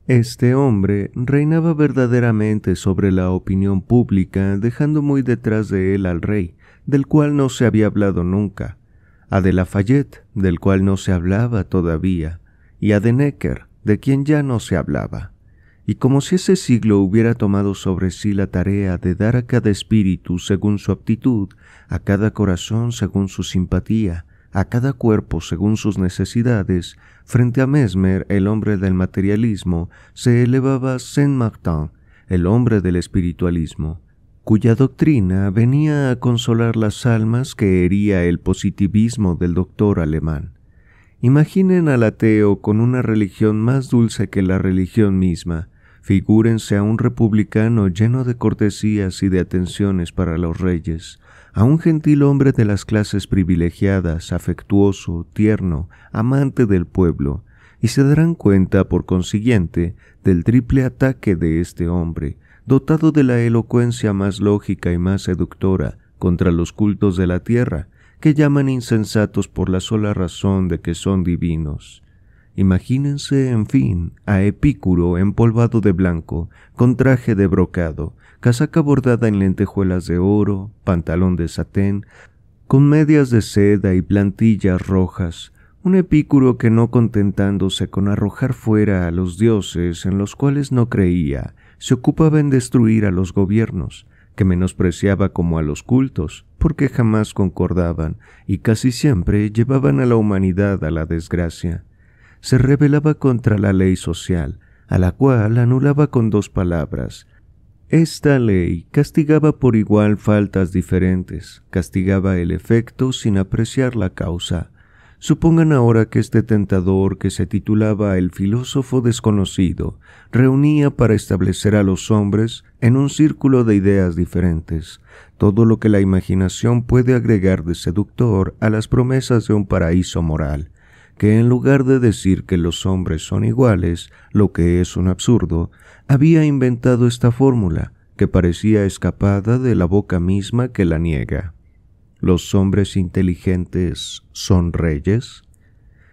este hombre reinaba verdaderamente sobre la opinión pública, dejando muy detrás de él al rey, del cual no se había hablado nunca, a de Lafayette, del cual no se hablaba todavía, y a de Necker, de quien ya no se hablaba. Y como si ese siglo hubiera tomado sobre sí la tarea de dar a cada espíritu según su aptitud, a cada corazón según su simpatía, a cada cuerpo según sus necesidades, frente a Mesmer, el hombre del materialismo, se elevaba Saint-Martin, el hombre del espiritualismo cuya doctrina venía a consolar las almas que hería el positivismo del doctor alemán. Imaginen al ateo con una religión más dulce que la religión misma, Figúrense a un republicano lleno de cortesías y de atenciones para los reyes, a un gentil hombre de las clases privilegiadas, afectuoso, tierno, amante del pueblo, y se darán cuenta, por consiguiente, del triple ataque de este hombre, dotado de la elocuencia más lógica y más seductora contra los cultos de la tierra, que llaman insensatos por la sola razón de que son divinos. Imagínense, en fin, a Epícuro empolvado de blanco, con traje de brocado, casaca bordada en lentejuelas de oro, pantalón de satén, con medias de seda y plantillas rojas, un epícuro que no contentándose con arrojar fuera a los dioses en los cuales no creía, se ocupaba en destruir a los gobiernos, que menospreciaba como a los cultos, porque jamás concordaban y casi siempre llevaban a la humanidad a la desgracia. Se rebelaba contra la ley social, a la cual anulaba con dos palabras. Esta ley castigaba por igual faltas diferentes, castigaba el efecto sin apreciar la causa. Supongan ahora que este tentador, que se titulaba el filósofo desconocido, reunía para establecer a los hombres en un círculo de ideas diferentes todo lo que la imaginación puede agregar de seductor a las promesas de un paraíso moral, que en lugar de decir que los hombres son iguales, lo que es un absurdo, había inventado esta fórmula, que parecía escapada de la boca misma que la niega los hombres inteligentes son reyes?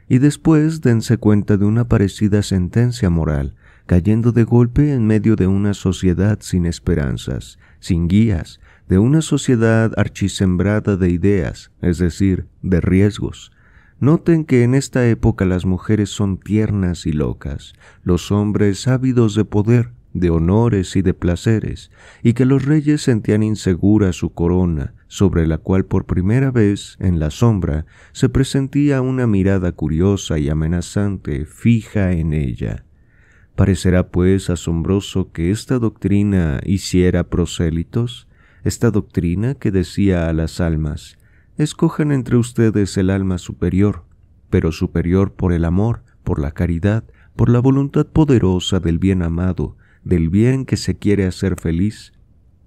Y después dense cuenta de una parecida sentencia moral, cayendo de golpe en medio de una sociedad sin esperanzas, sin guías, de una sociedad archisembrada de ideas, es decir, de riesgos. Noten que en esta época las mujeres son tiernas y locas, los hombres ávidos de poder, de honores y de placeres, y que los reyes sentían insegura su corona, sobre la cual por primera vez, en la sombra, se presentía una mirada curiosa y amenazante fija en ella. Parecerá pues asombroso que esta doctrina hiciera prosélitos, esta doctrina que decía a las almas, escojan entre ustedes el alma superior, pero superior por el amor, por la caridad, por la voluntad poderosa del bien amado, del bien que se quiere hacer feliz.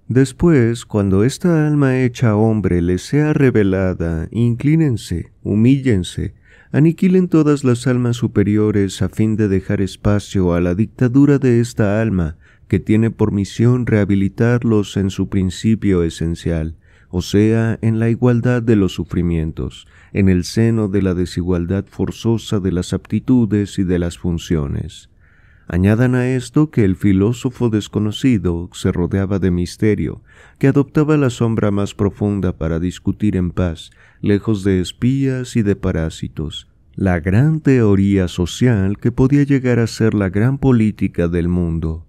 Después, cuando esta alma hecha hombre les sea revelada, inclínense, humíllense, aniquilen todas las almas superiores a fin de dejar espacio a la dictadura de esta alma, que tiene por misión rehabilitarlos en su principio esencial, o sea, en la igualdad de los sufrimientos, en el seno de la desigualdad forzosa de las aptitudes y de las funciones. Añadan a esto que el filósofo desconocido se rodeaba de misterio, que adoptaba la sombra más profunda para discutir en paz, lejos de espías y de parásitos, la gran teoría social que podía llegar a ser la gran política del mundo.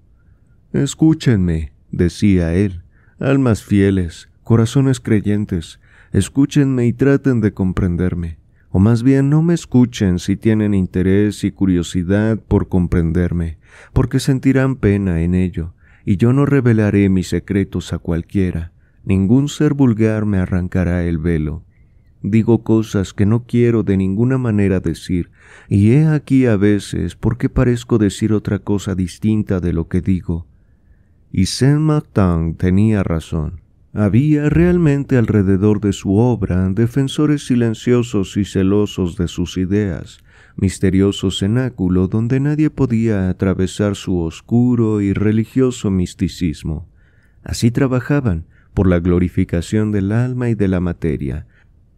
Escúchenme, decía él, almas fieles, corazones creyentes, escúchenme y traten de comprenderme o más bien no me escuchen si tienen interés y curiosidad por comprenderme, porque sentirán pena en ello, y yo no revelaré mis secretos a cualquiera, ningún ser vulgar me arrancará el velo. Digo cosas que no quiero de ninguna manera decir, y he aquí a veces porque parezco decir otra cosa distinta de lo que digo. Y Saint Martin tenía razón. Había realmente alrededor de su obra defensores silenciosos y celosos de sus ideas, misterioso cenáculo donde nadie podía atravesar su oscuro y religioso misticismo. Así trabajaban, por la glorificación del alma y de la materia,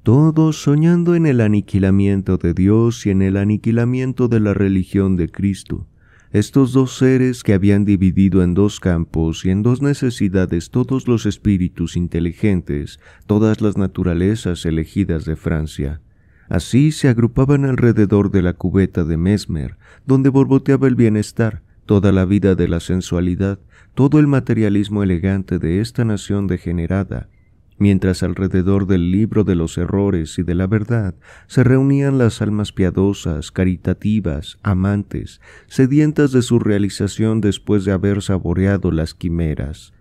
todos soñando en el aniquilamiento de Dios y en el aniquilamiento de la religión de Cristo estos dos seres que habían dividido en dos campos y en dos necesidades todos los espíritus inteligentes, todas las naturalezas elegidas de Francia. Así se agrupaban alrededor de la cubeta de Mesmer, donde borboteaba el bienestar, toda la vida de la sensualidad, todo el materialismo elegante de esta nación degenerada, mientras alrededor del libro de los errores y de la verdad se reunían las almas piadosas, caritativas, amantes, sedientas de su realización después de haber saboreado las quimeras.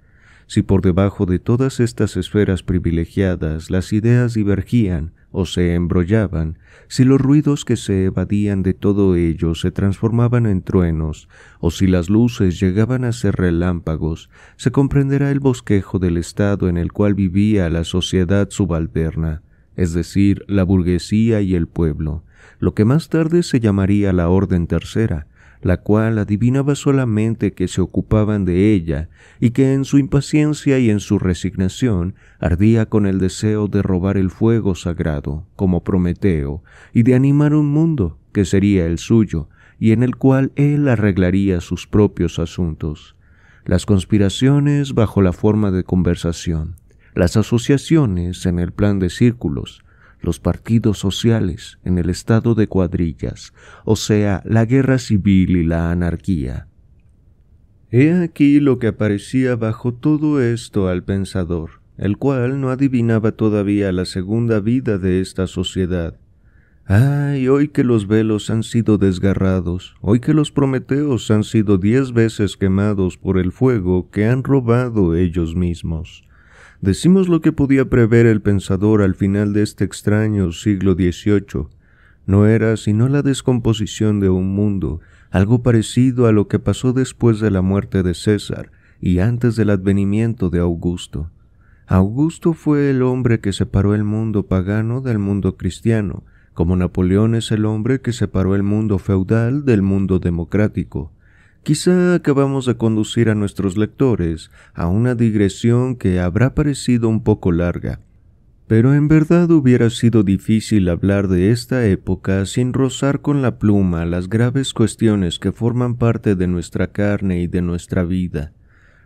Si por debajo de todas estas esferas privilegiadas las ideas divergían, o se embrollaban, si los ruidos que se evadían de todo ello se transformaban en truenos, o si las luces llegaban a ser relámpagos, se comprenderá el bosquejo del estado en el cual vivía la sociedad subalterna, es decir, la burguesía y el pueblo, lo que más tarde se llamaría la Orden Tercera, la cual adivinaba solamente que se ocupaban de ella y que en su impaciencia y en su resignación ardía con el deseo de robar el fuego sagrado, como Prometeo, y de animar un mundo que sería el suyo, y en el cual él arreglaría sus propios asuntos. Las conspiraciones bajo la forma de conversación, las asociaciones en el plan de círculos, los partidos sociales en el estado de cuadrillas, o sea, la guerra civil y la anarquía. He aquí lo que aparecía bajo todo esto al pensador, el cual no adivinaba todavía la segunda vida de esta sociedad. Ay, hoy que los velos han sido desgarrados, hoy que los prometeos han sido diez veces quemados por el fuego que han robado ellos mismos. Decimos lo que podía prever el pensador al final de este extraño siglo XVIII. No era sino la descomposición de un mundo, algo parecido a lo que pasó después de la muerte de César y antes del advenimiento de Augusto. Augusto fue el hombre que separó el mundo pagano del mundo cristiano, como Napoleón es el hombre que separó el mundo feudal del mundo democrático. Quizá acabamos de conducir a nuestros lectores a una digresión que habrá parecido un poco larga, pero en verdad hubiera sido difícil hablar de esta época sin rozar con la pluma las graves cuestiones que forman parte de nuestra carne y de nuestra vida.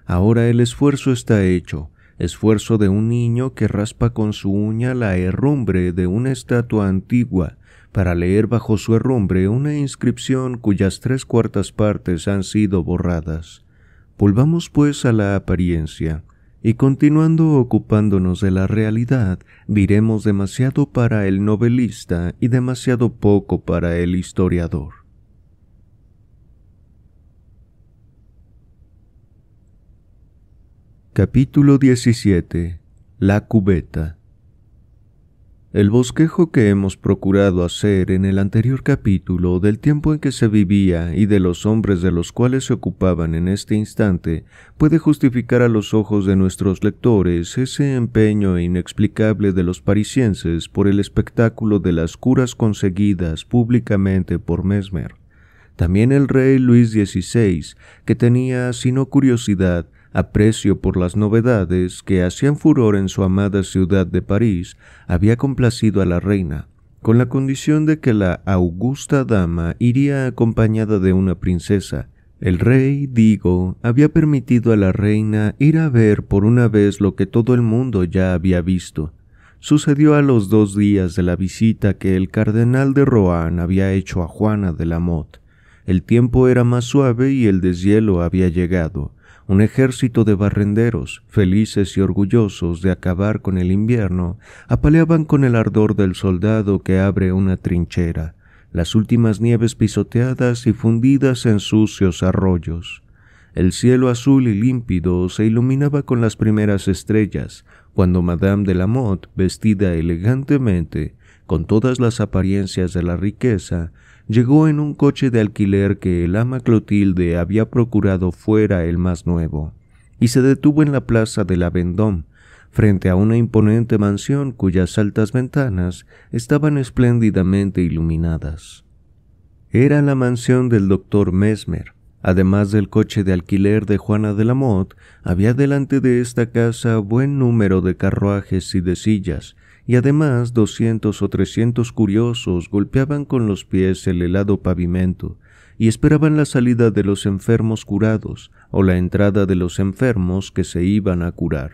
Ahora el esfuerzo está hecho, esfuerzo de un niño que raspa con su uña la herrumbre de una estatua antigua, para leer bajo su herrumbre una inscripción cuyas tres cuartas partes han sido borradas. Volvamos pues a la apariencia, y continuando ocupándonos de la realidad, diremos demasiado para el novelista y demasiado poco para el historiador. Capítulo 17 La cubeta el bosquejo que hemos procurado hacer en el anterior capítulo del tiempo en que se vivía y de los hombres de los cuales se ocupaban en este instante puede justificar a los ojos de nuestros lectores ese empeño inexplicable de los parisienses por el espectáculo de las curas conseguidas públicamente por Mesmer. También el rey Luis XVI, que tenía, no curiosidad, aprecio por las novedades que hacían furor en su amada ciudad de París, había complacido a la reina, con la condición de que la augusta dama iría acompañada de una princesa. El rey, digo, había permitido a la reina ir a ver por una vez lo que todo el mundo ya había visto. Sucedió a los dos días de la visita que el cardenal de Rohan había hecho a Juana de la Motte. El tiempo era más suave y el deshielo había llegado un ejército de barrenderos, felices y orgullosos de acabar con el invierno, apaleaban con el ardor del soldado que abre una trinchera, las últimas nieves pisoteadas y fundidas en sucios arroyos. El cielo azul y límpido se iluminaba con las primeras estrellas, cuando Madame de Lamotte, vestida elegantemente, con todas las apariencias de la riqueza, llegó en un coche de alquiler que el ama Clotilde había procurado fuera el más nuevo, y se detuvo en la plaza de la Vendôme, frente a una imponente mansión cuyas altas ventanas estaban espléndidamente iluminadas. Era la mansión del doctor Mesmer. Además del coche de alquiler de Juana de la Motte, había delante de esta casa buen número de carruajes y de sillas, y además doscientos o trescientos curiosos golpeaban con los pies el helado pavimento y esperaban la salida de los enfermos curados o la entrada de los enfermos que se iban a curar.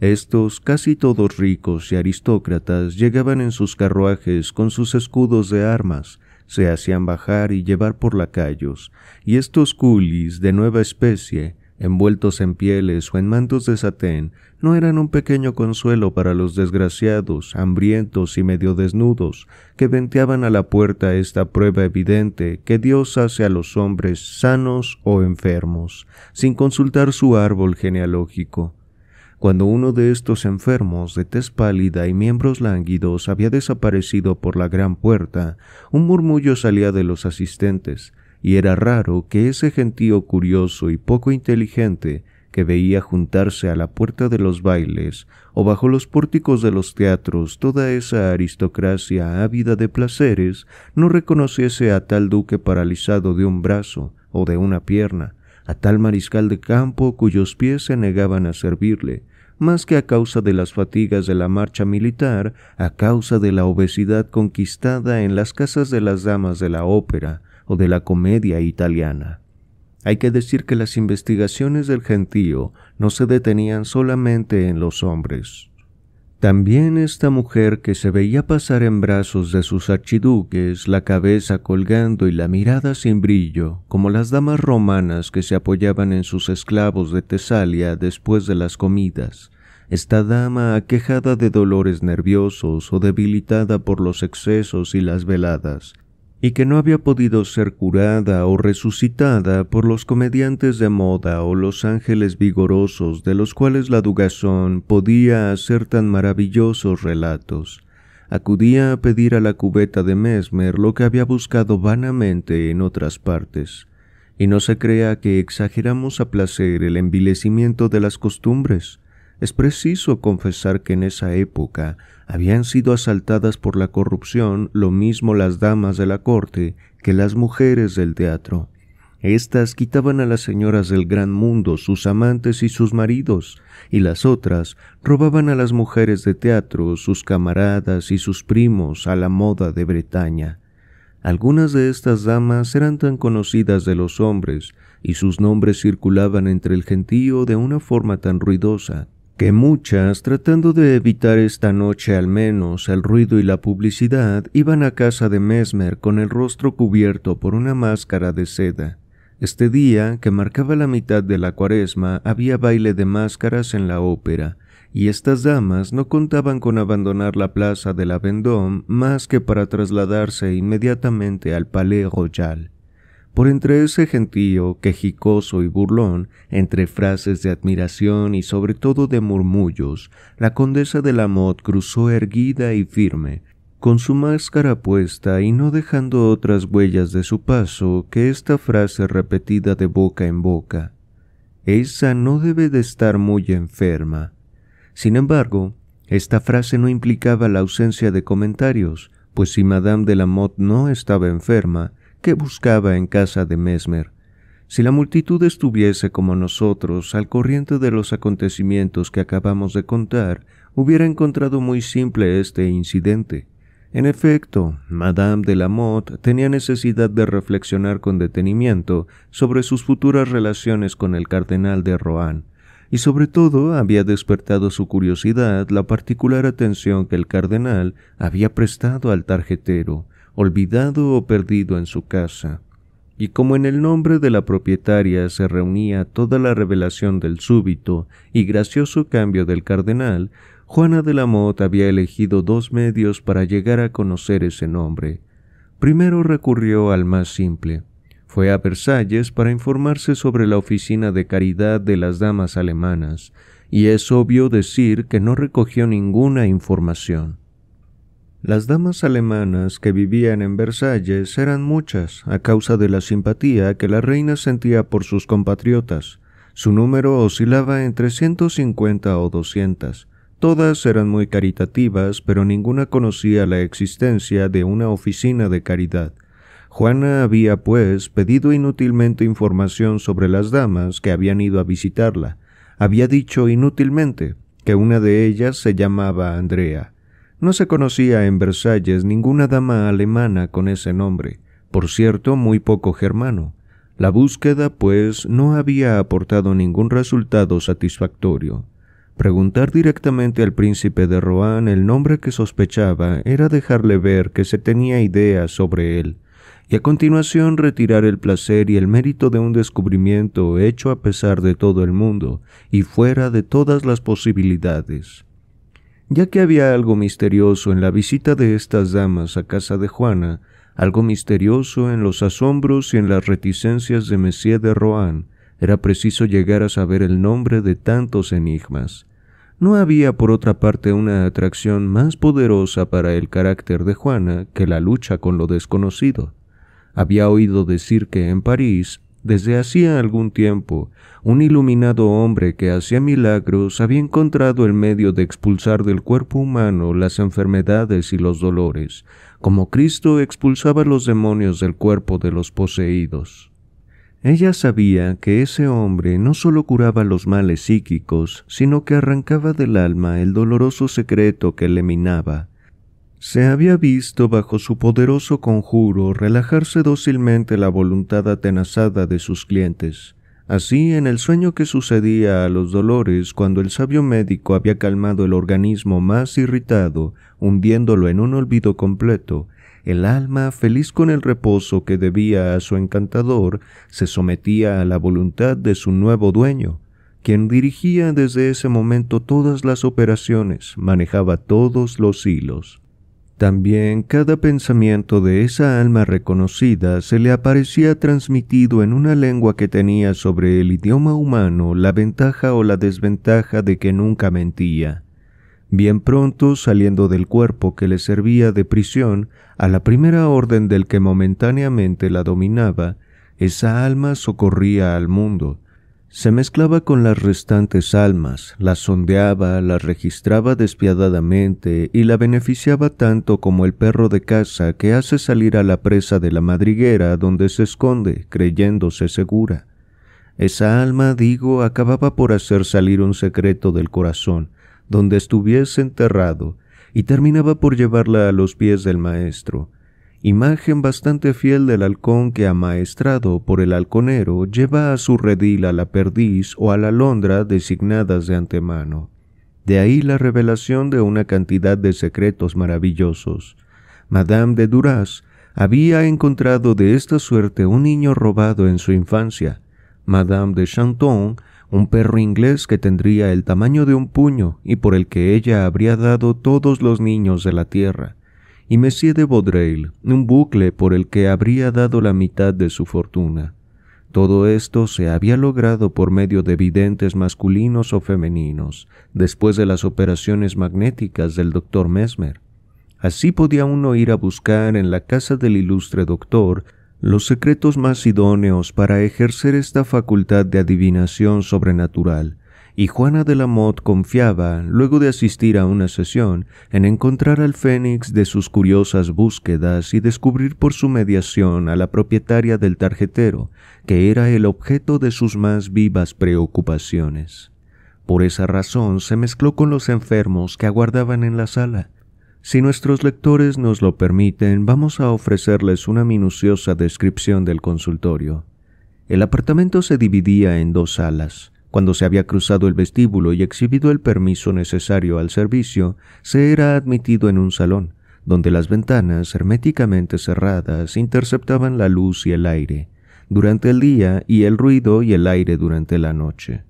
Estos, casi todos ricos y aristócratas, llegaban en sus carruajes con sus escudos de armas, se hacían bajar y llevar por lacayos, y estos culis de nueva especie envueltos en pieles o en mantos de satén, no eran un pequeño consuelo para los desgraciados, hambrientos y medio desnudos, que venteaban a la puerta esta prueba evidente que Dios hace a los hombres sanos o enfermos, sin consultar su árbol genealógico. Cuando uno de estos enfermos de tez pálida y miembros lánguidos había desaparecido por la gran puerta, un murmullo salía de los asistentes, y era raro que ese gentío curioso y poco inteligente que veía juntarse a la puerta de los bailes o bajo los pórticos de los teatros toda esa aristocracia ávida de placeres no reconociese a tal duque paralizado de un brazo o de una pierna, a tal mariscal de campo cuyos pies se negaban a servirle, más que a causa de las fatigas de la marcha militar, a causa de la obesidad conquistada en las casas de las damas de la ópera, o de la comedia italiana. Hay que decir que las investigaciones del gentío no se detenían solamente en los hombres. También esta mujer que se veía pasar en brazos de sus archiduques, la cabeza colgando y la mirada sin brillo, como las damas romanas que se apoyaban en sus esclavos de Tesalia después de las comidas, esta dama aquejada de dolores nerviosos o debilitada por los excesos y las veladas, y que no había podido ser curada o resucitada por los comediantes de moda o los ángeles vigorosos de los cuales la Dugazón podía hacer tan maravillosos relatos. Acudía a pedir a la cubeta de Mesmer lo que había buscado vanamente en otras partes. Y no se crea que exageramos a placer el envilecimiento de las costumbres. Es preciso confesar que en esa época habían sido asaltadas por la corrupción lo mismo las damas de la corte que las mujeres del teatro. Estas quitaban a las señoras del gran mundo sus amantes y sus maridos, y las otras robaban a las mujeres de teatro sus camaradas y sus primos a la moda de Bretaña. Algunas de estas damas eran tan conocidas de los hombres, y sus nombres circulaban entre el gentío de una forma tan ruidosa que muchas, tratando de evitar esta noche al menos el ruido y la publicidad, iban a casa de Mesmer con el rostro cubierto por una máscara de seda. Este día, que marcaba la mitad de la cuaresma, había baile de máscaras en la ópera, y estas damas no contaban con abandonar la plaza de la Vendôme más que para trasladarse inmediatamente al Palais Royal. Por entre ese gentío quejicoso y burlón, entre frases de admiración y sobre todo de murmullos, la condesa de Lamotte cruzó erguida y firme, con su máscara puesta y no dejando otras huellas de su paso que esta frase repetida de boca en boca. Esa no debe de estar muy enferma. Sin embargo, esta frase no implicaba la ausencia de comentarios, pues si Madame de Lamotte no estaba enferma, ¿Qué buscaba en casa de Mesmer? Si la multitud estuviese como nosotros al corriente de los acontecimientos que acabamos de contar, hubiera encontrado muy simple este incidente. En efecto, Madame de Lamotte tenía necesidad de reflexionar con detenimiento sobre sus futuras relaciones con el cardenal de Rohan, y sobre todo había despertado su curiosidad la particular atención que el cardenal había prestado al tarjetero, olvidado o perdido en su casa, y como en el nombre de la propietaria se reunía toda la revelación del súbito y gracioso cambio del cardenal, Juana de la Motte había elegido dos medios para llegar a conocer ese nombre. Primero recurrió al más simple. Fue a Versalles para informarse sobre la oficina de caridad de las damas alemanas, y es obvio decir que no recogió ninguna información. Las damas alemanas que vivían en Versalles eran muchas a causa de la simpatía que la reina sentía por sus compatriotas. Su número oscilaba entre 150 o 200. Todas eran muy caritativas, pero ninguna conocía la existencia de una oficina de caridad. Juana había, pues, pedido inútilmente información sobre las damas que habían ido a visitarla. Había dicho inútilmente que una de ellas se llamaba Andrea. No se conocía en Versalles ninguna dama alemana con ese nombre, por cierto, muy poco germano. La búsqueda, pues, no había aportado ningún resultado satisfactorio. Preguntar directamente al príncipe de Rohan el nombre que sospechaba era dejarle ver que se tenía idea sobre él, y a continuación retirar el placer y el mérito de un descubrimiento hecho a pesar de todo el mundo y fuera de todas las posibilidades ya que había algo misterioso en la visita de estas damas a casa de Juana, algo misterioso en los asombros y en las reticencias de Messier de Rohan. Era preciso llegar a saber el nombre de tantos enigmas. No había, por otra parte, una atracción más poderosa para el carácter de Juana que la lucha con lo desconocido. Había oído decir que en París desde hacía algún tiempo, un iluminado hombre que hacía milagros había encontrado el medio de expulsar del cuerpo humano las enfermedades y los dolores, como Cristo expulsaba los demonios del cuerpo de los poseídos. Ella sabía que ese hombre no solo curaba los males psíquicos, sino que arrancaba del alma el doloroso secreto que le minaba, se había visto bajo su poderoso conjuro relajarse dócilmente la voluntad atenazada de sus clientes. Así, en el sueño que sucedía a los dolores cuando el sabio médico había calmado el organismo más irritado, hundiéndolo en un olvido completo, el alma, feliz con el reposo que debía a su encantador, se sometía a la voluntad de su nuevo dueño, quien dirigía desde ese momento todas las operaciones, manejaba todos los hilos. También cada pensamiento de esa alma reconocida se le aparecía transmitido en una lengua que tenía sobre el idioma humano la ventaja o la desventaja de que nunca mentía. Bien pronto, saliendo del cuerpo que le servía de prisión, a la primera orden del que momentáneamente la dominaba, esa alma socorría al mundo, se mezclaba con las restantes almas, las sondeaba, las registraba despiadadamente y la beneficiaba tanto como el perro de caza que hace salir a la presa de la madriguera donde se esconde, creyéndose segura. Esa alma, digo, acababa por hacer salir un secreto del corazón, donde estuviese enterrado, y terminaba por llevarla a los pies del maestro, imagen bastante fiel del halcón que amaestrado por el halconero lleva a su redil a la perdiz o a la londra designadas de antemano. De ahí la revelación de una cantidad de secretos maravillosos. Madame de Duras había encontrado de esta suerte un niño robado en su infancia, Madame de Chanton, un perro inglés que tendría el tamaño de un puño y por el que ella habría dado todos los niños de la tierra y Monsieur de Vaudreuil un bucle por el que habría dado la mitad de su fortuna. Todo esto se había logrado por medio de videntes masculinos o femeninos, después de las operaciones magnéticas del doctor Mesmer. Así podía uno ir a buscar en la casa del ilustre doctor los secretos más idóneos para ejercer esta facultad de adivinación sobrenatural, y Juana de la Motte confiaba, luego de asistir a una sesión, en encontrar al fénix de sus curiosas búsquedas y descubrir por su mediación a la propietaria del tarjetero, que era el objeto de sus más vivas preocupaciones. Por esa razón se mezcló con los enfermos que aguardaban en la sala. Si nuestros lectores nos lo permiten, vamos a ofrecerles una minuciosa descripción del consultorio. El apartamento se dividía en dos salas, cuando se había cruzado el vestíbulo y exhibido el permiso necesario al servicio, se era admitido en un salón, donde las ventanas, herméticamente cerradas, interceptaban la luz y el aire, durante el día y el ruido y el aire durante la noche.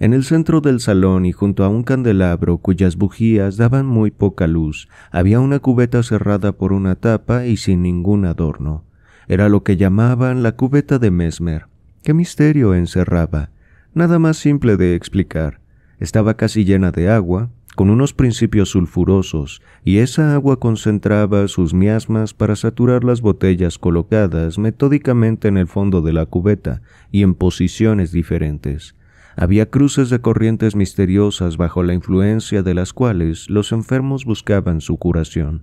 En el centro del salón y junto a un candelabro cuyas bujías daban muy poca luz, había una cubeta cerrada por una tapa y sin ningún adorno. Era lo que llamaban la cubeta de Mesmer. ¿Qué misterio encerraba? Nada más simple de explicar. Estaba casi llena de agua, con unos principios sulfurosos, y esa agua concentraba sus miasmas para saturar las botellas colocadas metódicamente en el fondo de la cubeta y en posiciones diferentes. Había cruces de corrientes misteriosas bajo la influencia de las cuales los enfermos buscaban su curación.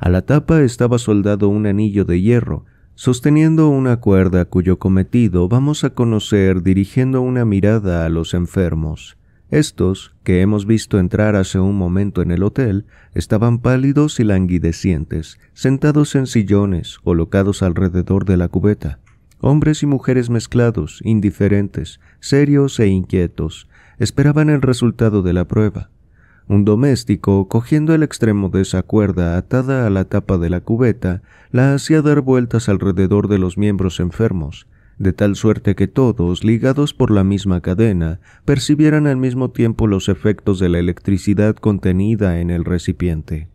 A la tapa estaba soldado un anillo de hierro sosteniendo una cuerda cuyo cometido vamos a conocer dirigiendo una mirada a los enfermos. Estos, que hemos visto entrar hace un momento en el hotel, estaban pálidos y languidecientes, sentados en sillones, colocados alrededor de la cubeta. Hombres y mujeres mezclados, indiferentes, serios e inquietos, esperaban el resultado de la prueba. Un doméstico, cogiendo el extremo de esa cuerda atada a la tapa de la cubeta, la hacía dar vueltas alrededor de los miembros enfermos, de tal suerte que todos, ligados por la misma cadena, percibieran al mismo tiempo los efectos de la electricidad contenida en el recipiente.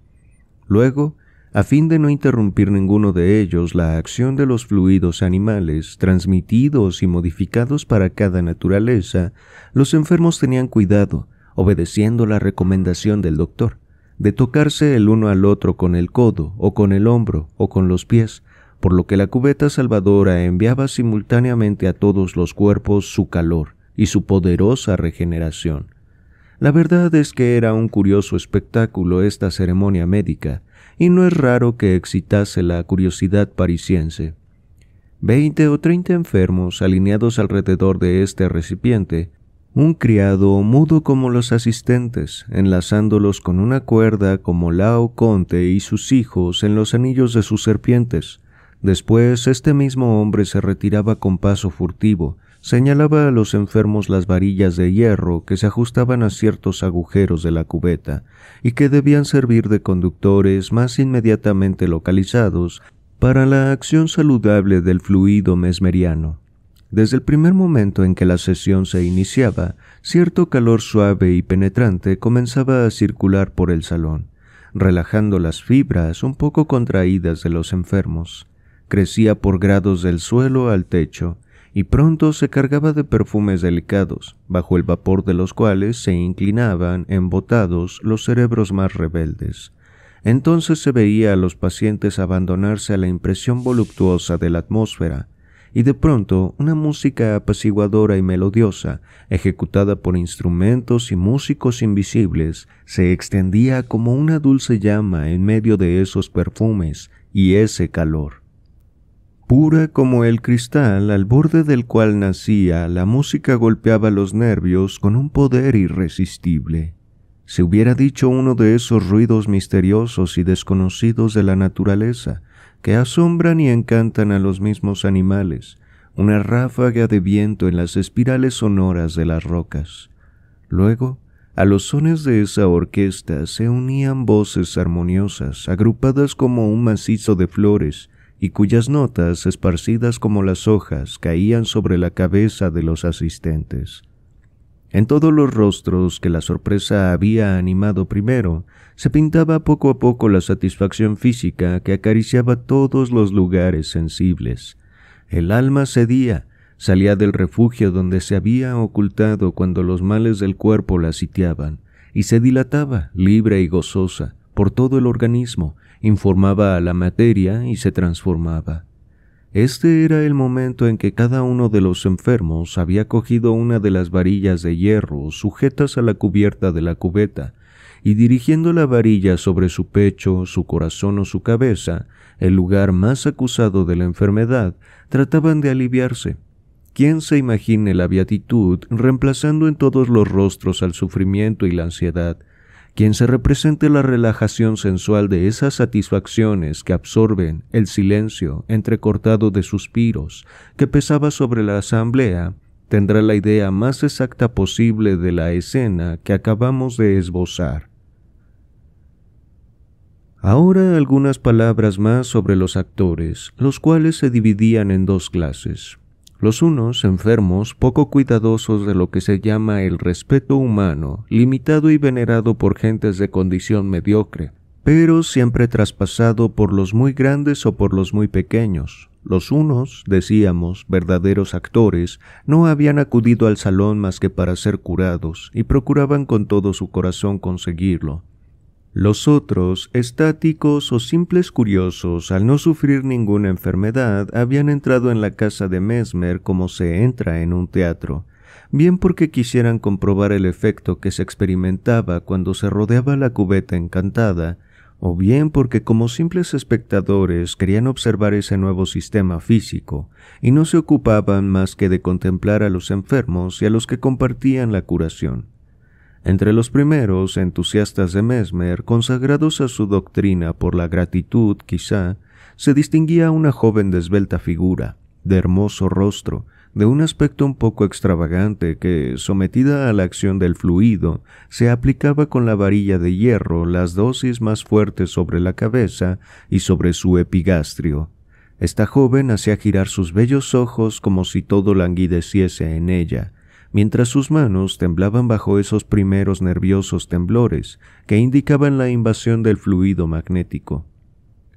Luego, a fin de no interrumpir ninguno de ellos la acción de los fluidos animales transmitidos y modificados para cada naturaleza, los enfermos tenían cuidado obedeciendo la recomendación del doctor, de tocarse el uno al otro con el codo o con el hombro o con los pies, por lo que la cubeta salvadora enviaba simultáneamente a todos los cuerpos su calor y su poderosa regeneración. La verdad es que era un curioso espectáculo esta ceremonia médica, y no es raro que excitase la curiosidad parisiense. Veinte o treinta enfermos alineados alrededor de este recipiente un criado mudo como los asistentes, enlazándolos con una cuerda como Lao Conte y sus hijos en los anillos de sus serpientes. Después este mismo hombre se retiraba con paso furtivo, señalaba a los enfermos las varillas de hierro que se ajustaban a ciertos agujeros de la cubeta y que debían servir de conductores más inmediatamente localizados para la acción saludable del fluido mesmeriano. Desde el primer momento en que la sesión se iniciaba, cierto calor suave y penetrante comenzaba a circular por el salón, relajando las fibras un poco contraídas de los enfermos. Crecía por grados del suelo al techo, y pronto se cargaba de perfumes delicados, bajo el vapor de los cuales se inclinaban embotados los cerebros más rebeldes. Entonces se veía a los pacientes abandonarse a la impresión voluptuosa de la atmósfera, y de pronto una música apaciguadora y melodiosa, ejecutada por instrumentos y músicos invisibles, se extendía como una dulce llama en medio de esos perfumes y ese calor. Pura como el cristal al borde del cual nacía, la música golpeaba los nervios con un poder irresistible. Se hubiera dicho uno de esos ruidos misteriosos y desconocidos de la naturaleza, que asombran y encantan a los mismos animales, una ráfaga de viento en las espirales sonoras de las rocas. Luego, a los sones de esa orquesta se unían voces armoniosas, agrupadas como un macizo de flores, y cuyas notas, esparcidas como las hojas, caían sobre la cabeza de los asistentes. En todos los rostros que la sorpresa había animado primero, se pintaba poco a poco la satisfacción física que acariciaba todos los lugares sensibles. El alma cedía, salía del refugio donde se había ocultado cuando los males del cuerpo la sitiaban, y se dilataba, libre y gozosa, por todo el organismo, informaba a la materia y se transformaba. Este era el momento en que cada uno de los enfermos había cogido una de las varillas de hierro sujetas a la cubierta de la cubeta, y dirigiendo la varilla sobre su pecho, su corazón o su cabeza, el lugar más acusado de la enfermedad, trataban de aliviarse. ¿Quién se imagine la beatitud reemplazando en todos los rostros al sufrimiento y la ansiedad? quien se represente la relajación sensual de esas satisfacciones que absorben el silencio entrecortado de suspiros que pesaba sobre la asamblea, tendrá la idea más exacta posible de la escena que acabamos de esbozar. Ahora algunas palabras más sobre los actores, los cuales se dividían en dos clases. Los unos enfermos, poco cuidadosos de lo que se llama el respeto humano, limitado y venerado por gentes de condición mediocre, pero siempre traspasado por los muy grandes o por los muy pequeños. Los unos, decíamos, verdaderos actores, no habían acudido al salón más que para ser curados, y procuraban con todo su corazón conseguirlo, los otros, estáticos o simples curiosos, al no sufrir ninguna enfermedad, habían entrado en la casa de Mesmer como se entra en un teatro, bien porque quisieran comprobar el efecto que se experimentaba cuando se rodeaba la cubeta encantada, o bien porque como simples espectadores querían observar ese nuevo sistema físico, y no se ocupaban más que de contemplar a los enfermos y a los que compartían la curación. Entre los primeros entusiastas de Mesmer, consagrados a su doctrina por la gratitud quizá, se distinguía una joven de esbelta figura, de hermoso rostro, de un aspecto un poco extravagante que, sometida a la acción del fluido, se aplicaba con la varilla de hierro las dosis más fuertes sobre la cabeza y sobre su epigastrio. Esta joven hacía girar sus bellos ojos como si todo languideciese en ella, mientras sus manos temblaban bajo esos primeros nerviosos temblores que indicaban la invasión del fluido magnético.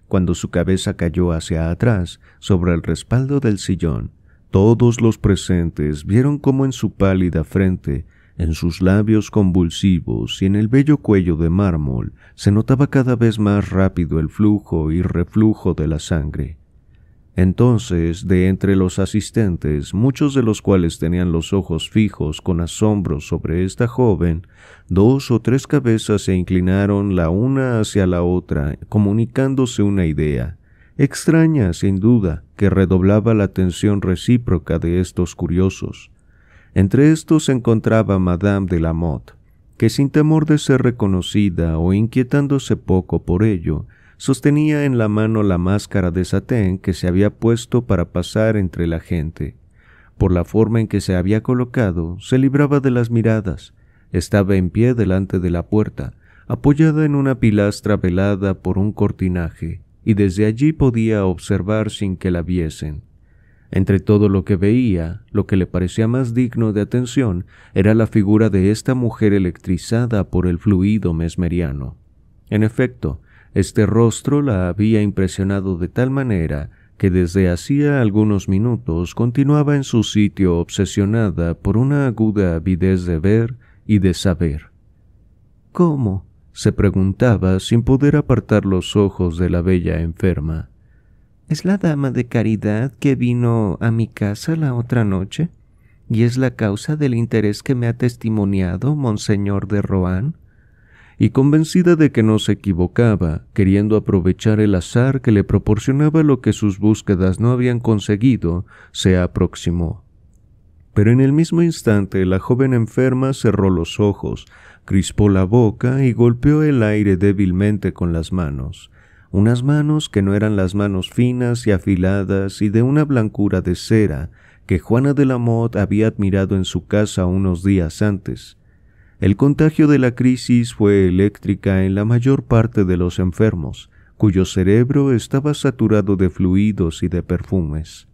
Cuando su cabeza cayó hacia atrás, sobre el respaldo del sillón, todos los presentes vieron cómo en su pálida frente, en sus labios convulsivos y en el bello cuello de mármol se notaba cada vez más rápido el flujo y reflujo de la sangre. Entonces, de entre los asistentes, muchos de los cuales tenían los ojos fijos con asombro sobre esta joven, dos o tres cabezas se inclinaron la una hacia la otra, comunicándose una idea, extraña sin duda, que redoblaba la atención recíproca de estos curiosos. Entre estos se encontraba Madame de Lamotte, que sin temor de ser reconocida o inquietándose poco por ello, Sostenía en la mano la máscara de satén que se había puesto para pasar entre la gente. Por la forma en que se había colocado, se libraba de las miradas. Estaba en pie delante de la puerta, apoyada en una pilastra velada por un cortinaje, y desde allí podía observar sin que la viesen. Entre todo lo que veía, lo que le parecía más digno de atención era la figura de esta mujer electrizada por el fluido mesmeriano. En efecto, este rostro la había impresionado de tal manera que desde hacía algunos minutos continuaba en su sitio obsesionada por una aguda avidez de ver y de saber. ¿Cómo? se preguntaba sin poder apartar los ojos de la bella enferma. ¿Es la dama de caridad que vino a mi casa la otra noche? ¿Y es la causa del interés que me ha testimoniado Monseñor de Rohan? y convencida de que no se equivocaba, queriendo aprovechar el azar que le proporcionaba lo que sus búsquedas no habían conseguido, se aproximó. Pero en el mismo instante la joven enferma cerró los ojos, crispó la boca y golpeó el aire débilmente con las manos, unas manos que no eran las manos finas y afiladas y de una blancura de cera que Juana de la Motte había admirado en su casa unos días antes, el contagio de la crisis fue eléctrica en la mayor parte de los enfermos, cuyo cerebro estaba saturado de fluidos y de perfumes.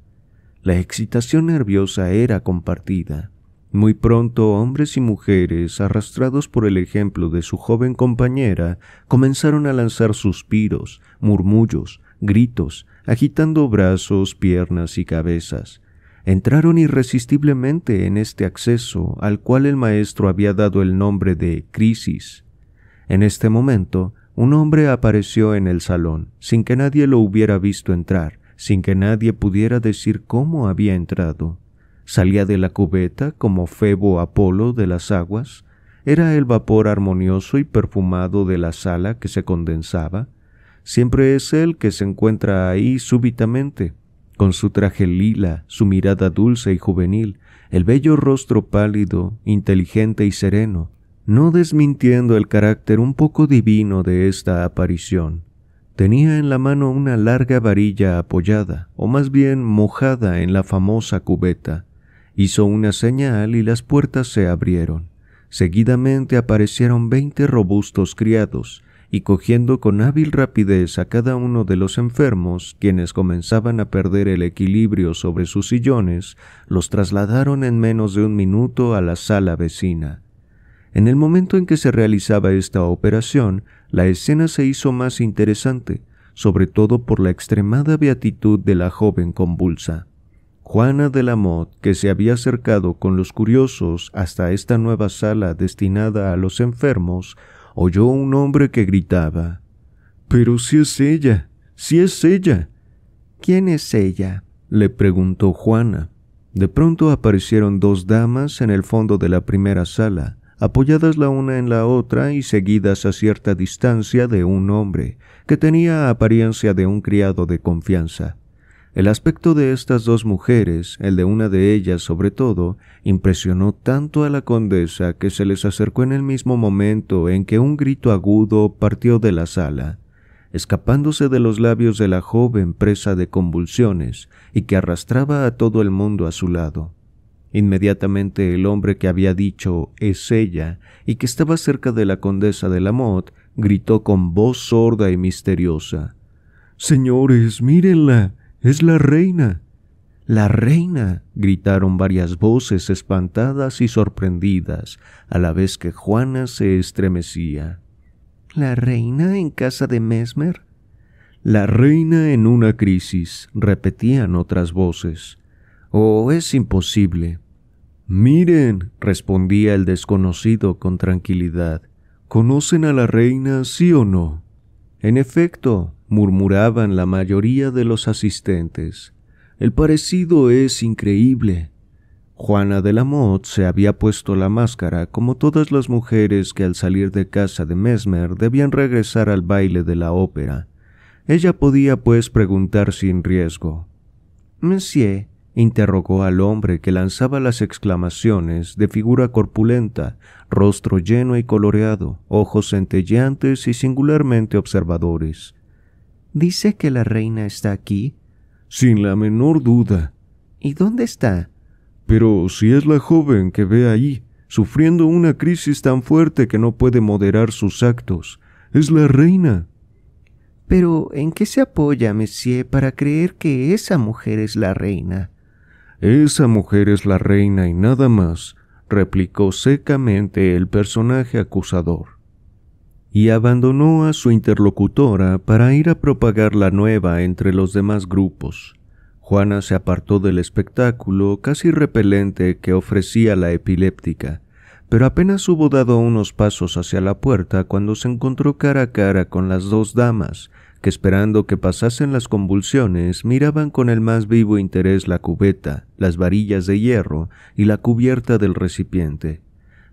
La excitación nerviosa era compartida. Muy pronto hombres y mujeres, arrastrados por el ejemplo de su joven compañera, comenzaron a lanzar suspiros, murmullos, gritos, agitando brazos, piernas y cabezas, entraron irresistiblemente en este acceso al cual el maestro había dado el nombre de crisis. En este momento, un hombre apareció en el salón, sin que nadie lo hubiera visto entrar, sin que nadie pudiera decir cómo había entrado. Salía de la cubeta como Febo Apolo de las aguas, era el vapor armonioso y perfumado de la sala que se condensaba, siempre es él que se encuentra ahí súbitamente, con su traje lila, su mirada dulce y juvenil, el bello rostro pálido, inteligente y sereno, no desmintiendo el carácter un poco divino de esta aparición. Tenía en la mano una larga varilla apoyada, o más bien mojada en la famosa cubeta. Hizo una señal y las puertas se abrieron. Seguidamente aparecieron veinte robustos criados, y cogiendo con hábil rapidez a cada uno de los enfermos, quienes comenzaban a perder el equilibrio sobre sus sillones, los trasladaron en menos de un minuto a la sala vecina. En el momento en que se realizaba esta operación, la escena se hizo más interesante, sobre todo por la extremada beatitud de la joven convulsa. Juana de la Motte, que se había acercado con los curiosos hasta esta nueva sala destinada a los enfermos, oyó un hombre que gritaba Pero si es ella, si es ella. ¿Quién es ella? le preguntó Juana. De pronto aparecieron dos damas en el fondo de la primera sala, apoyadas la una en la otra y seguidas a cierta distancia de un hombre, que tenía apariencia de un criado de confianza. El aspecto de estas dos mujeres, el de una de ellas sobre todo, impresionó tanto a la condesa que se les acercó en el mismo momento en que un grito agudo partió de la sala, escapándose de los labios de la joven presa de convulsiones y que arrastraba a todo el mundo a su lado. Inmediatamente el hombre que había dicho es ella y que estaba cerca de la condesa de Lamotte gritó con voz sorda y misteriosa Señores, mírenla. Es la reina. La reina. gritaron varias voces espantadas y sorprendidas, a la vez que Juana se estremecía. ¿La reina en casa de Mesmer? La reina en una crisis, repetían otras voces. Oh, es imposible. Miren, respondía el desconocido con tranquilidad. ¿Conocen a la reina, sí o no? En efecto, murmuraban la mayoría de los asistentes. El parecido es increíble. Juana de la Motte se había puesto la máscara como todas las mujeres que al salir de casa de Mesmer debían regresar al baile de la ópera. Ella podía pues preguntar sin riesgo. Monsieur, interrogó al hombre que lanzaba las exclamaciones, de figura corpulenta, rostro lleno y coloreado, ojos centelleantes y singularmente observadores. Dice que la reina está aquí. Sin la menor duda. ¿Y dónde está? Pero si es la joven que ve ahí, sufriendo una crisis tan fuerte que no puede moderar sus actos, es la reina. Pero ¿en qué se apoya monsieur, para creer que esa mujer es la reina? Esa mujer es la reina y nada más, replicó secamente el personaje acusador y abandonó a su interlocutora para ir a propagar la nueva entre los demás grupos. Juana se apartó del espectáculo casi repelente que ofrecía la epiléptica, pero apenas hubo dado unos pasos hacia la puerta cuando se encontró cara a cara con las dos damas, que esperando que pasasen las convulsiones miraban con el más vivo interés la cubeta, las varillas de hierro y la cubierta del recipiente.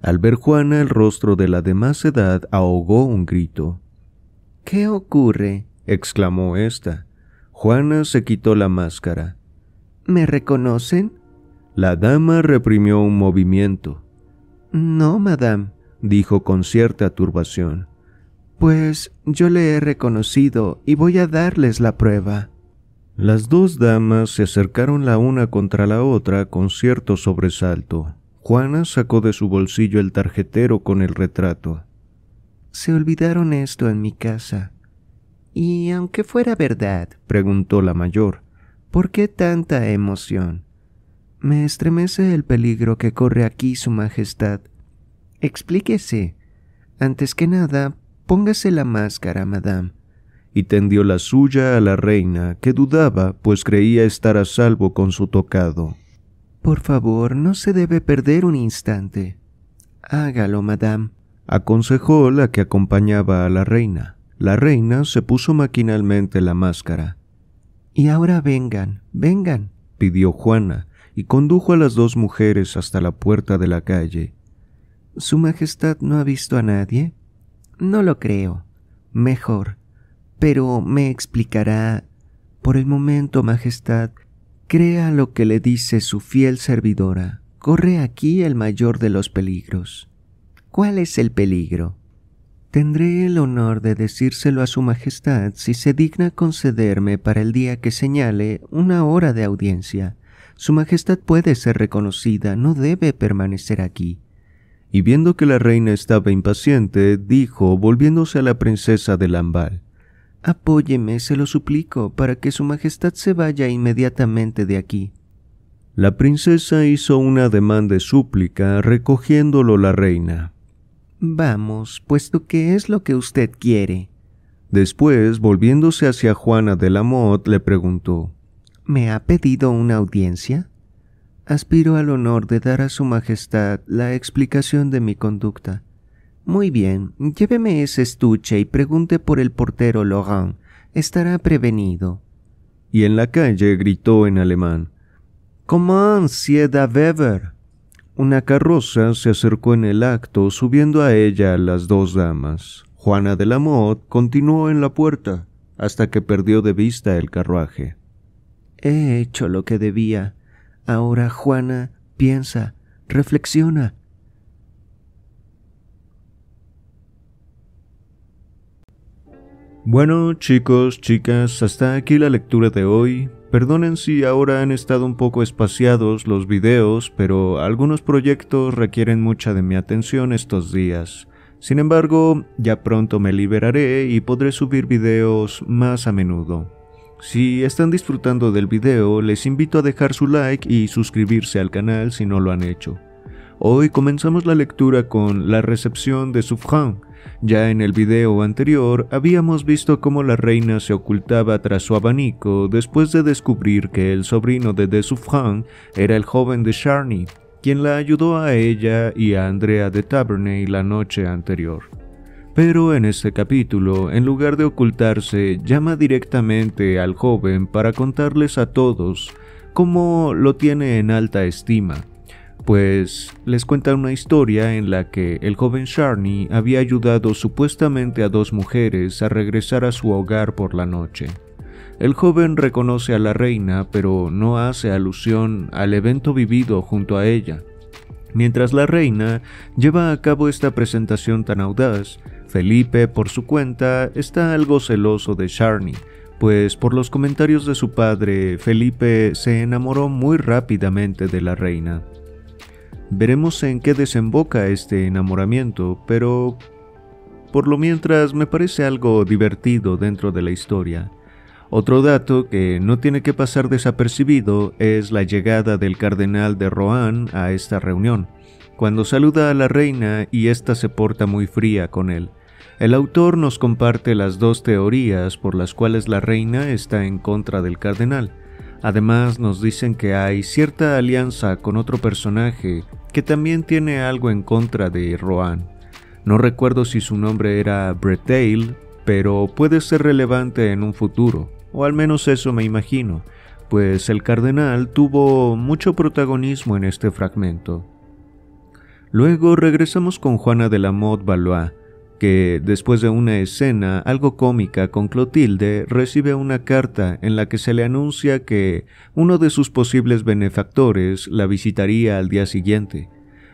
Al ver Juana el rostro de la demás edad ahogó un grito. ¿Qué ocurre? exclamó ésta. Juana se quitó la máscara. ¿Me reconocen? La dama reprimió un movimiento. No, madame, dijo con cierta turbación. Pues yo le he reconocido y voy a darles la prueba. Las dos damas se acercaron la una contra la otra con cierto sobresalto. Juana sacó de su bolsillo el tarjetero con el retrato. Se olvidaron esto en mi casa. Y aunque fuera verdad, preguntó la mayor, ¿por qué tanta emoción? Me estremece el peligro que corre aquí Su Majestad. Explíquese. Antes que nada, póngase la máscara, madame. Y tendió la suya a la reina, que dudaba, pues creía estar a salvo con su tocado. Por favor, no se debe perder un instante. Hágalo, madame, aconsejó la que acompañaba a la reina. La reina se puso maquinalmente la máscara. Y ahora vengan, vengan, pidió Juana, y condujo a las dos mujeres hasta la puerta de la calle. Su Majestad no ha visto a nadie? No lo creo. Mejor. Pero me explicará. Por el momento, Majestad, Crea lo que le dice su fiel servidora. Corre aquí el mayor de los peligros. ¿Cuál es el peligro? Tendré el honor de decírselo a Su Majestad si se digna concederme para el día que señale una hora de audiencia. Su Majestad puede ser reconocida, no debe permanecer aquí. Y viendo que la reina estaba impaciente, dijo, volviéndose a la princesa de Lambal, Apóyeme, se lo suplico, para que Su Majestad se vaya inmediatamente de aquí. La princesa hizo una ademán de súplica, recogiéndolo la reina. Vamos, puesto que es lo que usted quiere. Después, volviéndose hacia Juana de la Mot, le preguntó ¿Me ha pedido una audiencia? Aspiro al honor de dar a Su Majestad la explicación de mi conducta. Muy bien, lléveme ese estuche y pregunte por el portero Laurent. Estará prevenido. Y en la calle gritó en alemán. Comment da Weber? Una carroza se acercó en el acto, subiendo a ella las dos damas. Juana de la Motte continuó en la puerta, hasta que perdió de vista el carruaje. He hecho lo que debía. Ahora, Juana, piensa, reflexiona, Bueno chicos, chicas, hasta aquí la lectura de hoy. Perdonen si ahora han estado un poco espaciados los videos, pero algunos proyectos requieren mucha de mi atención estos días. Sin embargo, ya pronto me liberaré y podré subir videos más a menudo. Si están disfrutando del video, les invito a dejar su like y suscribirse al canal si no lo han hecho. Hoy comenzamos la lectura con La recepción de Sufjan, ya en el video anterior habíamos visto cómo la reina se ocultaba tras su abanico después de descubrir que el sobrino de Desufran era el joven de Charny, quien la ayudó a ella y a Andrea de Taverney la noche anterior. Pero en este capítulo, en lugar de ocultarse, llama directamente al joven para contarles a todos cómo lo tiene en alta estima pues les cuenta una historia en la que el joven Sharney había ayudado supuestamente a dos mujeres a regresar a su hogar por la noche. El joven reconoce a la reina, pero no hace alusión al evento vivido junto a ella. Mientras la reina lleva a cabo esta presentación tan audaz, Felipe, por su cuenta, está algo celoso de Sharney, pues por los comentarios de su padre, Felipe se enamoró muy rápidamente de la reina. Veremos en qué desemboca este enamoramiento, pero por lo mientras me parece algo divertido dentro de la historia. Otro dato que no tiene que pasar desapercibido es la llegada del cardenal de Rohan a esta reunión, cuando saluda a la reina y ésta se porta muy fría con él. El autor nos comparte las dos teorías por las cuales la reina está en contra del cardenal. Además nos dicen que hay cierta alianza con otro personaje que también tiene algo en contra de Rohan. No recuerdo si su nombre era Bretail, pero puede ser relevante en un futuro, o al menos eso me imagino, pues el cardenal tuvo mucho protagonismo en este fragmento. Luego regresamos con Juana de la Motte Valois, que, después de una escena algo cómica con Clotilde, recibe una carta en la que se le anuncia que uno de sus posibles benefactores la visitaría al día siguiente.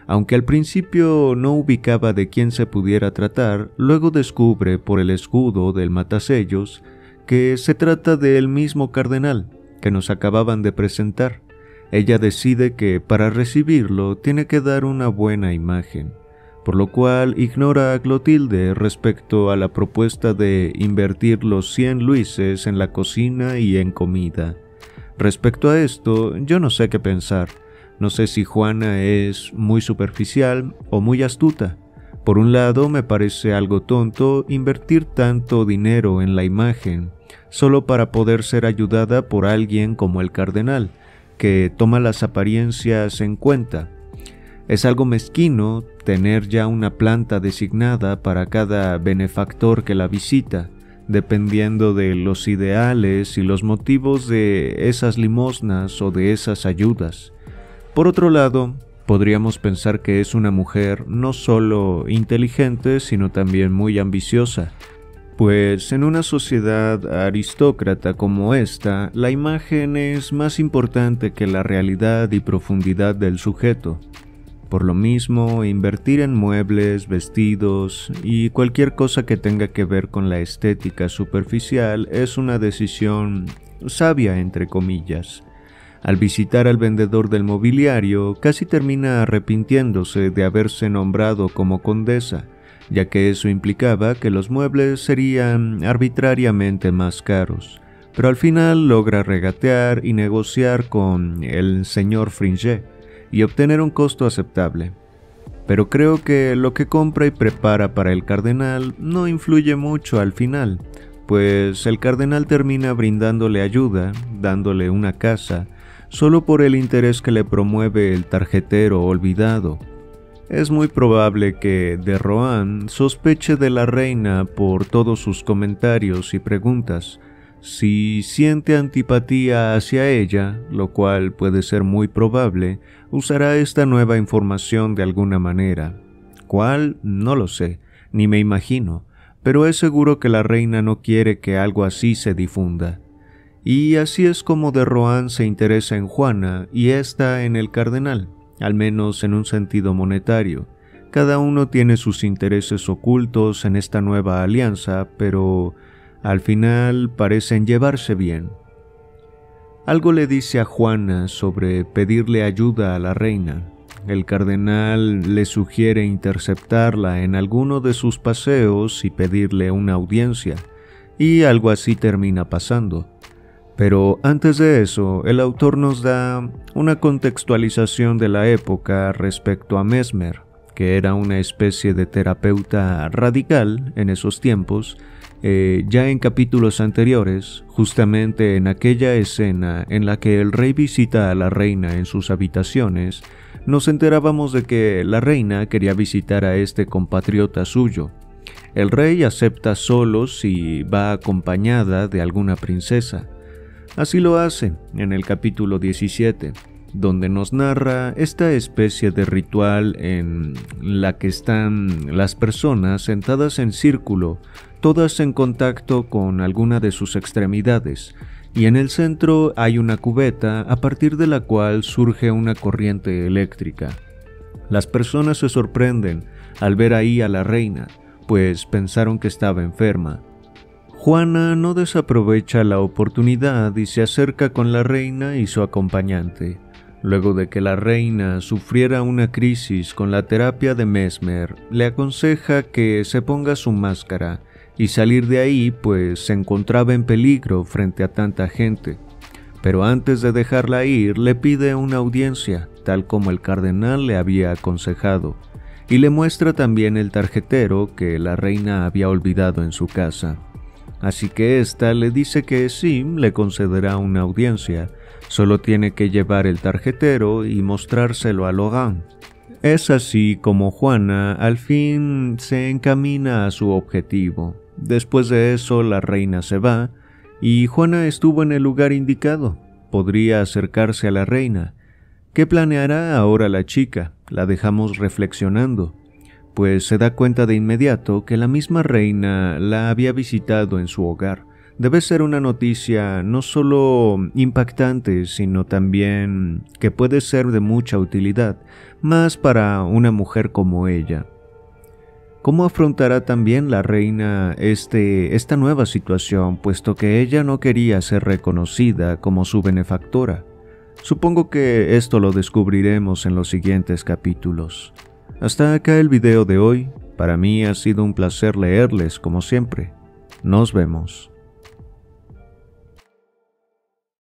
Aunque al principio no ubicaba de quién se pudiera tratar, luego descubre por el escudo del matasellos que se trata del mismo cardenal que nos acababan de presentar. Ella decide que para recibirlo tiene que dar una buena imagen por lo cual ignora a Clotilde respecto a la propuesta de invertir los 100 luises en la cocina y en comida. Respecto a esto, yo no sé qué pensar. No sé si Juana es muy superficial o muy astuta. Por un lado, me parece algo tonto invertir tanto dinero en la imagen, solo para poder ser ayudada por alguien como el cardenal, que toma las apariencias en cuenta. Es algo mezquino tener ya una planta designada para cada benefactor que la visita, dependiendo de los ideales y los motivos de esas limosnas o de esas ayudas. Por otro lado, podríamos pensar que es una mujer no solo inteligente, sino también muy ambiciosa, pues en una sociedad aristócrata como esta, la imagen es más importante que la realidad y profundidad del sujeto. Por lo mismo, invertir en muebles, vestidos y cualquier cosa que tenga que ver con la estética superficial es una decisión sabia entre comillas. Al visitar al vendedor del mobiliario, casi termina arrepintiéndose de haberse nombrado como condesa, ya que eso implicaba que los muebles serían arbitrariamente más caros. Pero al final logra regatear y negociar con el señor Fringe y obtener un costo aceptable. Pero creo que lo que compra y prepara para el cardenal no influye mucho al final, pues el cardenal termina brindándole ayuda, dándole una casa, solo por el interés que le promueve el tarjetero olvidado. Es muy probable que de Rohan sospeche de la reina por todos sus comentarios y preguntas, si siente antipatía hacia ella, lo cual puede ser muy probable, usará esta nueva información de alguna manera. ¿Cuál? No lo sé, ni me imagino, pero es seguro que la reina no quiere que algo así se difunda. Y así es como de Rohan se interesa en Juana y esta en el cardenal, al menos en un sentido monetario. Cada uno tiene sus intereses ocultos en esta nueva alianza, pero al final parecen llevarse bien. Algo le dice a Juana sobre pedirle ayuda a la reina. El cardenal le sugiere interceptarla en alguno de sus paseos y pedirle una audiencia, y algo así termina pasando. Pero antes de eso, el autor nos da una contextualización de la época respecto a Mesmer, que era una especie de terapeuta radical en esos tiempos, eh, ya en capítulos anteriores, justamente en aquella escena en la que el rey visita a la reina en sus habitaciones, nos enterábamos de que la reina quería visitar a este compatriota suyo. El rey acepta solo si va acompañada de alguna princesa. Así lo hace en el capítulo 17 donde nos narra esta especie de ritual en la que están las personas sentadas en círculo, todas en contacto con alguna de sus extremidades, y en el centro hay una cubeta a partir de la cual surge una corriente eléctrica. Las personas se sorprenden al ver ahí a la reina, pues pensaron que estaba enferma. Juana no desaprovecha la oportunidad y se acerca con la reina y su acompañante. Luego de que la reina sufriera una crisis con la terapia de Mesmer, le aconseja que se ponga su máscara y salir de ahí pues se encontraba en peligro frente a tanta gente. Pero antes de dejarla ir le pide una audiencia, tal como el cardenal le había aconsejado, y le muestra también el tarjetero que la reina había olvidado en su casa. Así que esta le dice que Sim le concederá una audiencia, solo tiene que llevar el tarjetero y mostrárselo a Logan. Es así como Juana al fin se encamina a su objetivo. Después de eso la reina se va y Juana estuvo en el lugar indicado. Podría acercarse a la reina. ¿Qué planeará ahora la chica? La dejamos reflexionando pues se da cuenta de inmediato que la misma reina la había visitado en su hogar. Debe ser una noticia no solo impactante, sino también que puede ser de mucha utilidad, más para una mujer como ella. ¿Cómo afrontará también la reina este, esta nueva situación, puesto que ella no quería ser reconocida como su benefactora? Supongo que esto lo descubriremos en los siguientes capítulos. Hasta acá el video de hoy. Para mí ha sido un placer leerles como siempre. Nos vemos.